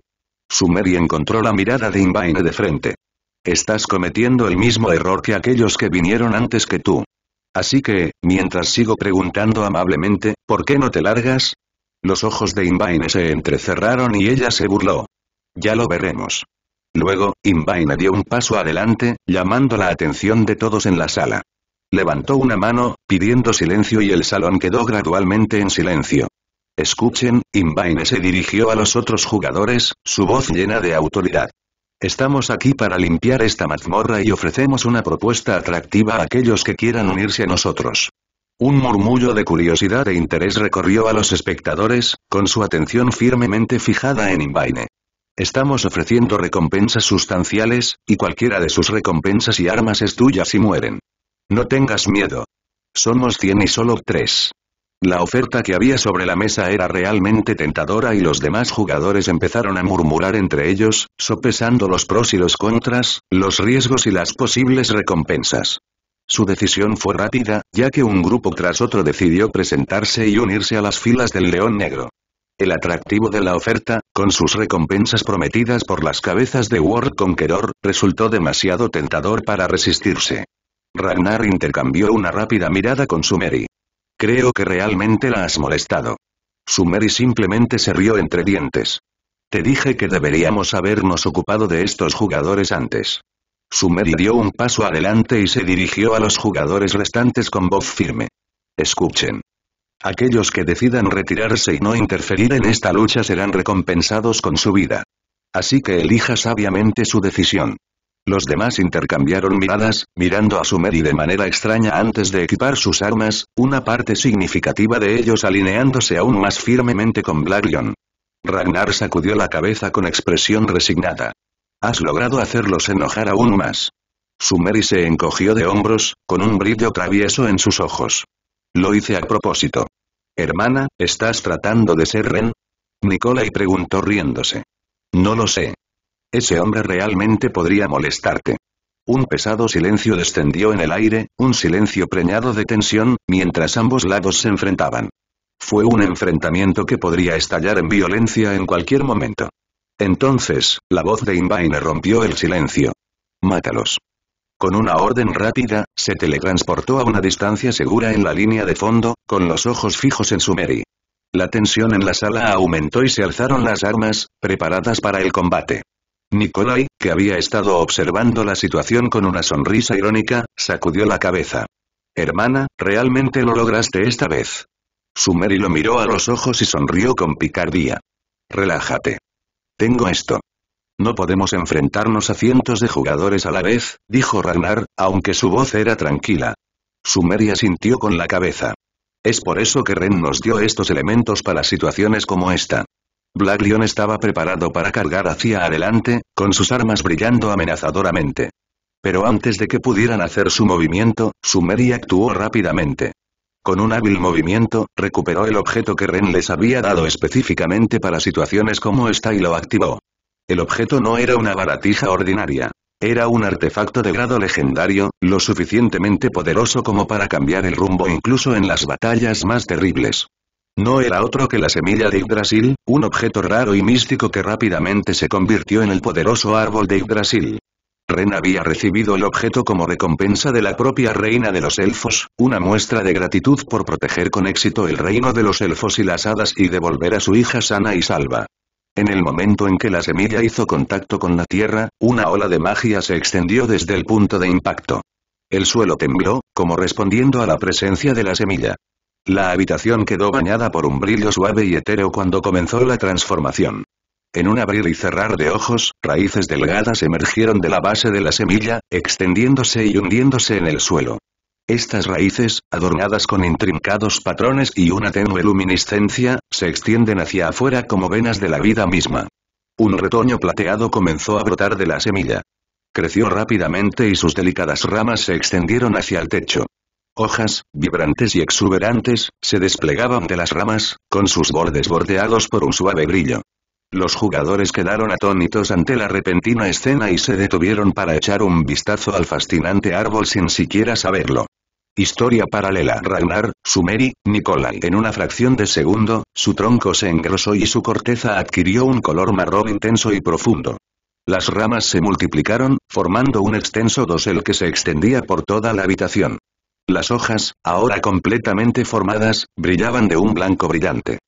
y encontró la mirada de Invaine de frente. Estás cometiendo el mismo error que aquellos que vinieron antes que tú. Así que, mientras sigo preguntando amablemente, ¿por qué no te largas? Los ojos de Invaine se entrecerraron y ella se burló. Ya lo veremos. Luego, Invaine dio un paso adelante, llamando la atención de todos en la sala. Levantó una mano, pidiendo silencio y el salón quedó gradualmente en silencio. Escuchen, Invaine se dirigió a los otros jugadores, su voz llena de autoridad. Estamos aquí para limpiar esta mazmorra y ofrecemos una propuesta atractiva a aquellos que quieran unirse a nosotros. Un murmullo de curiosidad e interés recorrió a los espectadores, con su atención firmemente fijada en Invaine. Estamos ofreciendo recompensas sustanciales, y cualquiera de sus recompensas y armas es tuya si mueren. No tengas miedo. Somos 100 y solo tres. La oferta que había sobre la mesa era realmente tentadora y los demás jugadores empezaron a murmurar entre ellos, sopesando los pros y los contras, los riesgos y las posibles recompensas. Su decisión fue rápida, ya que un grupo tras otro decidió presentarse y unirse a las filas del León Negro. El atractivo de la oferta, con sus recompensas prometidas por las cabezas de World Conqueror, resultó demasiado tentador para resistirse. Ragnar intercambió una rápida mirada con Sumeri. Creo que realmente la has molestado. Sumeri simplemente se rió entre dientes. Te dije que deberíamos habernos ocupado de estos jugadores antes. Sumeri dio un paso adelante y se dirigió a los jugadores restantes con voz firme. Escuchen. Aquellos que decidan retirarse y no interferir en esta lucha serán recompensados con su vida. Así que elija sabiamente su decisión. Los demás intercambiaron miradas, mirando a Sumeri de manera extraña antes de equipar sus armas, una parte significativa de ellos alineándose aún más firmemente con Blarion. Ragnar sacudió la cabeza con expresión resignada. Has logrado hacerlos enojar aún más. Sumeri se encogió de hombros, con un brillo travieso en sus ojos. Lo hice a propósito. Hermana, ¿estás tratando de ser Ren? Nikolai preguntó riéndose. No lo sé. Ese hombre realmente podría molestarte. Un pesado silencio descendió en el aire, un silencio preñado de tensión, mientras ambos lados se enfrentaban. Fue un enfrentamiento que podría estallar en violencia en cualquier momento. Entonces, la voz de Invine rompió el silencio. Mátalos. Con una orden rápida, se teletransportó a una distancia segura en la línea de fondo, con los ojos fijos en Sumeri. La tensión en la sala aumentó y se alzaron las armas, preparadas para el combate. Nikolai, que había estado observando la situación con una sonrisa irónica, sacudió la cabeza. Hermana, realmente lo lograste esta vez. Sumeri lo miró a los ojos y sonrió con picardía. Relájate. Tengo esto. No podemos enfrentarnos a cientos de jugadores a la vez, dijo Ragnar, aunque su voz era tranquila. Sumeria sintió con la cabeza. Es por eso que Ren nos dio estos elementos para situaciones como esta. Black Leon estaba preparado para cargar hacia adelante, con sus armas brillando amenazadoramente. Pero antes de que pudieran hacer su movimiento, Sumeria actuó rápidamente. Con un hábil movimiento, recuperó el objeto que Ren les había dado específicamente para situaciones como esta y lo activó. El objeto no era una baratija ordinaria. Era un artefacto de grado legendario, lo suficientemente poderoso como para cambiar el rumbo incluso en las batallas más terribles. No era otro que la semilla de Yggdrasil, un objeto raro y místico que rápidamente se convirtió en el poderoso árbol de Yggdrasil. Ren había recibido el objeto como recompensa de la propia reina de los elfos, una muestra de gratitud por proteger con éxito el reino de los elfos y las hadas y devolver a su hija sana y salva. En el momento en que la semilla hizo contacto con la tierra, una ola de magia se extendió desde el punto de impacto. El suelo tembló, como respondiendo a la presencia de la semilla. La habitación quedó bañada por un brillo suave y etéreo cuando comenzó la transformación. En un abrir y cerrar de ojos, raíces delgadas emergieron de la base de la semilla, extendiéndose y hundiéndose en el suelo. Estas raíces, adornadas con intrincados patrones y una tenue luminiscencia, se extienden hacia afuera como venas de la vida misma. Un retoño plateado comenzó a brotar de la semilla. Creció rápidamente y sus delicadas ramas se extendieron hacia el techo. Hojas, vibrantes y exuberantes, se desplegaban de las ramas, con sus bordes bordeados por un suave brillo. Los jugadores quedaron atónitos ante la repentina escena y se detuvieron para echar un vistazo al fascinante árbol sin siquiera saberlo. Historia paralela. Ragnar, Sumeri, Nicolai. En una fracción de segundo, su tronco se engrosó y su corteza adquirió un color marrón intenso y profundo. Las ramas se multiplicaron, formando un extenso dosel que se extendía por toda la habitación. Las hojas, ahora completamente formadas, brillaban de un blanco brillante.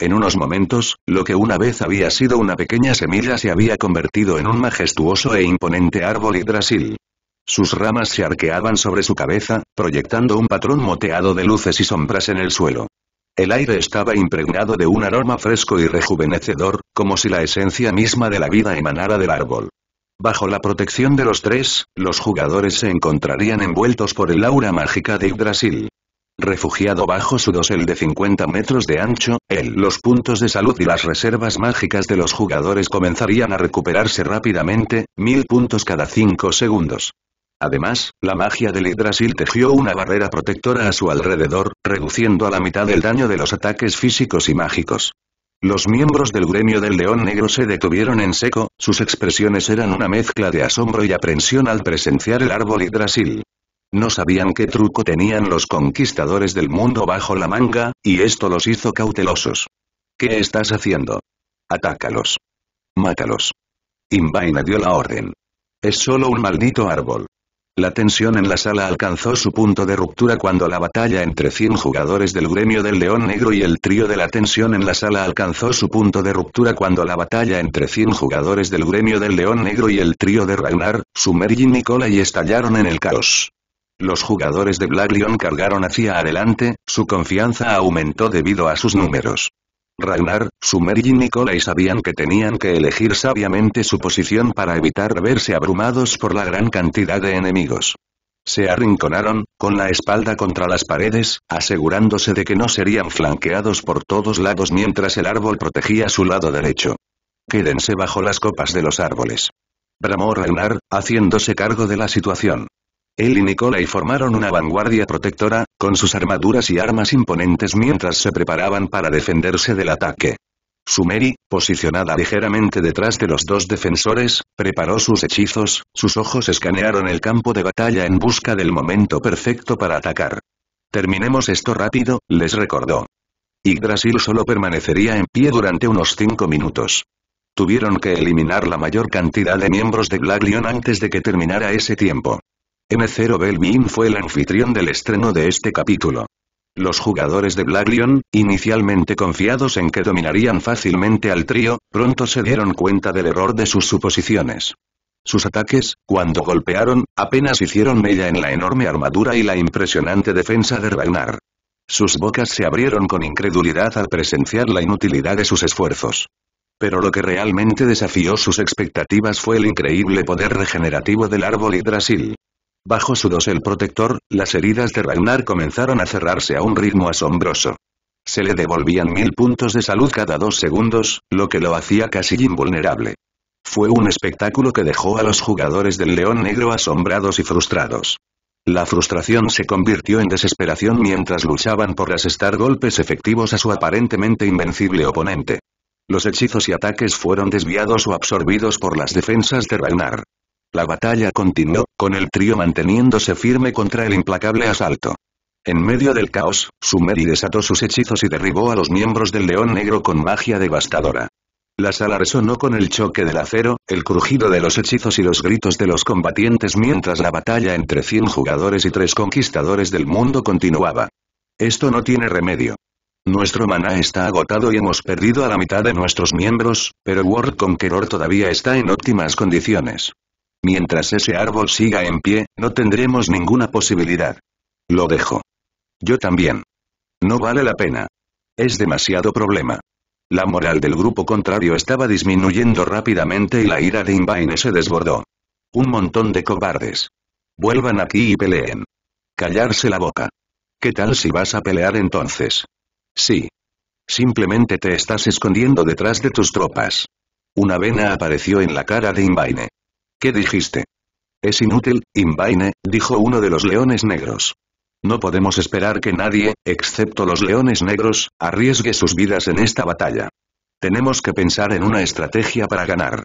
En unos momentos, lo que una vez había sido una pequeña semilla se había convertido en un majestuoso e imponente árbol hidrasil. Sus ramas se arqueaban sobre su cabeza, proyectando un patrón moteado de luces y sombras en el suelo. El aire estaba impregnado de un aroma fresco y rejuvenecedor, como si la esencia misma de la vida emanara del árbol. Bajo la protección de los tres, los jugadores se encontrarían envueltos por el aura mágica de Yggdrasil refugiado bajo su dosel de 50 metros de ancho, él. Los puntos de salud y las reservas mágicas de los jugadores comenzarían a recuperarse rápidamente, mil puntos cada 5 segundos. Además, la magia del hidrasil tejió una barrera protectora a su alrededor, reduciendo a la mitad el daño de los ataques físicos y mágicos. Los miembros del gremio del león negro se detuvieron en seco, sus expresiones eran una mezcla de asombro y aprensión al presenciar el árbol hidrasil. No sabían qué truco tenían los conquistadores del mundo bajo la manga, y esto los hizo cautelosos. ¿Qué estás haciendo? Atácalos. Mátalos. Invaina dio la orden. Es solo un maldito árbol. La tensión en la sala alcanzó su punto de ruptura cuando la batalla entre 100 jugadores del gremio del León Negro y el trío de la tensión en la sala alcanzó su punto de ruptura cuando la batalla entre 100 jugadores del gremio del León Negro y el trío de Ragnar, Sumer y Nicola y estallaron en el caos. Los jugadores de Lion cargaron hacia adelante, su confianza aumentó debido a sus números. Ragnar, Sumer y Nicolai sabían que tenían que elegir sabiamente su posición para evitar verse abrumados por la gran cantidad de enemigos. Se arrinconaron, con la espalda contra las paredes, asegurándose de que no serían flanqueados por todos lados mientras el árbol protegía su lado derecho. Quédense bajo las copas de los árboles. Bramó Ragnar, haciéndose cargo de la situación. Él y Nicolai formaron una vanguardia protectora, con sus armaduras y armas imponentes mientras se preparaban para defenderse del ataque. Sumeri, posicionada ligeramente detrás de los dos defensores, preparó sus hechizos, sus ojos escanearon el campo de batalla en busca del momento perfecto para atacar. Terminemos esto rápido, les recordó. Y Yggdrasil solo permanecería en pie durante unos cinco minutos. Tuvieron que eliminar la mayor cantidad de miembros de Black Lion antes de que terminara ese tiempo. M0 Belbin fue el anfitrión del estreno de este capítulo. Los jugadores de Lion, inicialmente confiados en que dominarían fácilmente al trío, pronto se dieron cuenta del error de sus suposiciones. Sus ataques, cuando golpearon, apenas hicieron mella en la enorme armadura y la impresionante defensa de Ragnar. Sus bocas se abrieron con incredulidad al presenciar la inutilidad de sus esfuerzos. Pero lo que realmente desafió sus expectativas fue el increíble poder regenerativo del árbol hidrasil. Bajo su dosel protector, las heridas de Ragnar comenzaron a cerrarse a un ritmo asombroso. Se le devolvían mil puntos de salud cada dos segundos, lo que lo hacía casi invulnerable. Fue un espectáculo que dejó a los jugadores del León Negro asombrados y frustrados. La frustración se convirtió en desesperación mientras luchaban por asestar golpes efectivos a su aparentemente invencible oponente. Los hechizos y ataques fueron desviados o absorbidos por las defensas de Ragnar. La batalla continuó, con el trío manteniéndose firme contra el implacable asalto. En medio del caos, Sumeri desató sus hechizos y derribó a los miembros del león negro con magia devastadora. La sala resonó con el choque del acero, el crujido de los hechizos y los gritos de los combatientes mientras la batalla entre 100 jugadores y tres conquistadores del mundo continuaba. Esto no tiene remedio. Nuestro maná está agotado y hemos perdido a la mitad de nuestros miembros, pero World Conqueror todavía está en óptimas condiciones. Mientras ese árbol siga en pie, no tendremos ninguna posibilidad. Lo dejo. Yo también. No vale la pena. Es demasiado problema. La moral del grupo contrario estaba disminuyendo rápidamente y la ira de Invaine se desbordó. Un montón de cobardes. Vuelvan aquí y peleen. Callarse la boca. ¿Qué tal si vas a pelear entonces? Sí. Simplemente te estás escondiendo detrás de tus tropas. Una vena apareció en la cara de Invaine. ¿Qué dijiste? Es inútil, Invaine, dijo uno de los leones negros. No podemos esperar que nadie, excepto los leones negros, arriesgue sus vidas en esta batalla. Tenemos que pensar en una estrategia para ganar.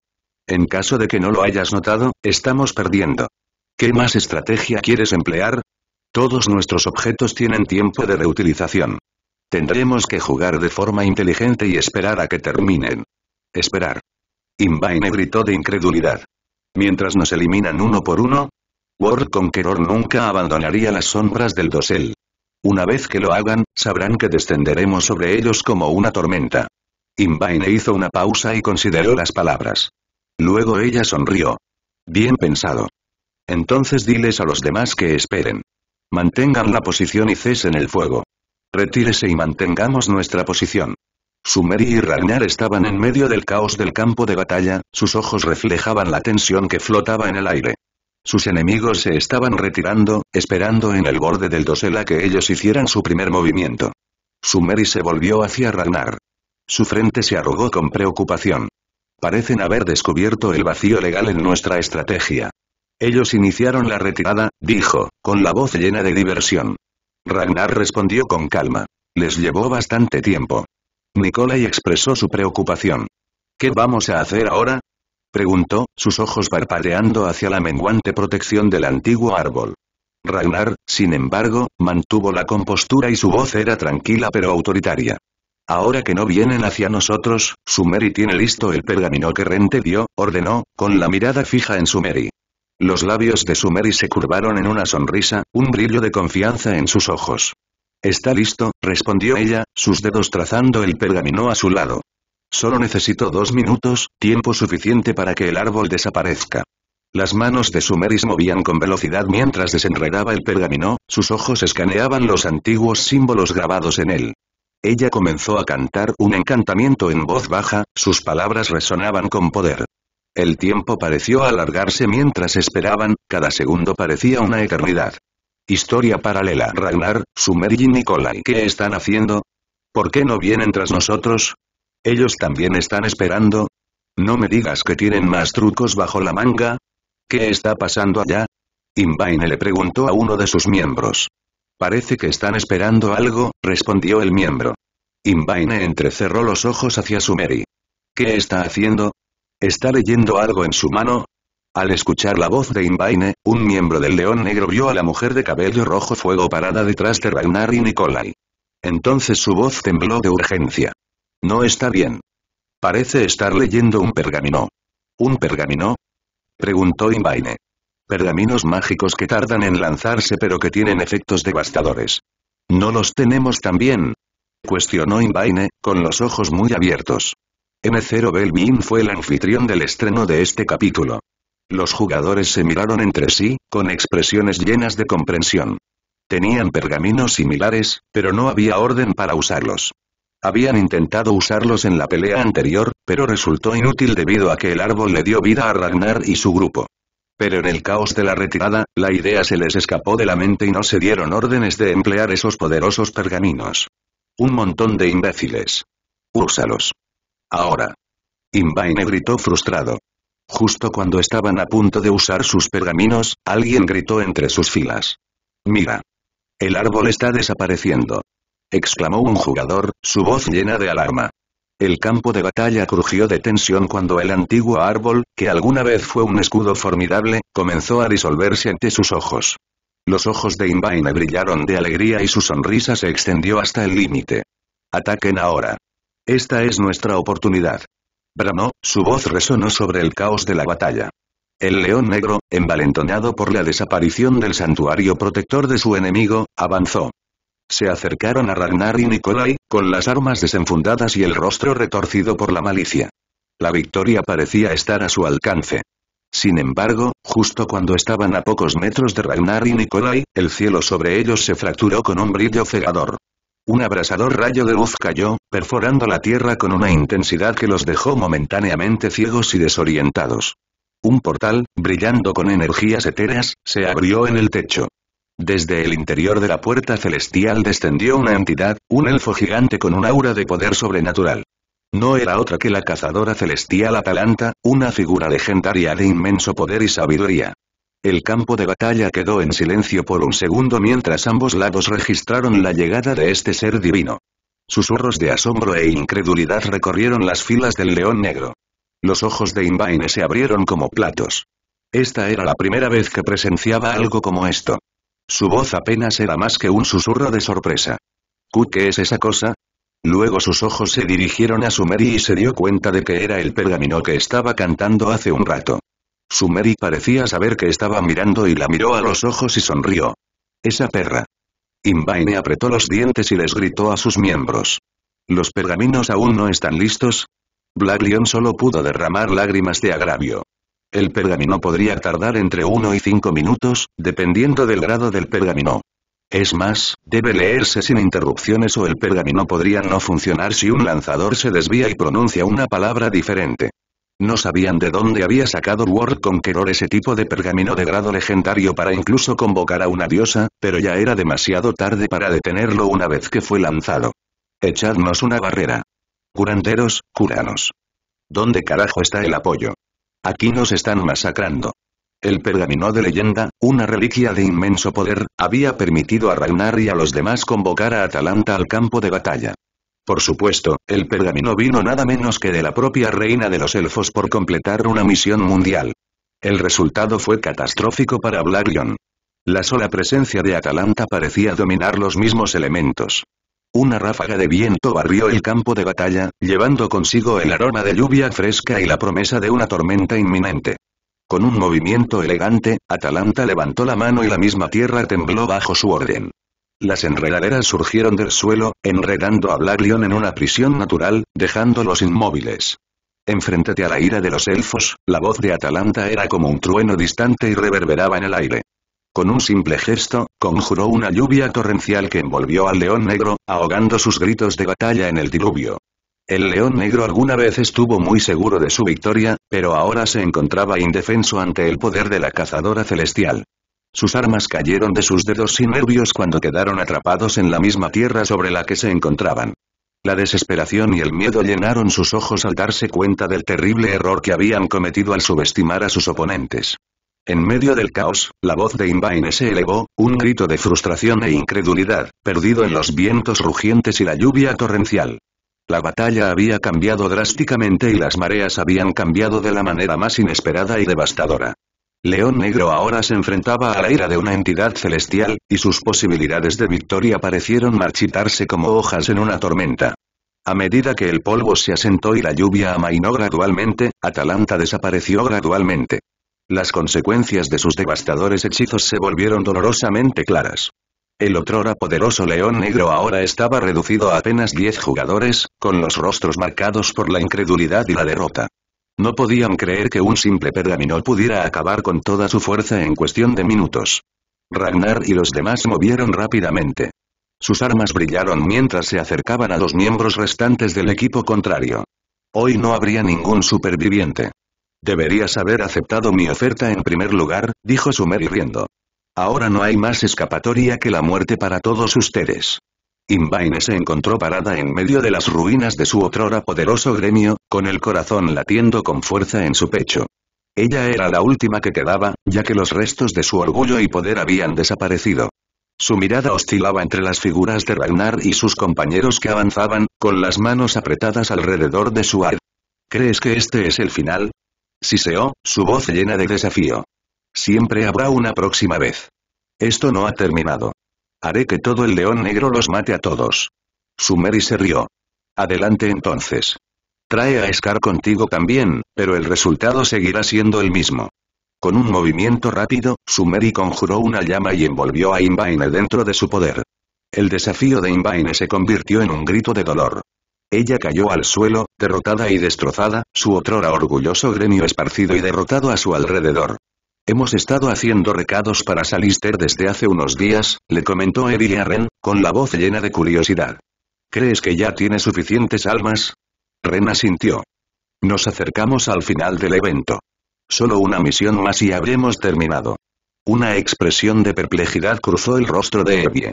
En caso de que no lo hayas notado, estamos perdiendo. ¿Qué más estrategia quieres emplear? Todos nuestros objetos tienen tiempo de reutilización. Tendremos que jugar de forma inteligente y esperar a que terminen. Esperar. Invaine gritó de incredulidad mientras nos eliminan uno por uno. World Conqueror nunca abandonaría las sombras del dosel. Una vez que lo hagan, sabrán que descenderemos sobre ellos como una tormenta. Invaine hizo una pausa y consideró las palabras. Luego ella sonrió. Bien pensado. Entonces diles a los demás que esperen. Mantengan la posición y cesen el fuego. Retírese y mantengamos nuestra posición. Sumeri y Ragnar estaban en medio del caos del campo de batalla, sus ojos reflejaban la tensión que flotaba en el aire. Sus enemigos se estaban retirando, esperando en el borde del dosel a que ellos hicieran su primer movimiento. Sumeri se volvió hacia Ragnar. Su frente se arrugó con preocupación. Parecen haber descubierto el vacío legal en nuestra estrategia. Ellos iniciaron la retirada, dijo, con la voz llena de diversión. Ragnar respondió con calma. Les llevó bastante tiempo. Nicolai expresó su preocupación. ¿Qué vamos a hacer ahora? preguntó, sus ojos parpadeando hacia la menguante protección del antiguo árbol. Ragnar, sin embargo, mantuvo la compostura y su voz era tranquila pero autoritaria. Ahora que no vienen hacia nosotros, Sumeri tiene listo el pergamino que Rente dio, ordenó, con la mirada fija en Sumeri. Los labios de Sumeri se curvaron en una sonrisa, un brillo de confianza en sus ojos. Está listo, respondió ella, sus dedos trazando el pergamino a su lado. Solo necesito dos minutos, tiempo suficiente para que el árbol desaparezca. Las manos de Sumeris movían con velocidad mientras desenredaba el pergamino, sus ojos escaneaban los antiguos símbolos grabados en él. Ella comenzó a cantar un encantamiento en voz baja, sus palabras resonaban con poder. El tiempo pareció alargarse mientras esperaban, cada segundo parecía una eternidad. Historia paralela. Ragnar, Sumer y Nikolai ¿qué están haciendo? ¿Por qué no vienen tras nosotros? ¿Ellos también están esperando? No me digas que tienen más trucos bajo la manga. ¿Qué está pasando allá? Invaine le preguntó a uno de sus miembros. Parece que están esperando algo, respondió el miembro. Invaine entrecerró los ojos hacia Sumeri. ¿Qué está haciendo? Está leyendo algo en su mano, al escuchar la voz de Invaine, un miembro del León Negro vio a la mujer de cabello rojo fuego parada detrás de Ragnar y Nikolai. Entonces su voz tembló de urgencia. No está bien. Parece estar leyendo un pergamino. ¿Un pergamino? Preguntó Invaine. Pergaminos mágicos que tardan en lanzarse pero que tienen efectos devastadores. ¿No los tenemos también? Cuestionó Invaine, con los ojos muy abiertos. m 0 Belvin fue el anfitrión del estreno de este capítulo. Los jugadores se miraron entre sí, con expresiones llenas de comprensión. Tenían pergaminos similares, pero no había orden para usarlos. Habían intentado usarlos en la pelea anterior, pero resultó inútil debido a que el árbol le dio vida a Ragnar y su grupo. Pero en el caos de la retirada, la idea se les escapó de la mente y no se dieron órdenes de emplear esos poderosos pergaminos. Un montón de imbéciles. Úsalos. Ahora. Invaine gritó frustrado. Justo cuando estaban a punto de usar sus pergaminos, alguien gritó entre sus filas. Mira. El árbol está desapareciendo. Exclamó un jugador, su voz llena de alarma. El campo de batalla crujió de tensión cuando el antiguo árbol, que alguna vez fue un escudo formidable, comenzó a disolverse ante sus ojos. Los ojos de Invaine brillaron de alegría y su sonrisa se extendió hasta el límite. Ataquen ahora. Esta es nuestra oportunidad bramó, su voz resonó sobre el caos de la batalla. El león negro, envalentonado por la desaparición del santuario protector de su enemigo, avanzó. Se acercaron a Ragnar y Nikolai, con las armas desenfundadas y el rostro retorcido por la malicia. La victoria parecía estar a su alcance. Sin embargo, justo cuando estaban a pocos metros de Ragnar y Nikolai, el cielo sobre ellos se fracturó con un brillo cegador. Un abrasador rayo de luz cayó, perforando la tierra con una intensidad que los dejó momentáneamente ciegos y desorientados. Un portal, brillando con energías etéreas, se abrió en el techo. Desde el interior de la puerta celestial descendió una entidad, un elfo gigante con un aura de poder sobrenatural. No era otra que la cazadora celestial Atalanta, una figura legendaria de inmenso poder y sabiduría. El campo de batalla quedó en silencio por un segundo mientras ambos lados registraron la llegada de este ser divino. Susurros de asombro e incredulidad recorrieron las filas del león negro. Los ojos de Invaine se abrieron como platos. Esta era la primera vez que presenciaba algo como esto. Su voz apenas era más que un susurro de sorpresa. qué es esa cosa? Luego sus ojos se dirigieron a Sumeri y se dio cuenta de que era el pergamino que estaba cantando hace un rato. Sumeri parecía saber que estaba mirando y la miró a los ojos y sonrió. Esa perra. Invaine apretó los dientes y les gritó a sus miembros. ¿Los pergaminos aún no están listos? Black Leon solo pudo derramar lágrimas de agravio. El pergamino podría tardar entre 1 y 5 minutos, dependiendo del grado del pergamino. Es más, debe leerse sin interrupciones o el pergamino podría no funcionar si un lanzador se desvía y pronuncia una palabra diferente. No sabían de dónde había sacado World Conqueror ese tipo de pergamino de grado legendario para incluso convocar a una diosa, pero ya era demasiado tarde para detenerlo una vez que fue lanzado. Echadnos una barrera. Curanderos, curanos. ¿Dónde carajo está el apoyo? Aquí nos están masacrando. El pergamino de leyenda, una reliquia de inmenso poder, había permitido a Ragnar y a los demás convocar a Atalanta al campo de batalla. Por supuesto, el pergamino vino nada menos que de la propia reina de los elfos por completar una misión mundial. El resultado fue catastrófico para Blarion. La sola presencia de Atalanta parecía dominar los mismos elementos. Una ráfaga de viento barrió el campo de batalla, llevando consigo el aroma de lluvia fresca y la promesa de una tormenta inminente. Con un movimiento elegante, Atalanta levantó la mano y la misma tierra tembló bajo su orden. Las enredaderas surgieron del suelo, enredando a león en una prisión natural, dejándolos inmóviles. Enfréntate a la ira de los elfos, la voz de Atalanta era como un trueno distante y reverberaba en el aire. Con un simple gesto, conjuró una lluvia torrencial que envolvió al león negro, ahogando sus gritos de batalla en el diluvio. El león negro alguna vez estuvo muy seguro de su victoria, pero ahora se encontraba indefenso ante el poder de la cazadora celestial. Sus armas cayeron de sus dedos sin nervios cuando quedaron atrapados en la misma tierra sobre la que se encontraban. La desesperación y el miedo llenaron sus ojos al darse cuenta del terrible error que habían cometido al subestimar a sus oponentes. En medio del caos, la voz de Invain se elevó, un grito de frustración e incredulidad, perdido en los vientos rugientes y la lluvia torrencial. La batalla había cambiado drásticamente y las mareas habían cambiado de la manera más inesperada y devastadora. León Negro ahora se enfrentaba a la ira de una entidad celestial, y sus posibilidades de victoria parecieron marchitarse como hojas en una tormenta. A medida que el polvo se asentó y la lluvia amainó gradualmente, Atalanta desapareció gradualmente. Las consecuencias de sus devastadores hechizos se volvieron dolorosamente claras. El otrora poderoso León Negro ahora estaba reducido a apenas 10 jugadores, con los rostros marcados por la incredulidad y la derrota. No podían creer que un simple pergamino pudiera acabar con toda su fuerza en cuestión de minutos. Ragnar y los demás movieron rápidamente. Sus armas brillaron mientras se acercaban a los miembros restantes del equipo contrario. Hoy no habría ningún superviviente. Deberías haber aceptado mi oferta en primer lugar, dijo Sumer riendo. Ahora no hay más escapatoria que la muerte para todos ustedes. Invaine se encontró parada en medio de las ruinas de su otrora poderoso gremio, con el corazón latiendo con fuerza en su pecho. Ella era la última que quedaba, ya que los restos de su orgullo y poder habían desaparecido. Su mirada oscilaba entre las figuras de Ragnar y sus compañeros que avanzaban, con las manos apretadas alrededor de su ar. ¿Crees que este es el final? Siseó, su voz llena de desafío. Siempre habrá una próxima vez. Esto no ha terminado. Haré que todo el león negro los mate a todos. Sumeri se rió. Adelante entonces. Trae a Scar contigo también, pero el resultado seguirá siendo el mismo. Con un movimiento rápido, Sumeri conjuró una llama y envolvió a Invaine dentro de su poder. El desafío de Invaine se convirtió en un grito de dolor. Ella cayó al suelo, derrotada y destrozada, su otrora orgulloso gremio esparcido y derrotado a su alrededor. Hemos estado haciendo recados para Salister desde hace unos días, le comentó Evie a Ren, con la voz llena de curiosidad. ¿Crees que ya tiene suficientes almas? Ren asintió. Nos acercamos al final del evento. Solo una misión más y habremos terminado. Una expresión de perplejidad cruzó el rostro de Evie.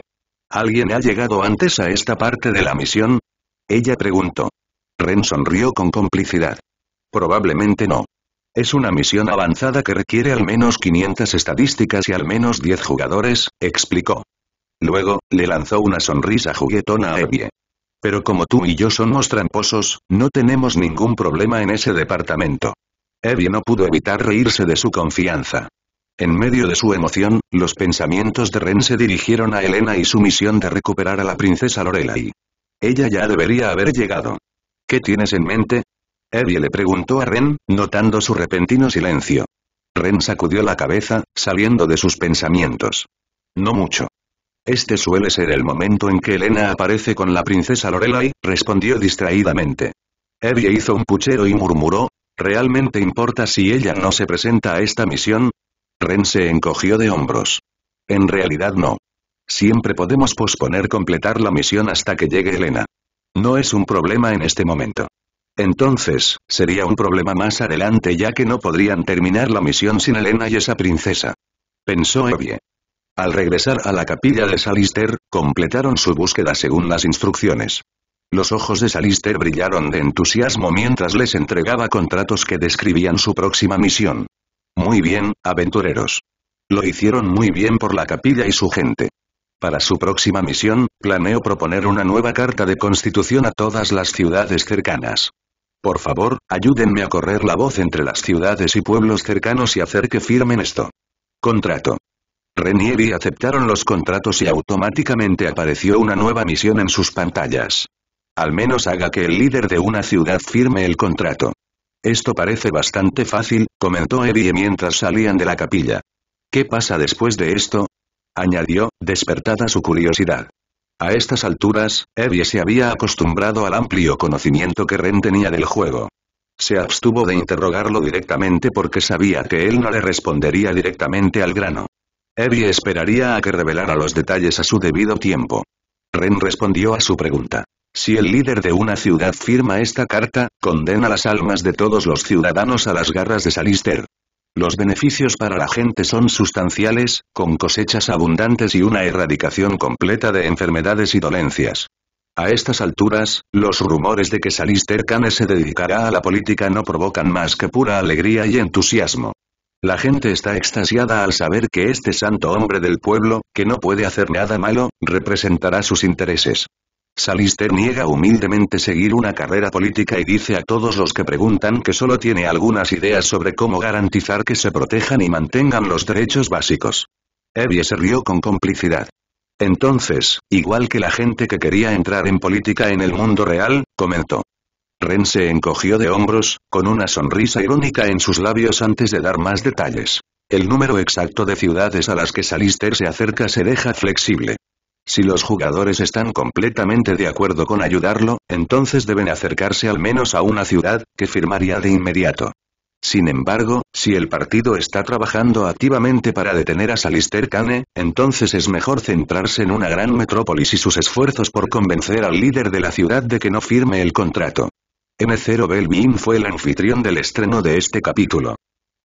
¿Alguien ha llegado antes a esta parte de la misión? Ella preguntó. Ren sonrió con complicidad. Probablemente no. Es una misión avanzada que requiere al menos 500 estadísticas y al menos 10 jugadores, explicó. Luego, le lanzó una sonrisa juguetona a Evie. Pero como tú y yo somos tramposos, no tenemos ningún problema en ese departamento. Evie no pudo evitar reírse de su confianza. En medio de su emoción, los pensamientos de Ren se dirigieron a Elena y su misión de recuperar a la princesa Lorelai. Ella ya debería haber llegado. ¿Qué tienes en mente? Eddie le preguntó a Ren, notando su repentino silencio. Ren sacudió la cabeza, saliendo de sus pensamientos. No mucho. Este suele ser el momento en que Elena aparece con la princesa Lorelai, respondió distraídamente. Eddie hizo un puchero y murmuró, ¿realmente importa si ella no se presenta a esta misión? Ren se encogió de hombros. En realidad no. Siempre podemos posponer completar la misión hasta que llegue Elena. No es un problema en este momento. Entonces, sería un problema más adelante ya que no podrían terminar la misión sin Elena y esa princesa. Pensó Evie. Al regresar a la capilla de Salister, completaron su búsqueda según las instrucciones. Los ojos de Salister brillaron de entusiasmo mientras les entregaba contratos que describían su próxima misión. Muy bien, aventureros. Lo hicieron muy bien por la capilla y su gente. Para su próxima misión, planeo proponer una nueva carta de constitución a todas las ciudades cercanas. Por favor, ayúdenme a correr la voz entre las ciudades y pueblos cercanos y hacer que firmen esto. Contrato. y aceptaron los contratos y automáticamente apareció una nueva misión en sus pantallas. Al menos haga que el líder de una ciudad firme el contrato. Esto parece bastante fácil, comentó Evie mientras salían de la capilla. ¿Qué pasa después de esto? añadió, despertada su curiosidad. A estas alturas, Evie se había acostumbrado al amplio conocimiento que Ren tenía del juego. Se abstuvo de interrogarlo directamente porque sabía que él no le respondería directamente al grano. Evie esperaría a que revelara los detalles a su debido tiempo. Ren respondió a su pregunta. Si el líder de una ciudad firma esta carta, condena las almas de todos los ciudadanos a las garras de Salister. Los beneficios para la gente son sustanciales, con cosechas abundantes y una erradicación completa de enfermedades y dolencias. A estas alturas, los rumores de que Salister Kane se dedicará a la política no provocan más que pura alegría y entusiasmo. La gente está extasiada al saber que este santo hombre del pueblo, que no puede hacer nada malo, representará sus intereses. Salister niega humildemente seguir una carrera política y dice a todos los que preguntan que solo tiene algunas ideas sobre cómo garantizar que se protejan y mantengan los derechos básicos. Evie se rió con complicidad. Entonces, igual que la gente que quería entrar en política en el mundo real, comentó. Ren se encogió de hombros, con una sonrisa irónica en sus labios antes de dar más detalles. El número exacto de ciudades a las que Salister se acerca se deja flexible. Si los jugadores están completamente de acuerdo con ayudarlo, entonces deben acercarse al menos a una ciudad, que firmaría de inmediato. Sin embargo, si el partido está trabajando activamente para detener a Salister Kane, entonces es mejor centrarse en una gran metrópolis y sus esfuerzos por convencer al líder de la ciudad de que no firme el contrato. M0 Belvin fue el anfitrión del estreno de este capítulo.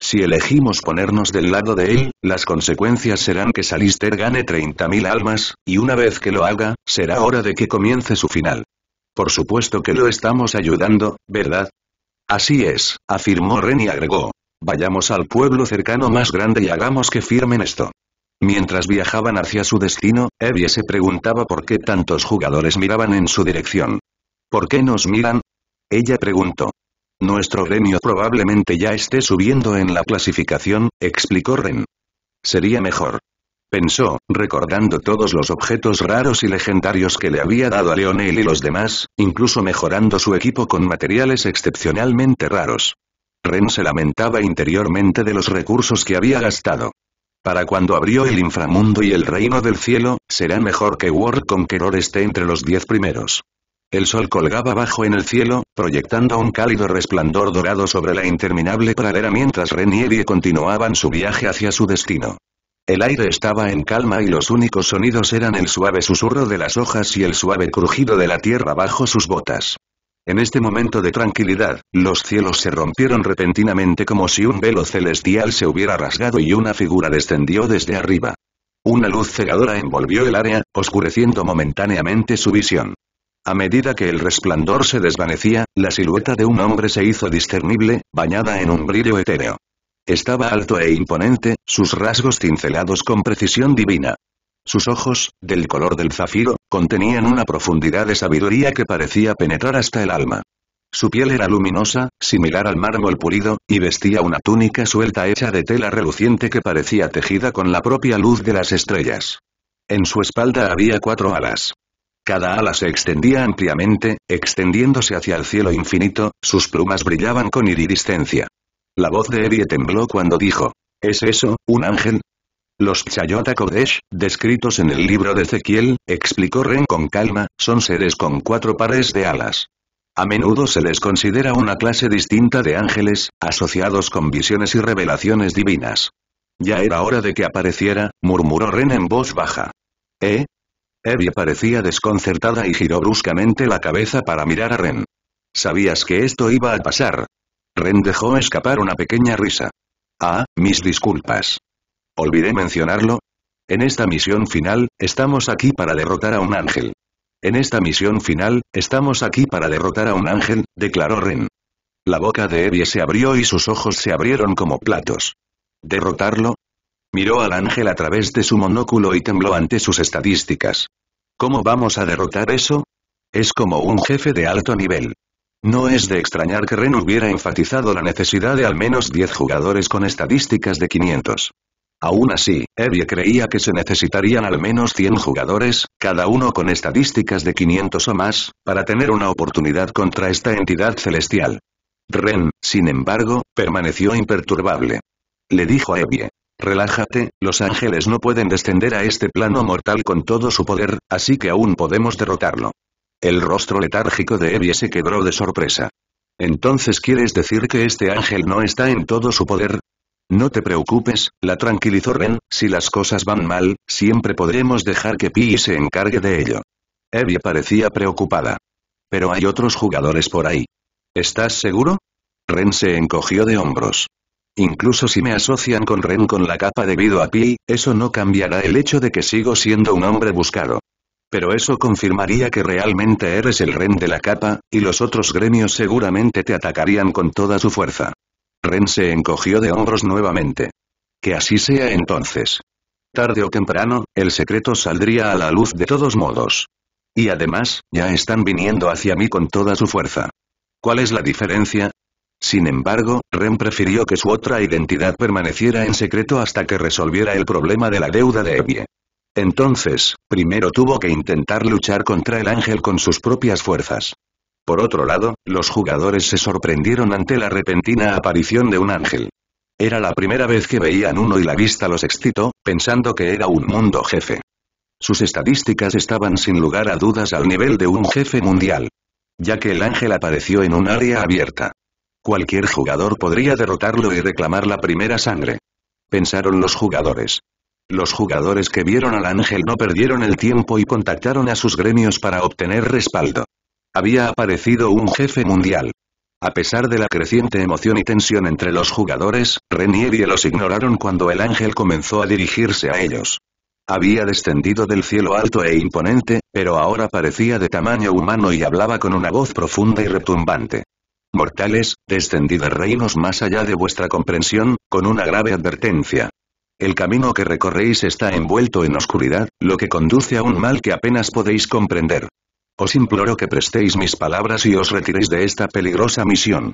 Si elegimos ponernos del lado de él, las consecuencias serán que Salister gane 30.000 almas, y una vez que lo haga, será hora de que comience su final. Por supuesto que lo estamos ayudando, ¿verdad? Así es, afirmó Ren y agregó. Vayamos al pueblo cercano más grande y hagamos que firmen esto. Mientras viajaban hacia su destino, Evie se preguntaba por qué tantos jugadores miraban en su dirección. ¿Por qué nos miran? Ella preguntó. Nuestro gremio probablemente ya esté subiendo en la clasificación, explicó Ren. Sería mejor. Pensó, recordando todos los objetos raros y legendarios que le había dado a Leonel y los demás, incluso mejorando su equipo con materiales excepcionalmente raros. Ren se lamentaba interiormente de los recursos que había gastado. Para cuando abrió el inframundo y el reino del cielo, será mejor que World Conqueror esté entre los diez primeros. El sol colgaba bajo en el cielo, proyectando un cálido resplandor dorado sobre la interminable pradera mientras Renier y continuaban su viaje hacia su destino. El aire estaba en calma y los únicos sonidos eran el suave susurro de las hojas y el suave crujido de la tierra bajo sus botas. En este momento de tranquilidad, los cielos se rompieron repentinamente como si un velo celestial se hubiera rasgado y una figura descendió desde arriba. Una luz cegadora envolvió el área, oscureciendo momentáneamente su visión. A medida que el resplandor se desvanecía, la silueta de un hombre se hizo discernible, bañada en un brillo etéreo. Estaba alto e imponente, sus rasgos cincelados con precisión divina. Sus ojos, del color del zafiro, contenían una profundidad de sabiduría que parecía penetrar hasta el alma. Su piel era luminosa, similar al mármol pulido, y vestía una túnica suelta hecha de tela reluciente que parecía tejida con la propia luz de las estrellas. En su espalda había cuatro alas. Cada ala se extendía ampliamente, extendiéndose hacia el cielo infinito, sus plumas brillaban con iridiscencia. La voz de Erie tembló cuando dijo, ¿Es eso, un ángel? Los Chayota Kodesh, descritos en el libro de Ezequiel, explicó Ren con calma, son seres con cuatro pares de alas. A menudo se les considera una clase distinta de ángeles, asociados con visiones y revelaciones divinas. Ya era hora de que apareciera, murmuró Ren en voz baja. ¿Eh? Evie parecía desconcertada y giró bruscamente la cabeza para mirar a Ren. ¿Sabías que esto iba a pasar? Ren dejó escapar una pequeña risa. Ah, mis disculpas. Olvidé mencionarlo. En esta misión final, estamos aquí para derrotar a un ángel. En esta misión final, estamos aquí para derrotar a un ángel, declaró Ren. La boca de Evie se abrió y sus ojos se abrieron como platos. ¿Derrotarlo? Miró al ángel a través de su monóculo y tembló ante sus estadísticas. ¿Cómo vamos a derrotar eso? Es como un jefe de alto nivel. No es de extrañar que Ren hubiera enfatizado la necesidad de al menos 10 jugadores con estadísticas de 500. Aún así, Evie creía que se necesitarían al menos 100 jugadores, cada uno con estadísticas de 500 o más, para tener una oportunidad contra esta entidad celestial. Ren, sin embargo, permaneció imperturbable. Le dijo a Evie, Relájate, los ángeles no pueden descender a este plano mortal con todo su poder, así que aún podemos derrotarlo. El rostro letárgico de Evie se quebró de sorpresa. Entonces quieres decir que este ángel no está en todo su poder, no te preocupes, la tranquilizó Ren, si las cosas van mal, siempre podremos dejar que Pi se encargue de ello. Evie parecía preocupada. Pero hay otros jugadores por ahí. ¿Estás seguro? Ren se encogió de hombros. Incluso si me asocian con Ren con la capa debido a Pi, eso no cambiará el hecho de que sigo siendo un hombre buscado. Pero eso confirmaría que realmente eres el Ren de la capa, y los otros gremios seguramente te atacarían con toda su fuerza. Ren se encogió de hombros nuevamente. Que así sea entonces. Tarde o temprano, el secreto saldría a la luz de todos modos. Y además, ya están viniendo hacia mí con toda su fuerza. ¿Cuál es la diferencia? Sin embargo, Ren prefirió que su otra identidad permaneciera en secreto hasta que resolviera el problema de la deuda de Evie. Entonces, primero tuvo que intentar luchar contra el ángel con sus propias fuerzas. Por otro lado, los jugadores se sorprendieron ante la repentina aparición de un ángel. Era la primera vez que veían uno y la vista los excitó, pensando que era un mundo jefe. Sus estadísticas estaban sin lugar a dudas al nivel de un jefe mundial. Ya que el ángel apareció en un área abierta. Cualquier jugador podría derrotarlo y reclamar la primera sangre. Pensaron los jugadores. Los jugadores que vieron al ángel no perdieron el tiempo y contactaron a sus gremios para obtener respaldo. Había aparecido un jefe mundial. A pesar de la creciente emoción y tensión entre los jugadores, Renier y los ignoraron cuando el ángel comenzó a dirigirse a ellos. Había descendido del cielo alto e imponente, pero ahora parecía de tamaño humano y hablaba con una voz profunda y retumbante mortales, descendid reinos más allá de vuestra comprensión, con una grave advertencia. El camino que recorréis está envuelto en oscuridad, lo que conduce a un mal que apenas podéis comprender. Os imploro que prestéis mis palabras y os retiréis de esta peligrosa misión.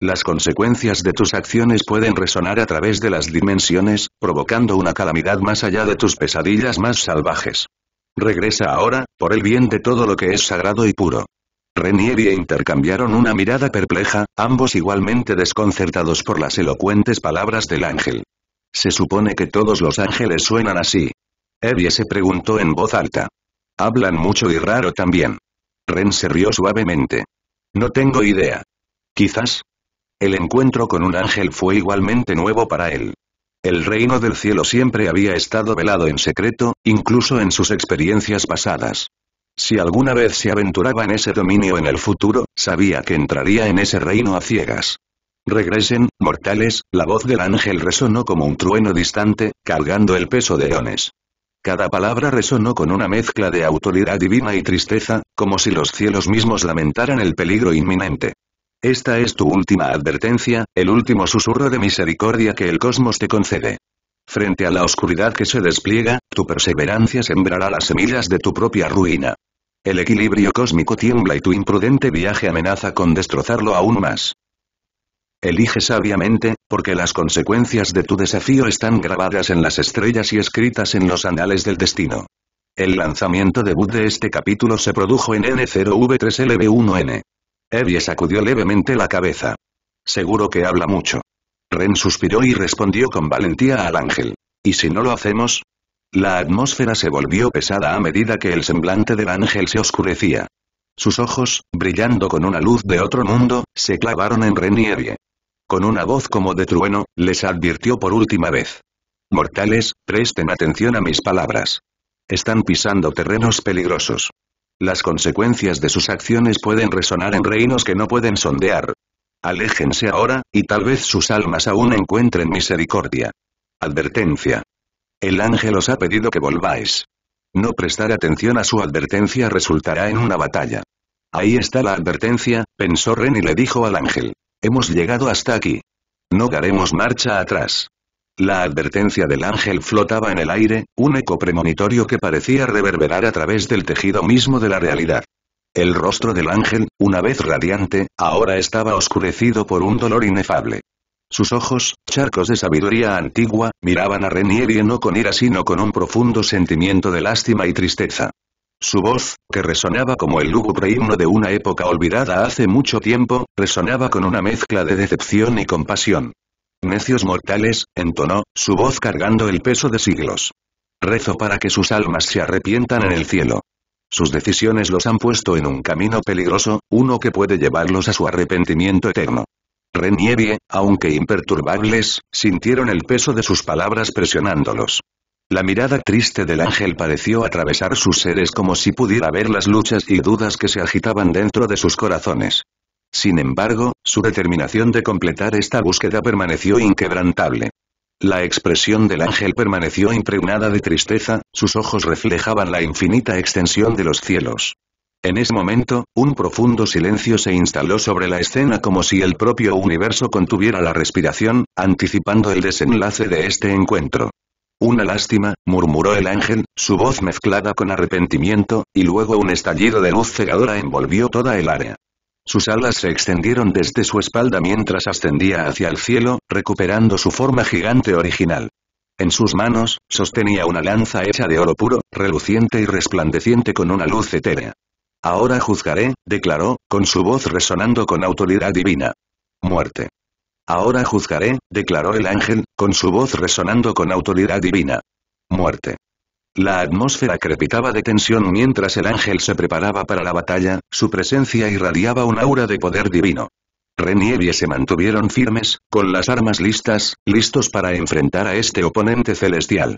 Las consecuencias de tus acciones pueden resonar a través de las dimensiones, provocando una calamidad más allá de tus pesadillas más salvajes. Regresa ahora, por el bien de todo lo que es sagrado y puro. Ren y Evie intercambiaron una mirada perpleja, ambos igualmente desconcertados por las elocuentes palabras del ángel. Se supone que todos los ángeles suenan así. Evie se preguntó en voz alta. Hablan mucho y raro también. Ren se rió suavemente. No tengo idea. Quizás. El encuentro con un ángel fue igualmente nuevo para él. El reino del cielo siempre había estado velado en secreto, incluso en sus experiencias pasadas. Si alguna vez se aventuraba en ese dominio en el futuro, sabía que entraría en ese reino a ciegas. Regresen, mortales, la voz del ángel resonó como un trueno distante, cargando el peso de eones. Cada palabra resonó con una mezcla de autoridad divina y tristeza, como si los cielos mismos lamentaran el peligro inminente. Esta es tu última advertencia, el último susurro de misericordia que el cosmos te concede. Frente a la oscuridad que se despliega, tu perseverancia sembrará las semillas de tu propia ruina. El equilibrio cósmico tiembla y tu imprudente viaje amenaza con destrozarlo aún más. Elige sabiamente, porque las consecuencias de tu desafío están grabadas en las estrellas y escritas en los anales del destino. El lanzamiento debut de este capítulo se produjo en N0V3LB1N. Evie sacudió levemente la cabeza. Seguro que habla mucho. Ren suspiró y respondió con valentía al ángel. ¿Y si no lo hacemos? La atmósfera se volvió pesada a medida que el semblante del ángel se oscurecía. Sus ojos, brillando con una luz de otro mundo, se clavaron en Ren y Con una voz como de trueno, les advirtió por última vez. Mortales, presten atención a mis palabras. Están pisando terrenos peligrosos. Las consecuencias de sus acciones pueden resonar en reinos que no pueden sondear, Aléjense ahora, y tal vez sus almas aún encuentren misericordia. Advertencia. El ángel os ha pedido que volváis. No prestar atención a su advertencia resultará en una batalla. Ahí está la advertencia, pensó Ren y le dijo al ángel. Hemos llegado hasta aquí. No daremos marcha atrás. La advertencia del ángel flotaba en el aire, un eco premonitorio que parecía reverberar a través del tejido mismo de la realidad. El rostro del ángel, una vez radiante, ahora estaba oscurecido por un dolor inefable. Sus ojos, charcos de sabiduría antigua, miraban a y no con ira sino con un profundo sentimiento de lástima y tristeza. Su voz, que resonaba como el lúgubre himno de una época olvidada hace mucho tiempo, resonaba con una mezcla de decepción y compasión. Necios mortales, entonó, su voz cargando el peso de siglos. Rezo para que sus almas se arrepientan en el cielo. Sus decisiones los han puesto en un camino peligroso, uno que puede llevarlos a su arrepentimiento eterno. Ren aunque imperturbables, sintieron el peso de sus palabras presionándolos. La mirada triste del ángel pareció atravesar sus seres como si pudiera ver las luchas y dudas que se agitaban dentro de sus corazones. Sin embargo, su determinación de completar esta búsqueda permaneció inquebrantable. La expresión del ángel permaneció impregnada de tristeza, sus ojos reflejaban la infinita extensión de los cielos. En ese momento, un profundo silencio se instaló sobre la escena como si el propio universo contuviera la respiración, anticipando el desenlace de este encuentro. Una lástima, murmuró el ángel, su voz mezclada con arrepentimiento, y luego un estallido de luz cegadora envolvió toda el área. Sus alas se extendieron desde su espalda mientras ascendía hacia el cielo, recuperando su forma gigante original. En sus manos, sostenía una lanza hecha de oro puro, reluciente y resplandeciente con una luz etérea. Ahora juzgaré, declaró, con su voz resonando con autoridad divina. Muerte. Ahora juzgaré, declaró el ángel, con su voz resonando con autoridad divina. Muerte. La atmósfera crepitaba de tensión mientras el ángel se preparaba para la batalla, su presencia irradiaba un aura de poder divino. y se mantuvieron firmes, con las armas listas, listos para enfrentar a este oponente celestial.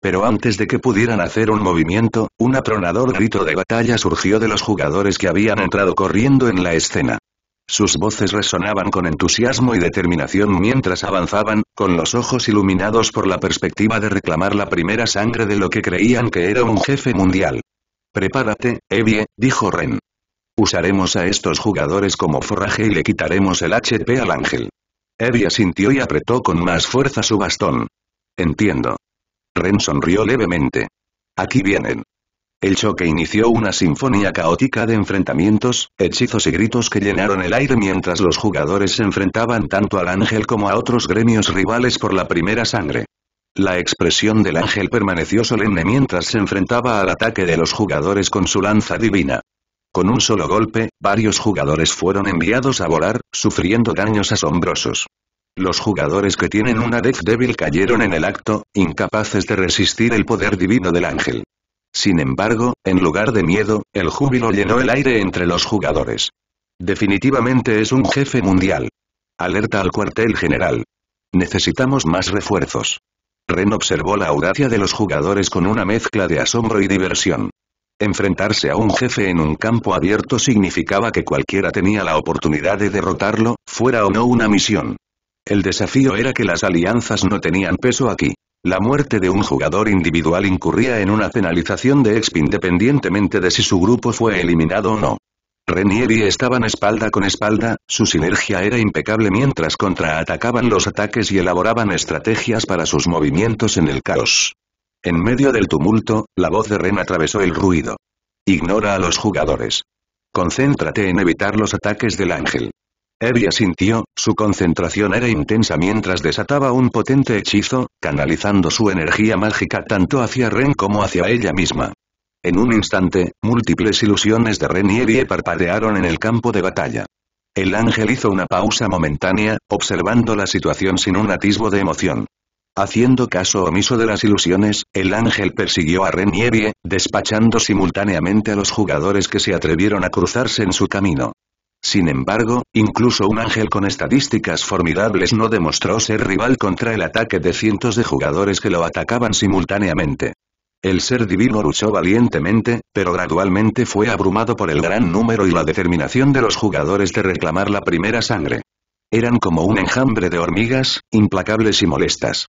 Pero antes de que pudieran hacer un movimiento, un apronador grito de batalla surgió de los jugadores que habían entrado corriendo en la escena. Sus voces resonaban con entusiasmo y determinación mientras avanzaban, con los ojos iluminados por la perspectiva de reclamar la primera sangre de lo que creían que era un jefe mundial. Prepárate, Evie, dijo Ren. Usaremos a estos jugadores como forraje y le quitaremos el HP al ángel. Evie sintió y apretó con más fuerza su bastón. Entiendo. Ren sonrió levemente. Aquí vienen. El choque inició una sinfonía caótica de enfrentamientos, hechizos y gritos que llenaron el aire mientras los jugadores se enfrentaban tanto al ángel como a otros gremios rivales por la primera sangre. La expresión del ángel permaneció solemne mientras se enfrentaba al ataque de los jugadores con su lanza divina. Con un solo golpe, varios jugadores fueron enviados a volar, sufriendo daños asombrosos. Los jugadores que tienen una Death Débil cayeron en el acto, incapaces de resistir el poder divino del ángel. Sin embargo, en lugar de miedo, el júbilo llenó el aire entre los jugadores. Definitivamente es un jefe mundial. Alerta al cuartel general. Necesitamos más refuerzos. Ren observó la audacia de los jugadores con una mezcla de asombro y diversión. Enfrentarse a un jefe en un campo abierto significaba que cualquiera tenía la oportunidad de derrotarlo, fuera o no una misión. El desafío era que las alianzas no tenían peso aquí. La muerte de un jugador individual incurría en una penalización de exp independientemente de si su grupo fue eliminado o no. Ren y estaban espalda con espalda, su sinergia era impecable mientras contraatacaban los ataques y elaboraban estrategias para sus movimientos en el caos. En medio del tumulto, la voz de Ren atravesó el ruido. Ignora a los jugadores. Concéntrate en evitar los ataques del ángel. Eri sintió, su concentración era intensa mientras desataba un potente hechizo, canalizando su energía mágica tanto hacia Ren como hacia ella misma. En un instante, múltiples ilusiones de Ren y Evie parpadearon en el campo de batalla. El ángel hizo una pausa momentánea, observando la situación sin un atisbo de emoción. Haciendo caso omiso de las ilusiones, el ángel persiguió a Ren y Evie, despachando simultáneamente a los jugadores que se atrevieron a cruzarse en su camino. Sin embargo, incluso un ángel con estadísticas formidables no demostró ser rival contra el ataque de cientos de jugadores que lo atacaban simultáneamente. El ser divino luchó valientemente, pero gradualmente fue abrumado por el gran número y la determinación de los jugadores de reclamar la primera sangre. Eran como un enjambre de hormigas, implacables y molestas.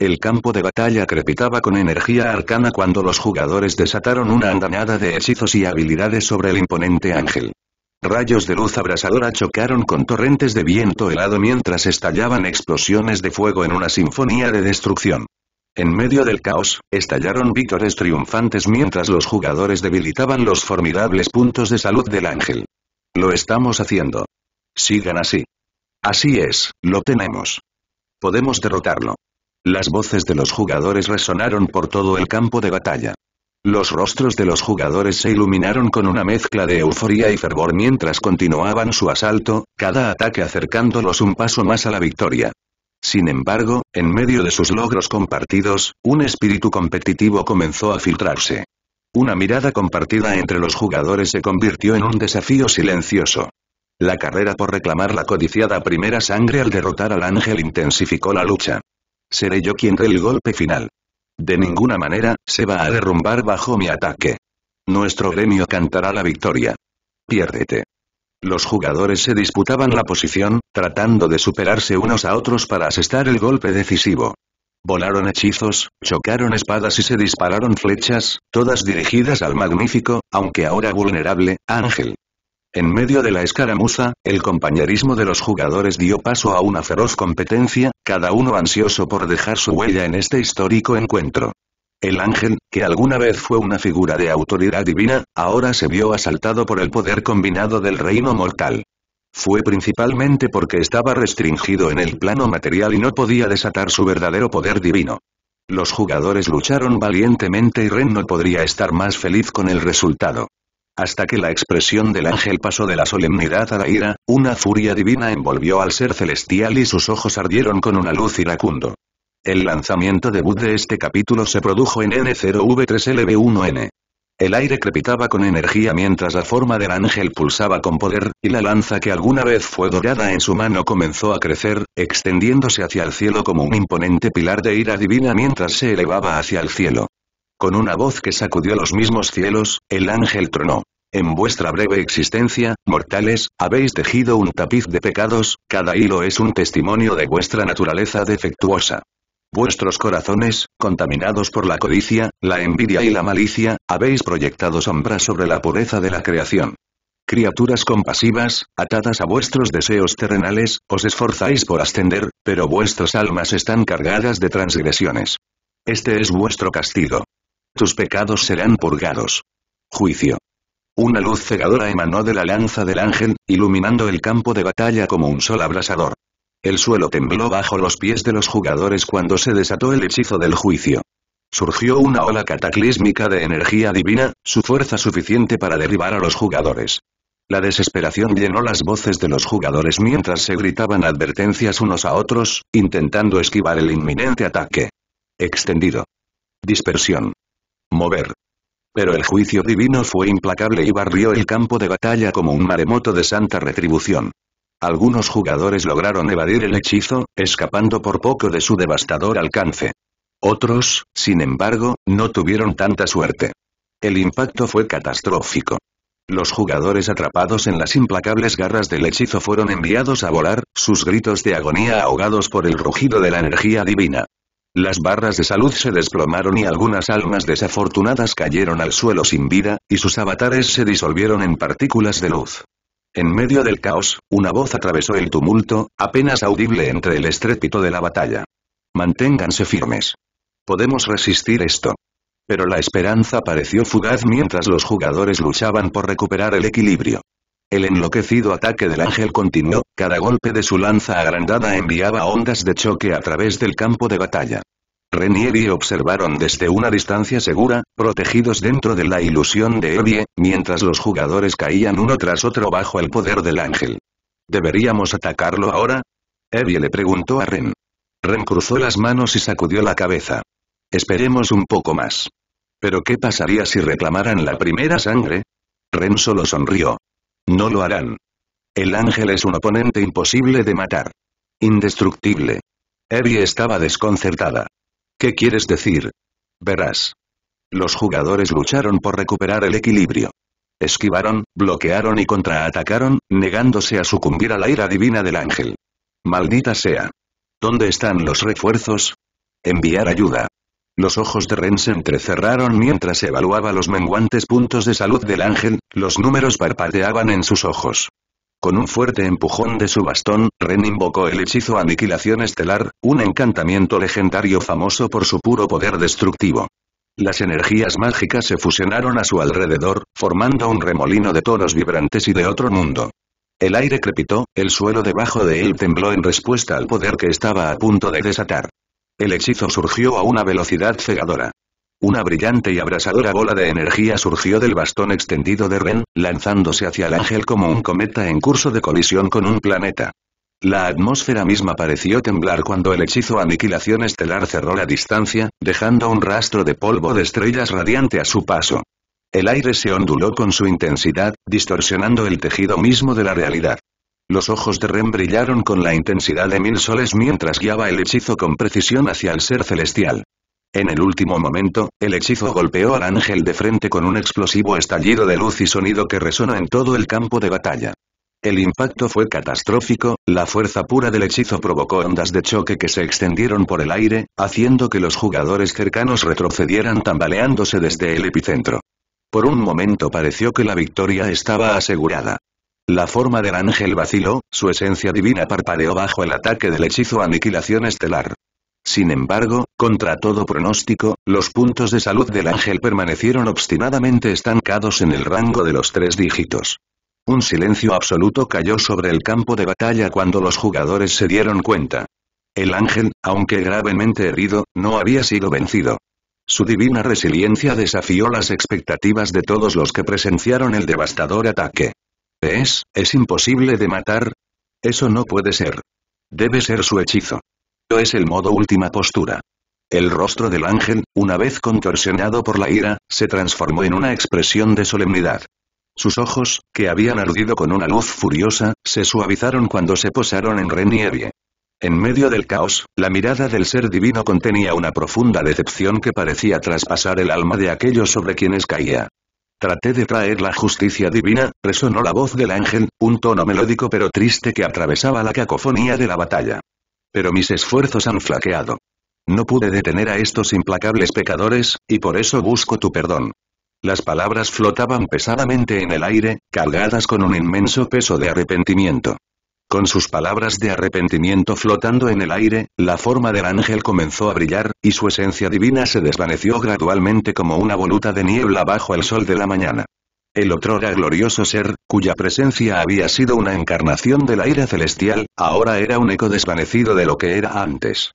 El campo de batalla crepitaba con energía arcana cuando los jugadores desataron una andanada de hechizos y habilidades sobre el imponente ángel. Rayos de luz abrasadora chocaron con torrentes de viento helado mientras estallaban explosiones de fuego en una sinfonía de destrucción. En medio del caos, estallaron víctores triunfantes mientras los jugadores debilitaban los formidables puntos de salud del ángel. Lo estamos haciendo. Sigan así. Así es, lo tenemos. Podemos derrotarlo. Las voces de los jugadores resonaron por todo el campo de batalla. Los rostros de los jugadores se iluminaron con una mezcla de euforia y fervor mientras continuaban su asalto, cada ataque acercándolos un paso más a la victoria. Sin embargo, en medio de sus logros compartidos, un espíritu competitivo comenzó a filtrarse. Una mirada compartida entre los jugadores se convirtió en un desafío silencioso. La carrera por reclamar la codiciada primera sangre al derrotar al ángel intensificó la lucha. Seré yo quien dé el golpe final. De ninguna manera, se va a derrumbar bajo mi ataque. Nuestro gremio cantará la victoria. Piérdete. Los jugadores se disputaban la posición, tratando de superarse unos a otros para asestar el golpe decisivo. Volaron hechizos, chocaron espadas y se dispararon flechas, todas dirigidas al magnífico, aunque ahora vulnerable, ángel. En medio de la escaramuza, el compañerismo de los jugadores dio paso a una feroz competencia, cada uno ansioso por dejar su huella en este histórico encuentro. El ángel, que alguna vez fue una figura de autoridad divina, ahora se vio asaltado por el poder combinado del reino mortal. Fue principalmente porque estaba restringido en el plano material y no podía desatar su verdadero poder divino. Los jugadores lucharon valientemente y Ren no podría estar más feliz con el resultado hasta que la expresión del ángel pasó de la solemnidad a la ira, una furia divina envolvió al ser celestial y sus ojos ardieron con una luz iracundo. El lanzamiento debut de este capítulo se produjo en N0V3LB1N. El aire crepitaba con energía mientras la forma del ángel pulsaba con poder, y la lanza que alguna vez fue dorada en su mano comenzó a crecer, extendiéndose hacia el cielo como un imponente pilar de ira divina mientras se elevaba hacia el cielo. Con una voz que sacudió los mismos cielos, el ángel tronó. En vuestra breve existencia, mortales, habéis tejido un tapiz de pecados, cada hilo es un testimonio de vuestra naturaleza defectuosa. Vuestros corazones, contaminados por la codicia, la envidia y la malicia, habéis proyectado sombras sobre la pureza de la creación. Criaturas compasivas, atadas a vuestros deseos terrenales, os esforzáis por ascender, pero vuestras almas están cargadas de transgresiones. Este es vuestro castigo tus pecados serán purgados. Juicio. Una luz cegadora emanó de la lanza del ángel, iluminando el campo de batalla como un sol abrasador. El suelo tembló bajo los pies de los jugadores cuando se desató el hechizo del juicio. Surgió una ola cataclísmica de energía divina, su fuerza suficiente para derribar a los jugadores. La desesperación llenó las voces de los jugadores mientras se gritaban advertencias unos a otros, intentando esquivar el inminente ataque. Extendido. Dispersión mover. Pero el juicio divino fue implacable y barrió el campo de batalla como un maremoto de santa retribución. Algunos jugadores lograron evadir el hechizo, escapando por poco de su devastador alcance. Otros, sin embargo, no tuvieron tanta suerte. El impacto fue catastrófico. Los jugadores atrapados en las implacables garras del hechizo fueron enviados a volar, sus gritos de agonía ahogados por el rugido de la energía divina. Las barras de salud se desplomaron y algunas almas desafortunadas cayeron al suelo sin vida, y sus avatares se disolvieron en partículas de luz. En medio del caos, una voz atravesó el tumulto, apenas audible entre el estrépito de la batalla. Manténganse firmes. Podemos resistir esto. Pero la esperanza pareció fugaz mientras los jugadores luchaban por recuperar el equilibrio. El enloquecido ataque del ángel continuó, cada golpe de su lanza agrandada enviaba ondas de choque a través del campo de batalla. Ren y observaron desde una distancia segura, protegidos dentro de la ilusión de Evie, mientras los jugadores caían uno tras otro bajo el poder del ángel. ¿Deberíamos atacarlo ahora? Evie le preguntó a Ren. Ren cruzó las manos y sacudió la cabeza. Esperemos un poco más. ¿Pero qué pasaría si reclamaran la primera sangre? Ren solo sonrió. No lo harán. El ángel es un oponente imposible de matar. Indestructible. Evie estaba desconcertada. ¿Qué quieres decir? Verás. Los jugadores lucharon por recuperar el equilibrio. Esquivaron, bloquearon y contraatacaron, negándose a sucumbir a la ira divina del ángel. Maldita sea. ¿Dónde están los refuerzos? Enviar ayuda. Los ojos de Ren se entrecerraron mientras evaluaba los menguantes puntos de salud del ángel, los números parpadeaban en sus ojos. Con un fuerte empujón de su bastón, Ren invocó el hechizo Aniquilación Estelar, un encantamiento legendario famoso por su puro poder destructivo. Las energías mágicas se fusionaron a su alrededor, formando un remolino de toros vibrantes y de otro mundo. El aire crepitó, el suelo debajo de él tembló en respuesta al poder que estaba a punto de desatar. El hechizo surgió a una velocidad cegadora. Una brillante y abrasadora bola de energía surgió del bastón extendido de Ren, lanzándose hacia el ángel como un cometa en curso de colisión con un planeta. La atmósfera misma pareció temblar cuando el hechizo Aniquilación Estelar cerró la distancia, dejando un rastro de polvo de estrellas radiante a su paso. El aire se onduló con su intensidad, distorsionando el tejido mismo de la realidad. Los ojos de Ren brillaron con la intensidad de mil soles mientras guiaba el hechizo con precisión hacia el ser celestial. En el último momento, el hechizo golpeó al ángel de frente con un explosivo estallido de luz y sonido que resonó en todo el campo de batalla. El impacto fue catastrófico, la fuerza pura del hechizo provocó ondas de choque que se extendieron por el aire, haciendo que los jugadores cercanos retrocedieran tambaleándose desde el epicentro. Por un momento pareció que la victoria estaba asegurada. La forma del ángel vaciló, su esencia divina parpadeó bajo el ataque del hechizo Aniquilación Estelar. Sin embargo, contra todo pronóstico, los puntos de salud del ángel permanecieron obstinadamente estancados en el rango de los tres dígitos. Un silencio absoluto cayó sobre el campo de batalla cuando los jugadores se dieron cuenta. El ángel, aunque gravemente herido, no había sido vencido. Su divina resiliencia desafió las expectativas de todos los que presenciaron el devastador ataque. ¿Es, es imposible de matar? Eso no puede ser. Debe ser su hechizo. Es el modo última postura. El rostro del ángel, una vez contorsionado por la ira, se transformó en una expresión de solemnidad. Sus ojos, que habían ardido con una luz furiosa, se suavizaron cuando se posaron en Renievie. En medio del caos, la mirada del ser divino contenía una profunda decepción que parecía traspasar el alma de aquellos sobre quienes caía. Traté de traer la justicia divina, resonó la voz del ángel, un tono melódico pero triste que atravesaba la cacofonía de la batalla. Pero mis esfuerzos han flaqueado. No pude detener a estos implacables pecadores, y por eso busco tu perdón. Las palabras flotaban pesadamente en el aire, cargadas con un inmenso peso de arrepentimiento. Con sus palabras de arrepentimiento flotando en el aire, la forma del ángel comenzó a brillar, y su esencia divina se desvaneció gradualmente como una voluta de niebla bajo el sol de la mañana. El otro era glorioso ser, cuya presencia había sido una encarnación del aire ira celestial, ahora era un eco desvanecido de lo que era antes.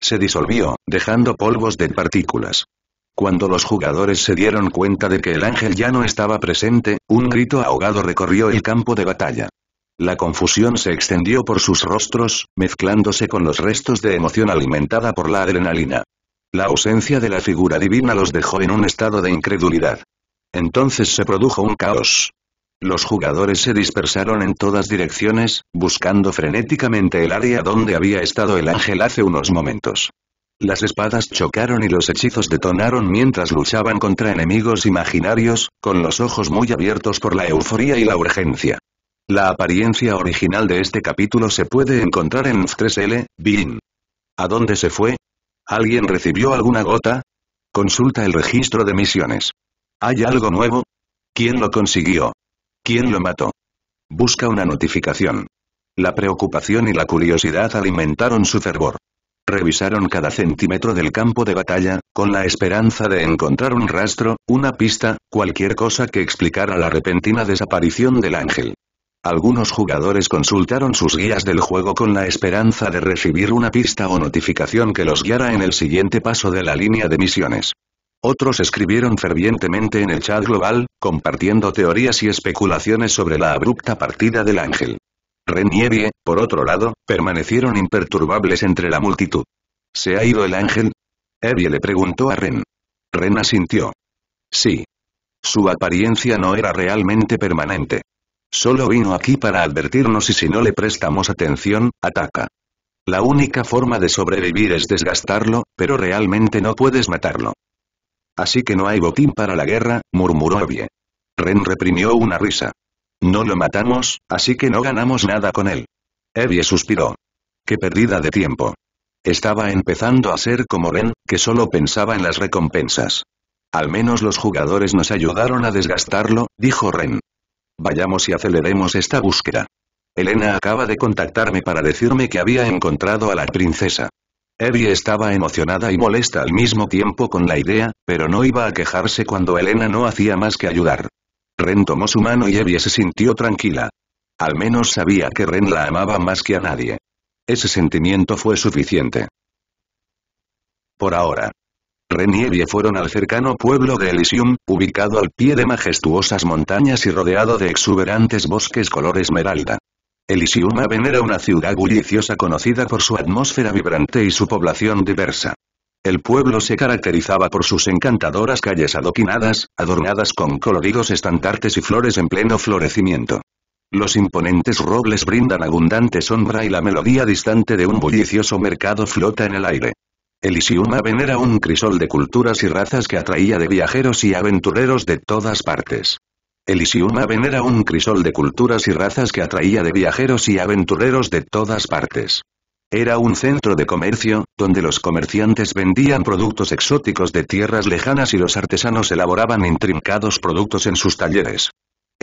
Se disolvió, dejando polvos de partículas. Cuando los jugadores se dieron cuenta de que el ángel ya no estaba presente, un grito ahogado recorrió el campo de batalla. La confusión se extendió por sus rostros, mezclándose con los restos de emoción alimentada por la adrenalina. La ausencia de la figura divina los dejó en un estado de incredulidad. Entonces se produjo un caos. Los jugadores se dispersaron en todas direcciones, buscando frenéticamente el área donde había estado el ángel hace unos momentos. Las espadas chocaron y los hechizos detonaron mientras luchaban contra enemigos imaginarios, con los ojos muy abiertos por la euforía y la urgencia. La apariencia original de este capítulo se puede encontrar en 3L, Bin. ¿A dónde se fue? ¿Alguien recibió alguna gota? Consulta el registro de misiones. ¿Hay algo nuevo? ¿Quién lo consiguió? ¿Quién lo mató? Busca una notificación. La preocupación y la curiosidad alimentaron su fervor. Revisaron cada centímetro del campo de batalla, con la esperanza de encontrar un rastro, una pista, cualquier cosa que explicara la repentina desaparición del ángel. Algunos jugadores consultaron sus guías del juego con la esperanza de recibir una pista o notificación que los guiara en el siguiente paso de la línea de misiones. Otros escribieron fervientemente en el chat global, compartiendo teorías y especulaciones sobre la abrupta partida del ángel. Ren y Evie, por otro lado, permanecieron imperturbables entre la multitud. ¿Se ha ido el ángel? Evie le preguntó a Ren. Ren asintió. Sí. Su apariencia no era realmente permanente. Solo vino aquí para advertirnos y si no le prestamos atención, ataca. La única forma de sobrevivir es desgastarlo, pero realmente no puedes matarlo. Así que no hay botín para la guerra, murmuró Evie. Ren reprimió una risa. No lo matamos, así que no ganamos nada con él. Evie suspiró. Qué pérdida de tiempo. Estaba empezando a ser como Ren, que solo pensaba en las recompensas. Al menos los jugadores nos ayudaron a desgastarlo, dijo Ren. Vayamos y aceleremos esta búsqueda. Elena acaba de contactarme para decirme que había encontrado a la princesa. Evie estaba emocionada y molesta al mismo tiempo con la idea, pero no iba a quejarse cuando Elena no hacía más que ayudar. Ren tomó su mano y Evie se sintió tranquila. Al menos sabía que Ren la amaba más que a nadie. Ese sentimiento fue suficiente. Por ahora. Renier fueron al cercano pueblo de Elysium, ubicado al pie de majestuosas montañas y rodeado de exuberantes bosques color esmeralda. Elysium Aven era una ciudad bulliciosa conocida por su atmósfera vibrante y su población diversa. El pueblo se caracterizaba por sus encantadoras calles adoquinadas, adornadas con coloridos estandartes y flores en pleno florecimiento. Los imponentes robles brindan abundante sombra y la melodía distante de un bullicioso mercado flota en el aire. Elysium Aven era un crisol de culturas y razas que atraía de viajeros y aventureros de todas partes. Elysium Aven era un crisol de culturas y razas que atraía de viajeros y aventureros de todas partes. Era un centro de comercio, donde los comerciantes vendían productos exóticos de tierras lejanas y los artesanos elaboraban intrincados productos en sus talleres.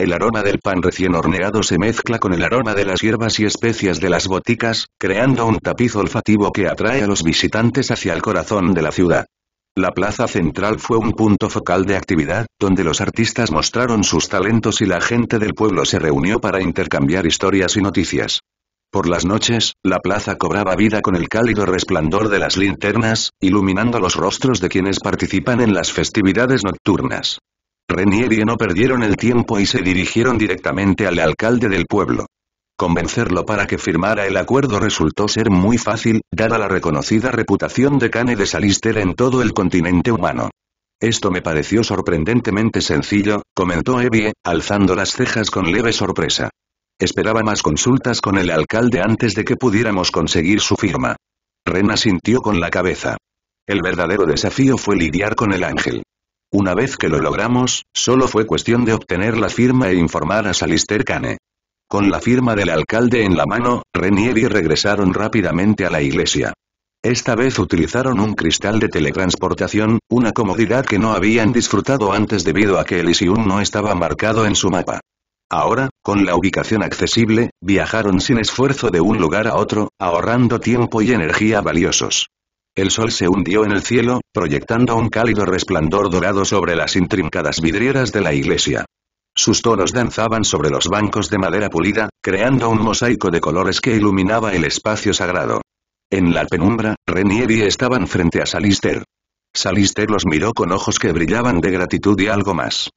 El aroma del pan recién horneado se mezcla con el aroma de las hierbas y especias de las boticas, creando un tapiz olfativo que atrae a los visitantes hacia el corazón de la ciudad. La plaza central fue un punto focal de actividad, donde los artistas mostraron sus talentos y la gente del pueblo se reunió para intercambiar historias y noticias. Por las noches, la plaza cobraba vida con el cálido resplandor de las linternas, iluminando los rostros de quienes participan en las festividades nocturnas. Evie no perdieron el tiempo y se dirigieron directamente al alcalde del pueblo. Convencerlo para que firmara el acuerdo resultó ser muy fácil, dada la reconocida reputación de Cane de Salister en todo el continente humano. Esto me pareció sorprendentemente sencillo, comentó Evie, alzando las cejas con leve sorpresa. Esperaba más consultas con el alcalde antes de que pudiéramos conseguir su firma. Ren asintió con la cabeza. El verdadero desafío fue lidiar con el ángel. Una vez que lo logramos, solo fue cuestión de obtener la firma e informar a Salister Cane. Con la firma del alcalde en la mano, Renier y regresaron rápidamente a la iglesia. Esta vez utilizaron un cristal de teletransportación, una comodidad que no habían disfrutado antes debido a que Elysium no estaba marcado en su mapa. Ahora, con la ubicación accesible, viajaron sin esfuerzo de un lugar a otro, ahorrando tiempo y energía valiosos. El sol se hundió en el cielo, proyectando un cálido resplandor dorado sobre las intrincadas vidrieras de la iglesia. Sus tonos danzaban sobre los bancos de madera pulida, creando un mosaico de colores que iluminaba el espacio sagrado. En la penumbra, Renier y estaban frente a Salister. Salister los miró con ojos que brillaban de gratitud y algo más.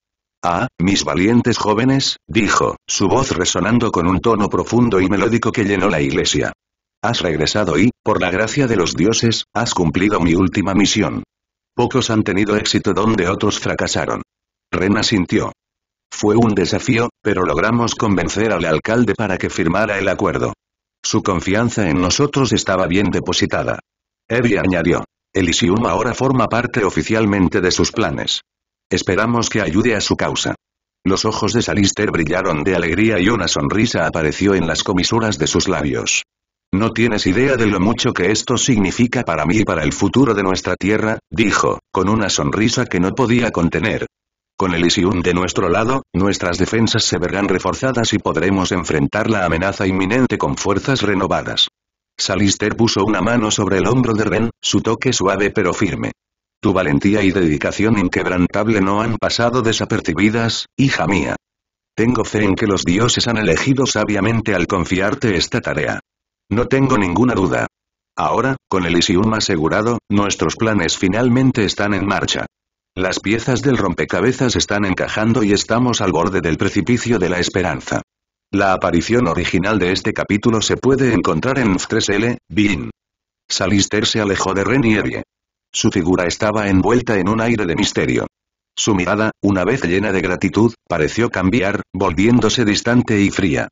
Ah, mis valientes jóvenes, dijo, su voz resonando con un tono profundo y melódico que llenó la iglesia has regresado y, por la gracia de los dioses, has cumplido mi última misión. Pocos han tenido éxito donde otros fracasaron. Rena sintió. Fue un desafío, pero logramos convencer al alcalde para que firmara el acuerdo. Su confianza en nosotros estaba bien depositada. Evi añadió. Elysium ahora forma parte oficialmente de sus planes. Esperamos que ayude a su causa. Los ojos de Salister brillaron de alegría y una sonrisa apareció en las comisuras de sus labios. No tienes idea de lo mucho que esto significa para mí y para el futuro de nuestra tierra, dijo, con una sonrisa que no podía contener. Con Elysium de nuestro lado, nuestras defensas se verán reforzadas y podremos enfrentar la amenaza inminente con fuerzas renovadas. Salister puso una mano sobre el hombro de Ren, su toque suave pero firme. Tu valentía y dedicación inquebrantable no han pasado desapercibidas, hija mía. Tengo fe en que los dioses han elegido sabiamente al confiarte esta tarea. No tengo ninguna duda. Ahora, con el Isium asegurado, nuestros planes finalmente están en marcha. Las piezas del rompecabezas están encajando y estamos al borde del precipicio de la esperanza. La aparición original de este capítulo se puede encontrar en F3L, Bin. Salister se alejó de Renierie. Su figura estaba envuelta en un aire de misterio. Su mirada, una vez llena de gratitud, pareció cambiar, volviéndose distante y fría.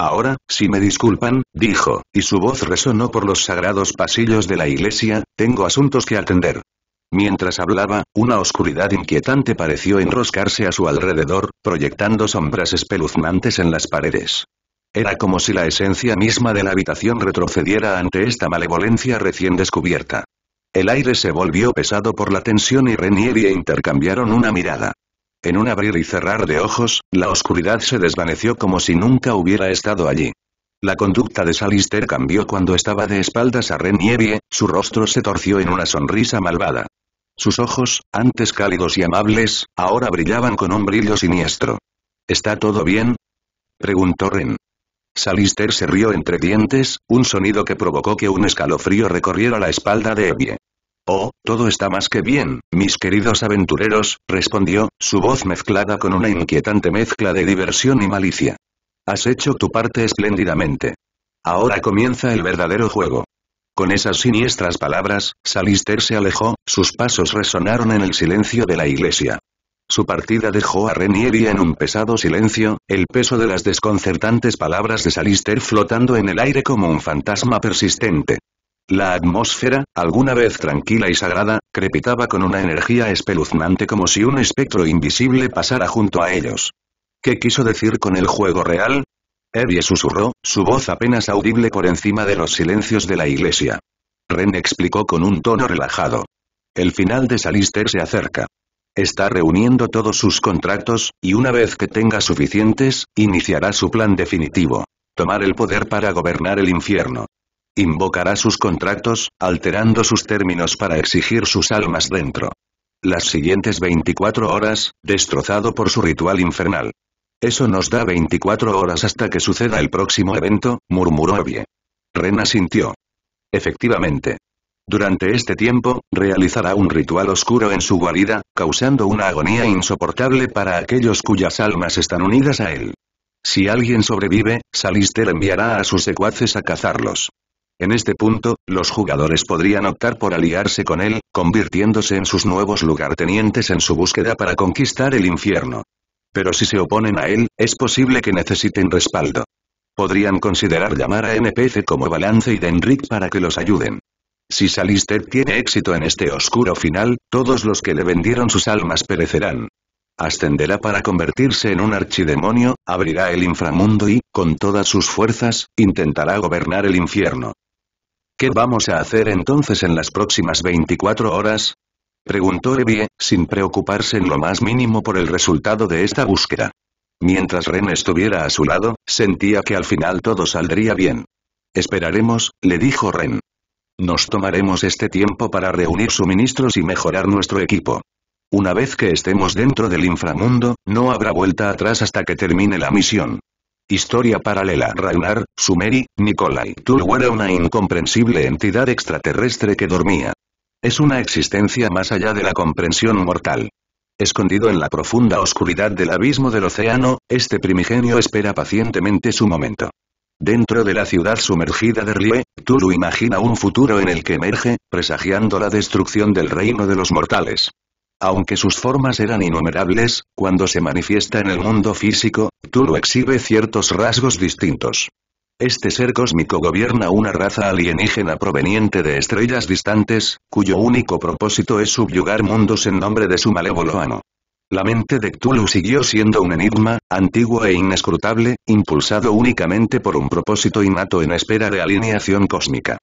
Ahora, si me disculpan, dijo, y su voz resonó por los sagrados pasillos de la iglesia, tengo asuntos que atender. Mientras hablaba, una oscuridad inquietante pareció enroscarse a su alrededor, proyectando sombras espeluznantes en las paredes. Era como si la esencia misma de la habitación retrocediera ante esta malevolencia recién descubierta. El aire se volvió pesado por la tensión y e intercambiaron una mirada. En un abrir y cerrar de ojos, la oscuridad se desvaneció como si nunca hubiera estado allí. La conducta de Salister cambió cuando estaba de espaldas a Evie, su rostro se torció en una sonrisa malvada. Sus ojos, antes cálidos y amables, ahora brillaban con un brillo siniestro. ¿Está todo bien? preguntó Ren. Salister se rió entre dientes, un sonido que provocó que un escalofrío recorriera la espalda de Evie. Oh, todo está más que bien, mis queridos aventureros, respondió, su voz mezclada con una inquietante mezcla de diversión y malicia. Has hecho tu parte espléndidamente. Ahora comienza el verdadero juego. Con esas siniestras palabras, Salister se alejó, sus pasos resonaron en el silencio de la iglesia. Su partida dejó a Renieri en un pesado silencio, el peso de las desconcertantes palabras de Salister flotando en el aire como un fantasma persistente. La atmósfera, alguna vez tranquila y sagrada, crepitaba con una energía espeluznante como si un espectro invisible pasara junto a ellos. ¿Qué quiso decir con el juego real? Evie susurró, su voz apenas audible por encima de los silencios de la iglesia. Ren explicó con un tono relajado. El final de Salister se acerca. Está reuniendo todos sus contratos, y una vez que tenga suficientes, iniciará su plan definitivo. Tomar el poder para gobernar el infierno. Invocará sus contratos, alterando sus términos para exigir sus almas dentro. Las siguientes 24 horas, destrozado por su ritual infernal. Eso nos da 24 horas hasta que suceda el próximo evento, murmuró Ovie. Rena sintió. Efectivamente. Durante este tiempo, realizará un ritual oscuro en su guarida, causando una agonía insoportable para aquellos cuyas almas están unidas a él. Si alguien sobrevive, Salister enviará a sus secuaces a cazarlos. En este punto, los jugadores podrían optar por aliarse con él, convirtiéndose en sus nuevos lugartenientes en su búsqueda para conquistar el infierno. Pero si se oponen a él, es posible que necesiten respaldo. Podrían considerar llamar a NPC como Balance y Denric para que los ayuden. Si Salister tiene éxito en este oscuro final, todos los que le vendieron sus almas perecerán. Ascenderá para convertirse en un archidemonio, abrirá el inframundo y, con todas sus fuerzas, intentará gobernar el infierno. ¿Qué vamos a hacer entonces en las próximas 24 horas? Preguntó Evie, sin preocuparse en lo más mínimo por el resultado de esta búsqueda. Mientras Ren estuviera a su lado, sentía que al final todo saldría bien. Esperaremos, le dijo Ren. Nos tomaremos este tiempo para reunir suministros y mejorar nuestro equipo. Una vez que estemos dentro del inframundo, no habrá vuelta atrás hasta que termine la misión. Historia paralela Ragnar, Sumeri, Nikolai Tulu era una incomprensible entidad extraterrestre que dormía. Es una existencia más allá de la comprensión mortal. Escondido en la profunda oscuridad del abismo del océano, este primigenio espera pacientemente su momento. Dentro de la ciudad sumergida de Rie, Tulu imagina un futuro en el que emerge, presagiando la destrucción del reino de los mortales. Aunque sus formas eran innumerables, cuando se manifiesta en el mundo físico, Tulu exhibe ciertos rasgos distintos. Este ser cósmico gobierna una raza alienígena proveniente de estrellas distantes, cuyo único propósito es subyugar mundos en nombre de su malévolo amo. La mente de Cthulhu siguió siendo un enigma, antiguo e inescrutable, impulsado únicamente por un propósito innato en espera de alineación cósmica.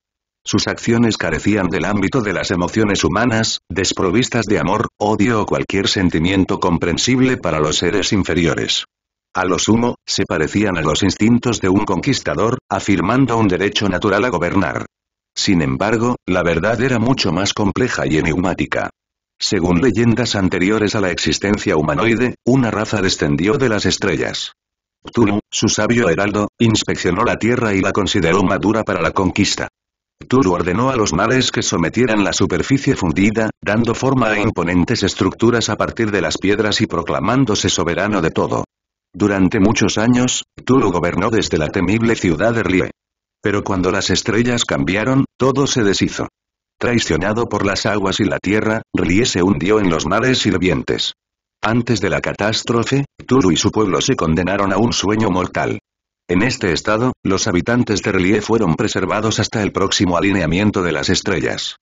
Sus acciones carecían del ámbito de las emociones humanas, desprovistas de amor, odio o cualquier sentimiento comprensible para los seres inferiores. A lo sumo, se parecían a los instintos de un conquistador, afirmando un derecho natural a gobernar. Sin embargo, la verdad era mucho más compleja y enigmática. Según leyendas anteriores a la existencia humanoide, una raza descendió de las estrellas. Tulu, su sabio heraldo, inspeccionó la Tierra y la consideró madura para la conquista. Tulu ordenó a los mares que sometieran la superficie fundida, dando forma a imponentes estructuras a partir de las piedras y proclamándose soberano de todo. Durante muchos años, Turu gobernó desde la temible ciudad de Rie. Pero cuando las estrellas cambiaron, todo se deshizo. Traicionado por las aguas y la tierra, Rie se hundió en los mares hirvientes. Antes de la catástrofe, Turu y su pueblo se condenaron a un sueño mortal. En este estado, los habitantes de relieve fueron preservados hasta el próximo alineamiento de las estrellas.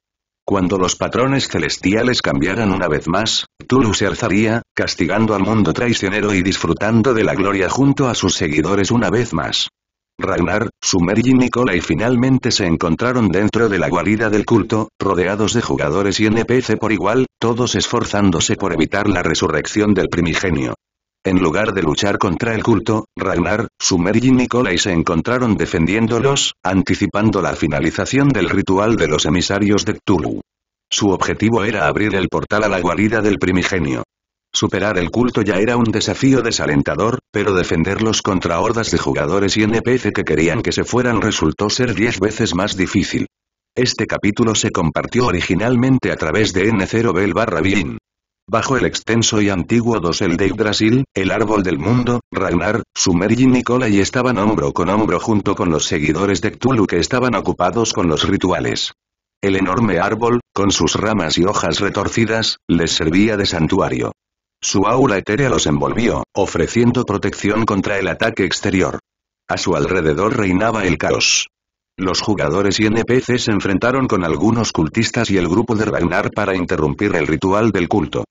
Cuando los patrones celestiales cambiaran una vez más, Tulu se alzaría, castigando al mundo traicionero y disfrutando de la gloria junto a sus seguidores una vez más. Ragnar, Sumer y y finalmente se encontraron dentro de la guarida del culto, rodeados de jugadores y NPC por igual, todos esforzándose por evitar la resurrección del primigenio. En lugar de luchar contra el culto, Ragnar, Sumer y Nikolai se encontraron defendiéndolos, anticipando la finalización del ritual de los emisarios de Cthulhu. Su objetivo era abrir el portal a la guarida del primigenio. Superar el culto ya era un desafío desalentador, pero defenderlos contra hordas de jugadores y NPC que querían que se fueran resultó ser diez veces más difícil. Este capítulo se compartió originalmente a través de N0Bell barra Bajo el extenso y antiguo dosel de Yggdrasil, el árbol del mundo, Ragnar, Sumer y y estaban hombro con hombro junto con los seguidores de Cthulhu que estaban ocupados con los rituales. El enorme árbol, con sus ramas y hojas retorcidas, les servía de santuario. Su aura etérea los envolvió, ofreciendo protección contra el ataque exterior. A su alrededor reinaba el caos. Los jugadores y NPC se enfrentaron con algunos cultistas y el grupo de Ragnar para interrumpir el ritual del culto.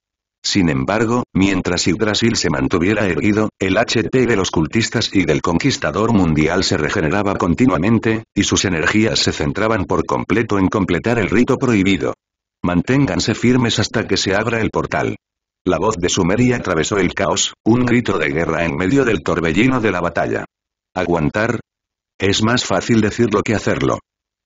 Sin embargo, mientras Yggdrasil se mantuviera erguido, el HP de los cultistas y del conquistador mundial se regeneraba continuamente, y sus energías se centraban por completo en completar el rito prohibido. Manténganse firmes hasta que se abra el portal. La voz de Sumeria atravesó el caos, un grito de guerra en medio del torbellino de la batalla. ¿Aguantar? Es más fácil decirlo que hacerlo.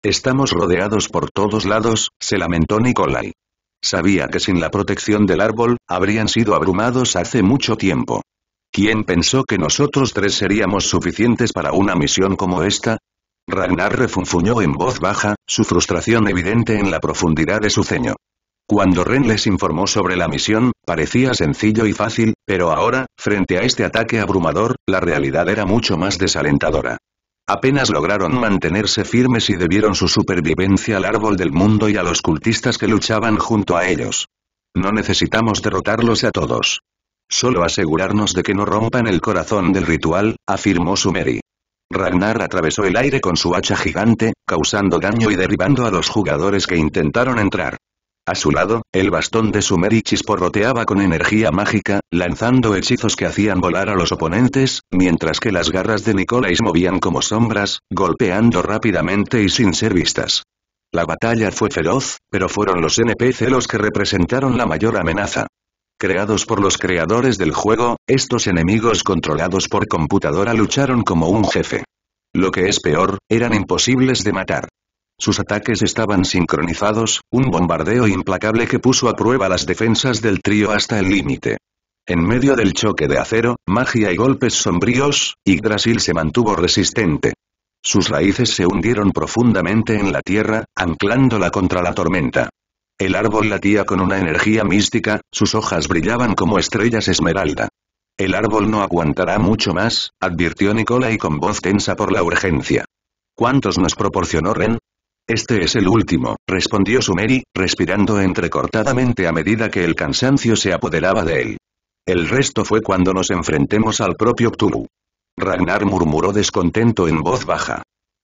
Estamos rodeados por todos lados, se lamentó Nikolai. Sabía que sin la protección del árbol, habrían sido abrumados hace mucho tiempo. ¿Quién pensó que nosotros tres seríamos suficientes para una misión como esta? Ragnar refunfuñó en voz baja, su frustración evidente en la profundidad de su ceño. Cuando Ren les informó sobre la misión, parecía sencillo y fácil, pero ahora, frente a este ataque abrumador, la realidad era mucho más desalentadora. Apenas lograron mantenerse firmes y debieron su supervivencia al árbol del mundo y a los cultistas que luchaban junto a ellos. No necesitamos derrotarlos a todos. Solo asegurarnos de que no rompan el corazón del ritual, afirmó Sumeri. Ragnar atravesó el aire con su hacha gigante, causando daño y derribando a los jugadores que intentaron entrar. A su lado, el bastón de Sumerichis porroteaba con energía mágica, lanzando hechizos que hacían volar a los oponentes, mientras que las garras de Nicolás movían como sombras, golpeando rápidamente y sin ser vistas. La batalla fue feroz, pero fueron los NPC los que representaron la mayor amenaza. Creados por los creadores del juego, estos enemigos controlados por computadora lucharon como un jefe. Lo que es peor, eran imposibles de matar. Sus ataques estaban sincronizados, un bombardeo implacable que puso a prueba las defensas del trío hasta el límite. En medio del choque de acero, magia y golpes sombríos, Yggdrasil se mantuvo resistente. Sus raíces se hundieron profundamente en la tierra, anclándola contra la tormenta. El árbol latía con una energía mística, sus hojas brillaban como estrellas esmeralda. El árbol no aguantará mucho más, advirtió Nicola y con voz tensa por la urgencia. ¿Cuántos nos proporcionó Ren? Este es el último, respondió Sumeri, respirando entrecortadamente a medida que el cansancio se apoderaba de él. El resto fue cuando nos enfrentemos al propio Cthulhu. Ragnar murmuró descontento en voz baja.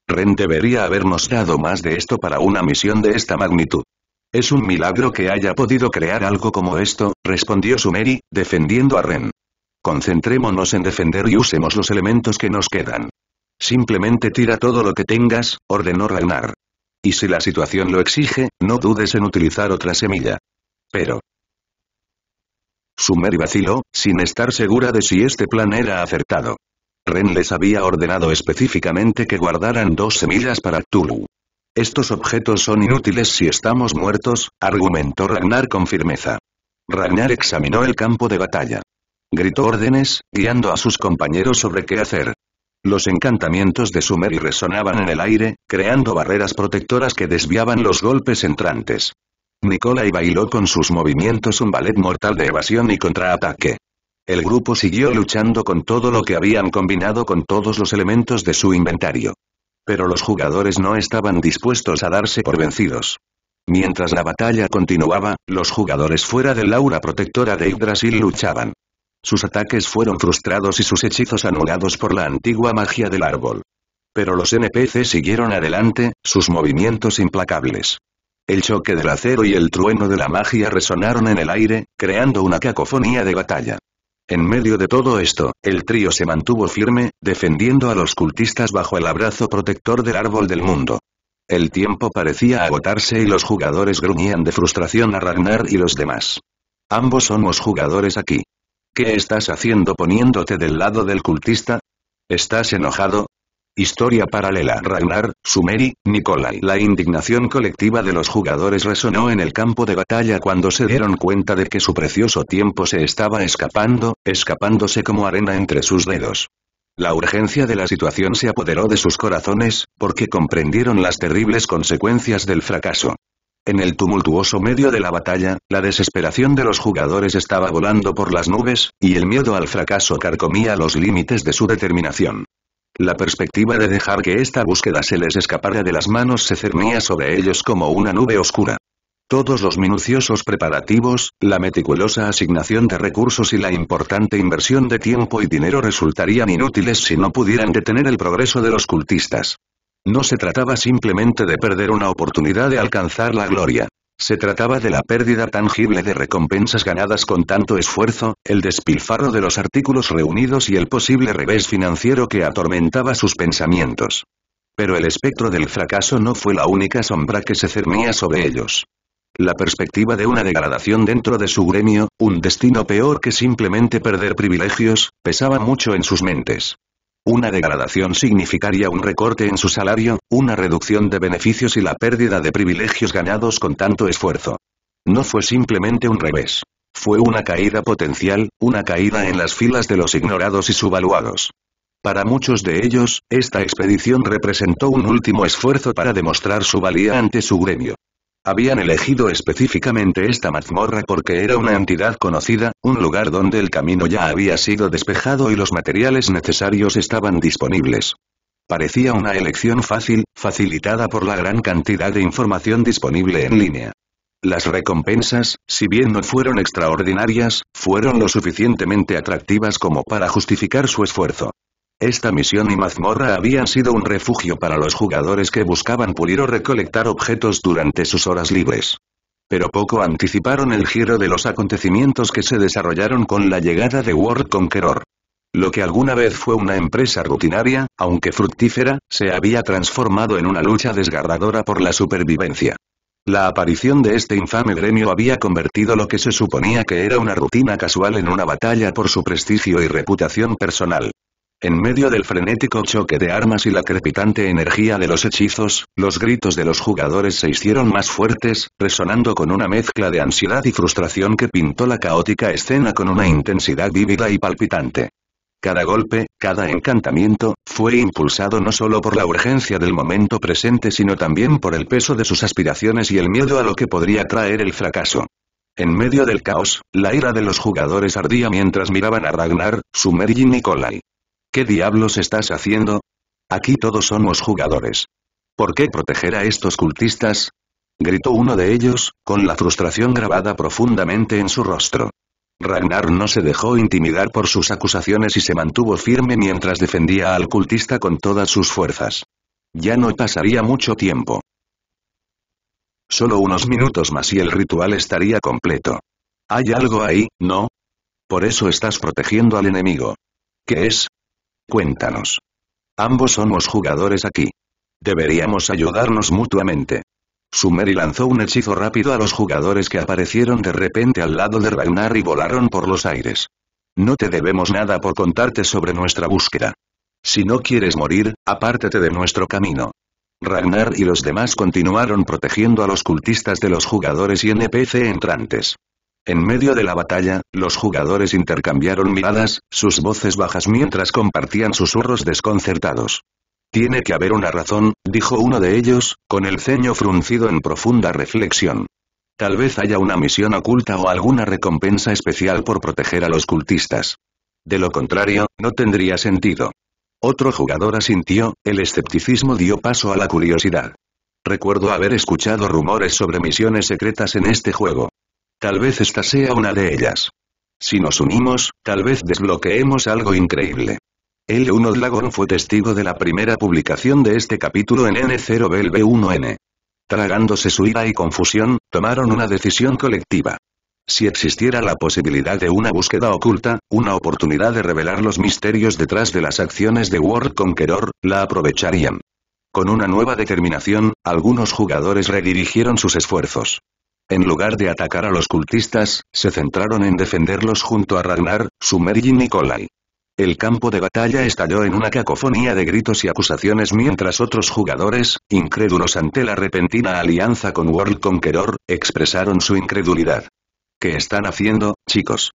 Ren debería habernos dado más de esto para una misión de esta magnitud. Es un milagro que haya podido crear algo como esto, respondió Sumeri, defendiendo a Ren. Concentrémonos en defender y usemos los elementos que nos quedan. Simplemente tira todo lo que tengas, ordenó Ragnar. Y si la situación lo exige, no dudes en utilizar otra semilla. Pero... Sumer vaciló, sin estar segura de si este plan era acertado. Ren les había ordenado específicamente que guardaran dos semillas para Tulu. Estos objetos son inútiles si estamos muertos, argumentó Ragnar con firmeza. Ragnar examinó el campo de batalla. Gritó órdenes, guiando a sus compañeros sobre qué hacer. Los encantamientos de Sumeri resonaban en el aire, creando barreras protectoras que desviaban los golpes entrantes. Nikolai bailó con sus movimientos un ballet mortal de evasión y contraataque. El grupo siguió luchando con todo lo que habían combinado con todos los elementos de su inventario. Pero los jugadores no estaban dispuestos a darse por vencidos. Mientras la batalla continuaba, los jugadores fuera del aura protectora de Yggdrasil luchaban. Sus ataques fueron frustrados y sus hechizos anulados por la antigua magia del árbol. Pero los NPC siguieron adelante, sus movimientos implacables. El choque del acero y el trueno de la magia resonaron en el aire, creando una cacofonía de batalla. En medio de todo esto, el trío se mantuvo firme, defendiendo a los cultistas bajo el abrazo protector del árbol del mundo. El tiempo parecía agotarse y los jugadores gruñían de frustración a Ragnar y los demás. Ambos somos jugadores aquí. ¿Qué estás haciendo poniéndote del lado del cultista? ¿Estás enojado? Historia paralela. Ragnar, Sumeri, Nikolai. La indignación colectiva de los jugadores resonó en el campo de batalla cuando se dieron cuenta de que su precioso tiempo se estaba escapando, escapándose como arena entre sus dedos. La urgencia de la situación se apoderó de sus corazones, porque comprendieron las terribles consecuencias del fracaso. En el tumultuoso medio de la batalla, la desesperación de los jugadores estaba volando por las nubes, y el miedo al fracaso carcomía los límites de su determinación. La perspectiva de dejar que esta búsqueda se les escapara de las manos se cernía sobre ellos como una nube oscura. Todos los minuciosos preparativos, la meticulosa asignación de recursos y la importante inversión de tiempo y dinero resultarían inútiles si no pudieran detener el progreso de los cultistas. No se trataba simplemente de perder una oportunidad de alcanzar la gloria. Se trataba de la pérdida tangible de recompensas ganadas con tanto esfuerzo, el despilfarro de los artículos reunidos y el posible revés financiero que atormentaba sus pensamientos. Pero el espectro del fracaso no fue la única sombra que se cernía sobre ellos. La perspectiva de una degradación dentro de su gremio, un destino peor que simplemente perder privilegios, pesaba mucho en sus mentes. Una degradación significaría un recorte en su salario, una reducción de beneficios y la pérdida de privilegios ganados con tanto esfuerzo. No fue simplemente un revés. Fue una caída potencial, una caída en las filas de los ignorados y subvaluados. Para muchos de ellos, esta expedición representó un último esfuerzo para demostrar su valía ante su gremio. Habían elegido específicamente esta mazmorra porque era una entidad conocida, un lugar donde el camino ya había sido despejado y los materiales necesarios estaban disponibles. Parecía una elección fácil, facilitada por la gran cantidad de información disponible en línea. Las recompensas, si bien no fueron extraordinarias, fueron lo suficientemente atractivas como para justificar su esfuerzo. Esta misión y mazmorra habían sido un refugio para los jugadores que buscaban pulir o recolectar objetos durante sus horas libres. Pero poco anticiparon el giro de los acontecimientos que se desarrollaron con la llegada de World Conqueror. Lo que alguna vez fue una empresa rutinaria, aunque fructífera, se había transformado en una lucha desgarradora por la supervivencia. La aparición de este infame gremio había convertido lo que se suponía que era una rutina casual en una batalla por su prestigio y reputación personal. En medio del frenético choque de armas y la crepitante energía de los hechizos, los gritos de los jugadores se hicieron más fuertes, resonando con una mezcla de ansiedad y frustración que pintó la caótica escena con una intensidad vívida y palpitante. Cada golpe, cada encantamiento, fue impulsado no solo por la urgencia del momento presente sino también por el peso de sus aspiraciones y el miedo a lo que podría traer el fracaso. En medio del caos, la ira de los jugadores ardía mientras miraban a Ragnar, Sumer y Nikolai. ¿Qué diablos estás haciendo? Aquí todos somos jugadores. ¿Por qué proteger a estos cultistas? Gritó uno de ellos, con la frustración grabada profundamente en su rostro. Ragnar no se dejó intimidar por sus acusaciones y se mantuvo firme mientras defendía al cultista con todas sus fuerzas. Ya no pasaría mucho tiempo. Solo unos minutos más y el ritual estaría completo. Hay algo ahí, ¿no? Por eso estás protegiendo al enemigo. ¿Qué es? Cuéntanos. Ambos somos jugadores aquí. Deberíamos ayudarnos mutuamente. Sumeri lanzó un hechizo rápido a los jugadores que aparecieron de repente al lado de Ragnar y volaron por los aires. No te debemos nada por contarte sobre nuestra búsqueda. Si no quieres morir, apártate de nuestro camino. Ragnar y los demás continuaron protegiendo a los cultistas de los jugadores y NPC entrantes. En medio de la batalla, los jugadores intercambiaron miradas, sus voces bajas mientras compartían susurros desconcertados. Tiene que haber una razón, dijo uno de ellos, con el ceño fruncido en profunda reflexión. Tal vez haya una misión oculta o alguna recompensa especial por proteger a los cultistas. De lo contrario, no tendría sentido. Otro jugador asintió, el escepticismo dio paso a la curiosidad. Recuerdo haber escuchado rumores sobre misiones secretas en este juego. Tal vez esta sea una de ellas. Si nos unimos, tal vez desbloqueemos algo increíble. El 1 Dragon fue testigo de la primera publicación de este capítulo en N0BLB1N. Tragándose su ira y confusión, tomaron una decisión colectiva. Si existiera la posibilidad de una búsqueda oculta, una oportunidad de revelar los misterios detrás de las acciones de World Conqueror, la aprovecharían. Con una nueva determinación, algunos jugadores redirigieron sus esfuerzos. En lugar de atacar a los cultistas, se centraron en defenderlos junto a Ragnar, Sumer y Nikolai. El campo de batalla estalló en una cacofonía de gritos y acusaciones mientras otros jugadores, incrédulos ante la repentina alianza con World Conqueror, expresaron su incredulidad. ¿Qué están haciendo, chicos?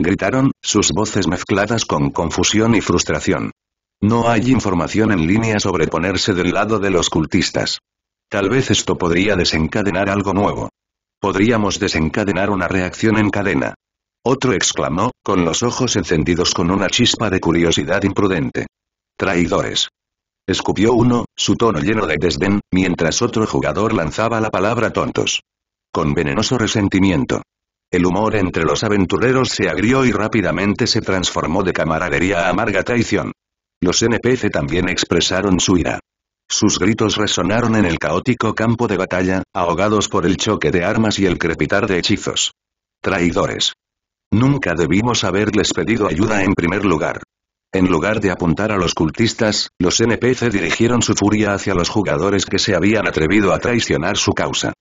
Gritaron, sus voces mezcladas con confusión y frustración. No hay información en línea sobre ponerse del lado de los cultistas. Tal vez esto podría desencadenar algo nuevo. Podríamos desencadenar una reacción en cadena. Otro exclamó, con los ojos encendidos con una chispa de curiosidad imprudente. Traidores. Escupió uno, su tono lleno de desdén, mientras otro jugador lanzaba la palabra tontos. Con venenoso resentimiento. El humor entre los aventureros se agrió y rápidamente se transformó de camaradería a amarga traición. Los NPC también expresaron su ira. Sus gritos resonaron en el caótico campo de batalla, ahogados por el choque de armas y el crepitar de hechizos. Traidores. Nunca debimos haberles pedido ayuda en primer lugar. En lugar de apuntar a los cultistas, los NPC dirigieron su furia hacia los jugadores que se habían atrevido a traicionar su causa.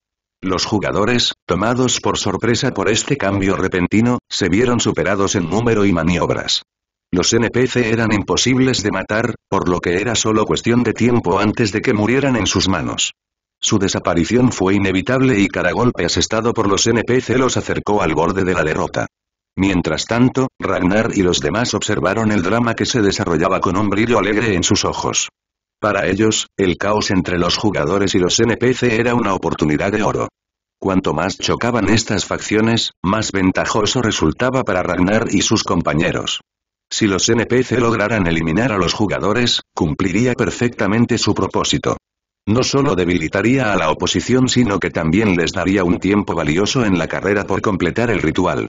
Los jugadores, tomados por sorpresa por este cambio repentino, se vieron superados en número y maniobras. Los NPC eran imposibles de matar, por lo que era solo cuestión de tiempo antes de que murieran en sus manos. Su desaparición fue inevitable y cada golpe asestado por los NPC los acercó al borde de la derrota. Mientras tanto, Ragnar y los demás observaron el drama que se desarrollaba con un brillo alegre en sus ojos. Para ellos, el caos entre los jugadores y los NPC era una oportunidad de oro. Cuanto más chocaban estas facciones, más ventajoso resultaba para Ragnar y sus compañeros. Si los NPC lograran eliminar a los jugadores, cumpliría perfectamente su propósito. No solo debilitaría a la oposición sino que también les daría un tiempo valioso en la carrera por completar el ritual.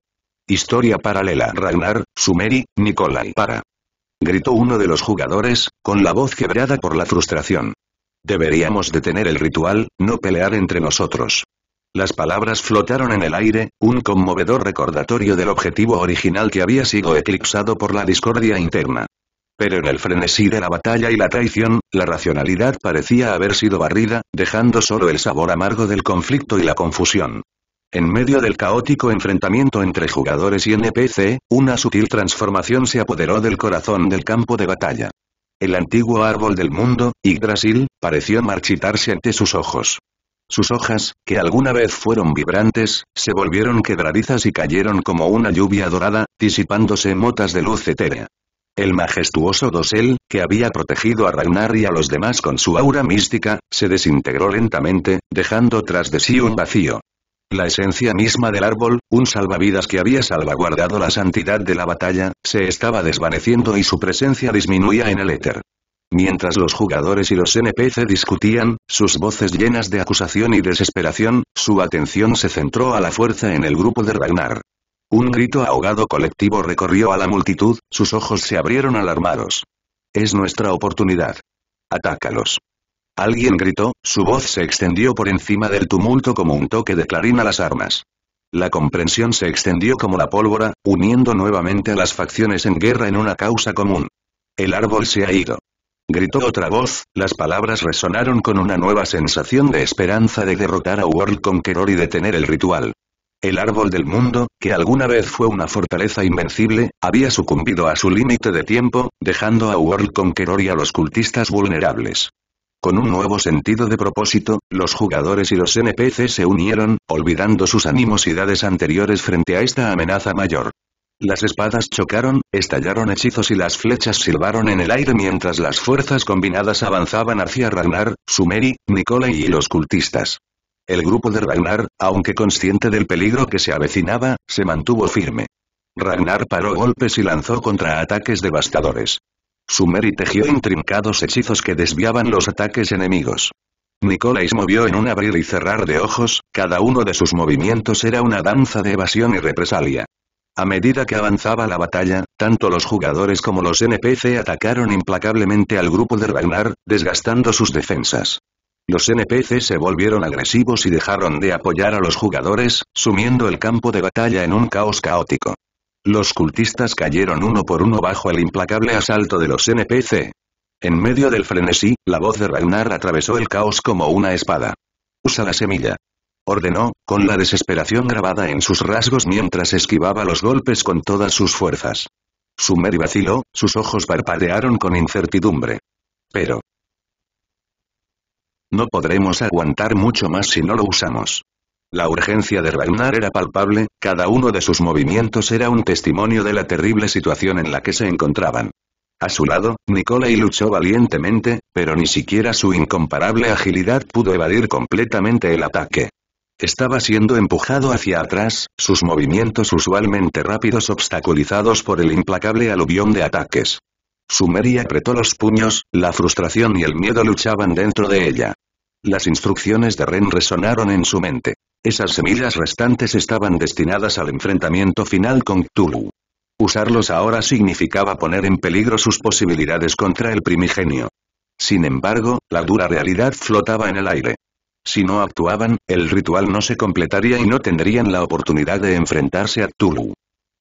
Historia paralela Ragnar, Sumeri, Nicolai para. Gritó uno de los jugadores, con la voz quebrada por la frustración. Deberíamos detener el ritual, no pelear entre nosotros. Las palabras flotaron en el aire, un conmovedor recordatorio del objetivo original que había sido eclipsado por la discordia interna. Pero en el frenesí de la batalla y la traición, la racionalidad parecía haber sido barrida, dejando solo el sabor amargo del conflicto y la confusión. En medio del caótico enfrentamiento entre jugadores y NPC, una sutil transformación se apoderó del corazón del campo de batalla. El antiguo árbol del mundo, Yggdrasil, pareció marchitarse ante sus ojos. Sus hojas, que alguna vez fueron vibrantes, se volvieron quebradizas y cayeron como una lluvia dorada, disipándose motas de luz etérea. El majestuoso dosel, que había protegido a Ragnar y a los demás con su aura mística, se desintegró lentamente, dejando tras de sí un vacío. La esencia misma del árbol, un salvavidas que había salvaguardado la santidad de la batalla, se estaba desvaneciendo y su presencia disminuía en el éter. Mientras los jugadores y los NPC discutían, sus voces llenas de acusación y desesperación, su atención se centró a la fuerza en el grupo de Ragnar. Un grito ahogado colectivo recorrió a la multitud, sus ojos se abrieron alarmados. Es nuestra oportunidad. Atácalos. Alguien gritó, su voz se extendió por encima del tumulto como un toque de clarín a las armas. La comprensión se extendió como la pólvora, uniendo nuevamente a las facciones en guerra en una causa común. El árbol se ha ido. Gritó otra voz, las palabras resonaron con una nueva sensación de esperanza de derrotar a World Conqueror y detener el ritual. El árbol del mundo, que alguna vez fue una fortaleza invencible, había sucumbido a su límite de tiempo, dejando a World Conqueror y a los cultistas vulnerables. Con un nuevo sentido de propósito, los jugadores y los NPC se unieron, olvidando sus animosidades anteriores frente a esta amenaza mayor. Las espadas chocaron, estallaron hechizos y las flechas silbaron en el aire mientras las fuerzas combinadas avanzaban hacia Ragnar, Sumeri, Nicolai y los cultistas. El grupo de Ragnar, aunque consciente del peligro que se avecinaba, se mantuvo firme. Ragnar paró golpes y lanzó contraataques devastadores. Sumeri tejió intrincados hechizos que desviaban los ataques enemigos. se movió en un abrir y cerrar de ojos, cada uno de sus movimientos era una danza de evasión y represalia. A medida que avanzaba la batalla, tanto los jugadores como los NPC atacaron implacablemente al grupo de Ragnar, desgastando sus defensas. Los NPC se volvieron agresivos y dejaron de apoyar a los jugadores, sumiendo el campo de batalla en un caos caótico. Los cultistas cayeron uno por uno bajo el implacable asalto de los NPC. En medio del frenesí, la voz de Ragnar atravesó el caos como una espada. Usa la semilla ordenó, con la desesperación grabada en sus rasgos mientras esquivaba los golpes con todas sus fuerzas. Sumer vaciló, sus ojos parpadearon con incertidumbre. Pero... No podremos aguantar mucho más si no lo usamos. La urgencia de Ragnar era palpable, cada uno de sus movimientos era un testimonio de la terrible situación en la que se encontraban. A su lado, Nicolai luchó valientemente, pero ni siquiera su incomparable agilidad pudo evadir completamente el ataque. Estaba siendo empujado hacia atrás, sus movimientos usualmente rápidos obstaculizados por el implacable aluvión de ataques. Sumeria apretó los puños, la frustración y el miedo luchaban dentro de ella. Las instrucciones de Ren resonaron en su mente. Esas semillas restantes estaban destinadas al enfrentamiento final con Cthulhu. Usarlos ahora significaba poner en peligro sus posibilidades contra el primigenio. Sin embargo, la dura realidad flotaba en el aire. Si no actuaban, el ritual no se completaría y no tendrían la oportunidad de enfrentarse a Tulu.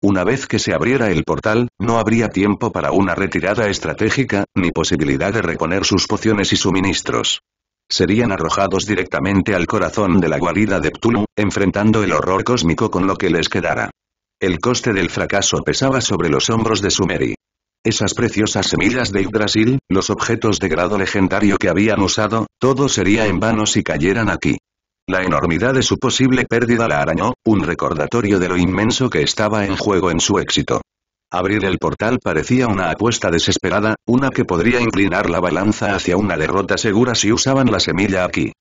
Una vez que se abriera el portal, no habría tiempo para una retirada estratégica, ni posibilidad de reponer sus pociones y suministros. Serían arrojados directamente al corazón de la guarida de Tulu, enfrentando el horror cósmico con lo que les quedara. El coste del fracaso pesaba sobre los hombros de Sumeri esas preciosas semillas de Yggdrasil, los objetos de grado legendario que habían usado, todo sería en vano si cayeran aquí. La enormidad de su posible pérdida la arañó, un recordatorio de lo inmenso que estaba en juego en su éxito. Abrir el portal parecía una apuesta desesperada, una que podría inclinar la balanza hacia una derrota segura si usaban la semilla aquí.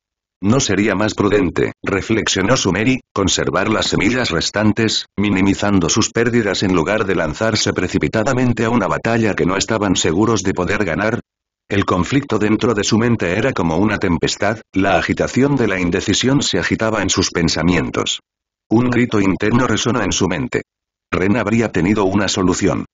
¿No sería más prudente, reflexionó Sumeri, conservar las semillas restantes, minimizando sus pérdidas en lugar de lanzarse precipitadamente a una batalla que no estaban seguros de poder ganar? El conflicto dentro de su mente era como una tempestad, la agitación de la indecisión se agitaba en sus pensamientos. Un grito interno resonó en su mente. Ren habría tenido una solución.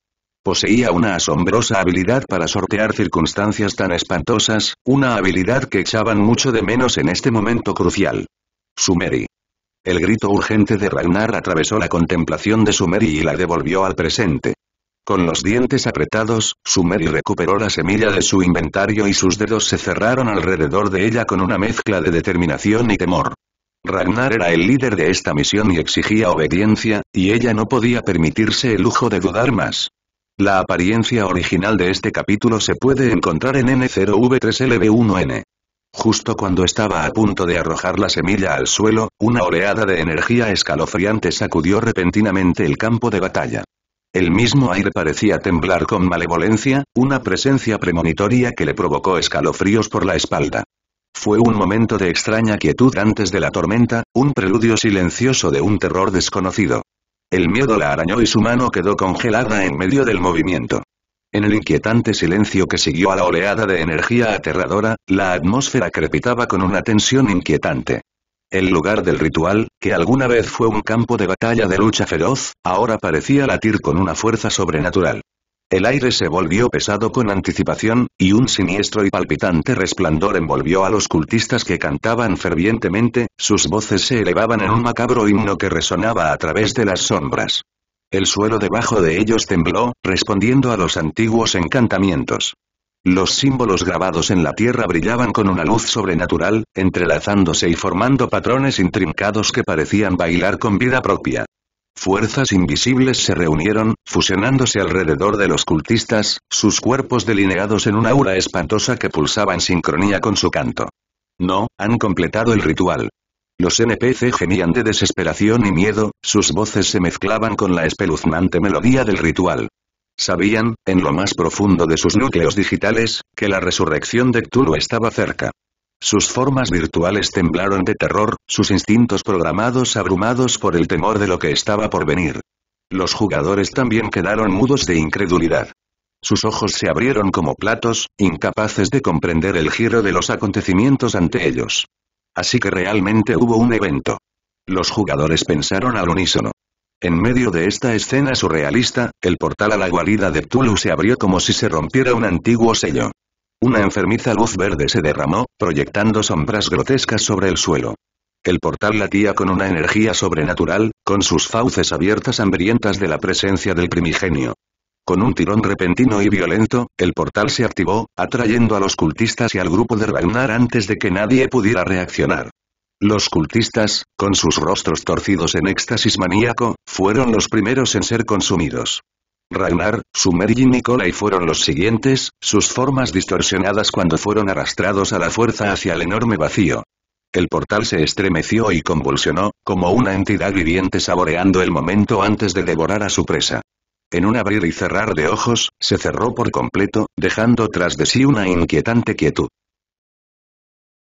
Poseía una asombrosa habilidad para sortear circunstancias tan espantosas, una habilidad que echaban mucho de menos en este momento crucial. Sumeri. El grito urgente de Ragnar atravesó la contemplación de Sumeri y la devolvió al presente. Con los dientes apretados, Sumeri recuperó la semilla de su inventario y sus dedos se cerraron alrededor de ella con una mezcla de determinación y temor. Ragnar era el líder de esta misión y exigía obediencia, y ella no podía permitirse el lujo de dudar más. La apariencia original de este capítulo se puede encontrar en N0V3LB1N. Justo cuando estaba a punto de arrojar la semilla al suelo, una oleada de energía escalofriante sacudió repentinamente el campo de batalla. El mismo aire parecía temblar con malevolencia, una presencia premonitoria que le provocó escalofríos por la espalda. Fue un momento de extraña quietud antes de la tormenta, un preludio silencioso de un terror desconocido. El miedo la arañó y su mano quedó congelada en medio del movimiento. En el inquietante silencio que siguió a la oleada de energía aterradora, la atmósfera crepitaba con una tensión inquietante. El lugar del ritual, que alguna vez fue un campo de batalla de lucha feroz, ahora parecía latir con una fuerza sobrenatural. El aire se volvió pesado con anticipación, y un siniestro y palpitante resplandor envolvió a los cultistas que cantaban fervientemente, sus voces se elevaban en un macabro himno que resonaba a través de las sombras. El suelo debajo de ellos tembló, respondiendo a los antiguos encantamientos. Los símbolos grabados en la tierra brillaban con una luz sobrenatural, entrelazándose y formando patrones intrincados que parecían bailar con vida propia. Fuerzas invisibles se reunieron, fusionándose alrededor de los cultistas, sus cuerpos delineados en una aura espantosa que pulsaba en sincronía con su canto. No, han completado el ritual. Los NPC gemían de desesperación y miedo, sus voces se mezclaban con la espeluznante melodía del ritual. Sabían, en lo más profundo de sus núcleos digitales, que la resurrección de Cthulhu estaba cerca. Sus formas virtuales temblaron de terror, sus instintos programados abrumados por el temor de lo que estaba por venir. Los jugadores también quedaron mudos de incredulidad. Sus ojos se abrieron como platos, incapaces de comprender el giro de los acontecimientos ante ellos. Así que realmente hubo un evento. Los jugadores pensaron al unísono. En medio de esta escena surrealista, el portal a la guarida de Tulu se abrió como si se rompiera un antiguo sello. Una enfermiza luz verde se derramó, proyectando sombras grotescas sobre el suelo. El portal latía con una energía sobrenatural, con sus fauces abiertas hambrientas de la presencia del primigenio. Con un tirón repentino y violento, el portal se activó, atrayendo a los cultistas y al grupo de Ragnar antes de que nadie pudiera reaccionar. Los cultistas, con sus rostros torcidos en éxtasis maníaco, fueron los primeros en ser consumidos. Ragnar, Sumer y Nikolai fueron los siguientes, sus formas distorsionadas cuando fueron arrastrados a la fuerza hacia el enorme vacío. El portal se estremeció y convulsionó, como una entidad viviente saboreando el momento antes de devorar a su presa. En un abrir y cerrar de ojos, se cerró por completo, dejando tras de sí una inquietante quietud.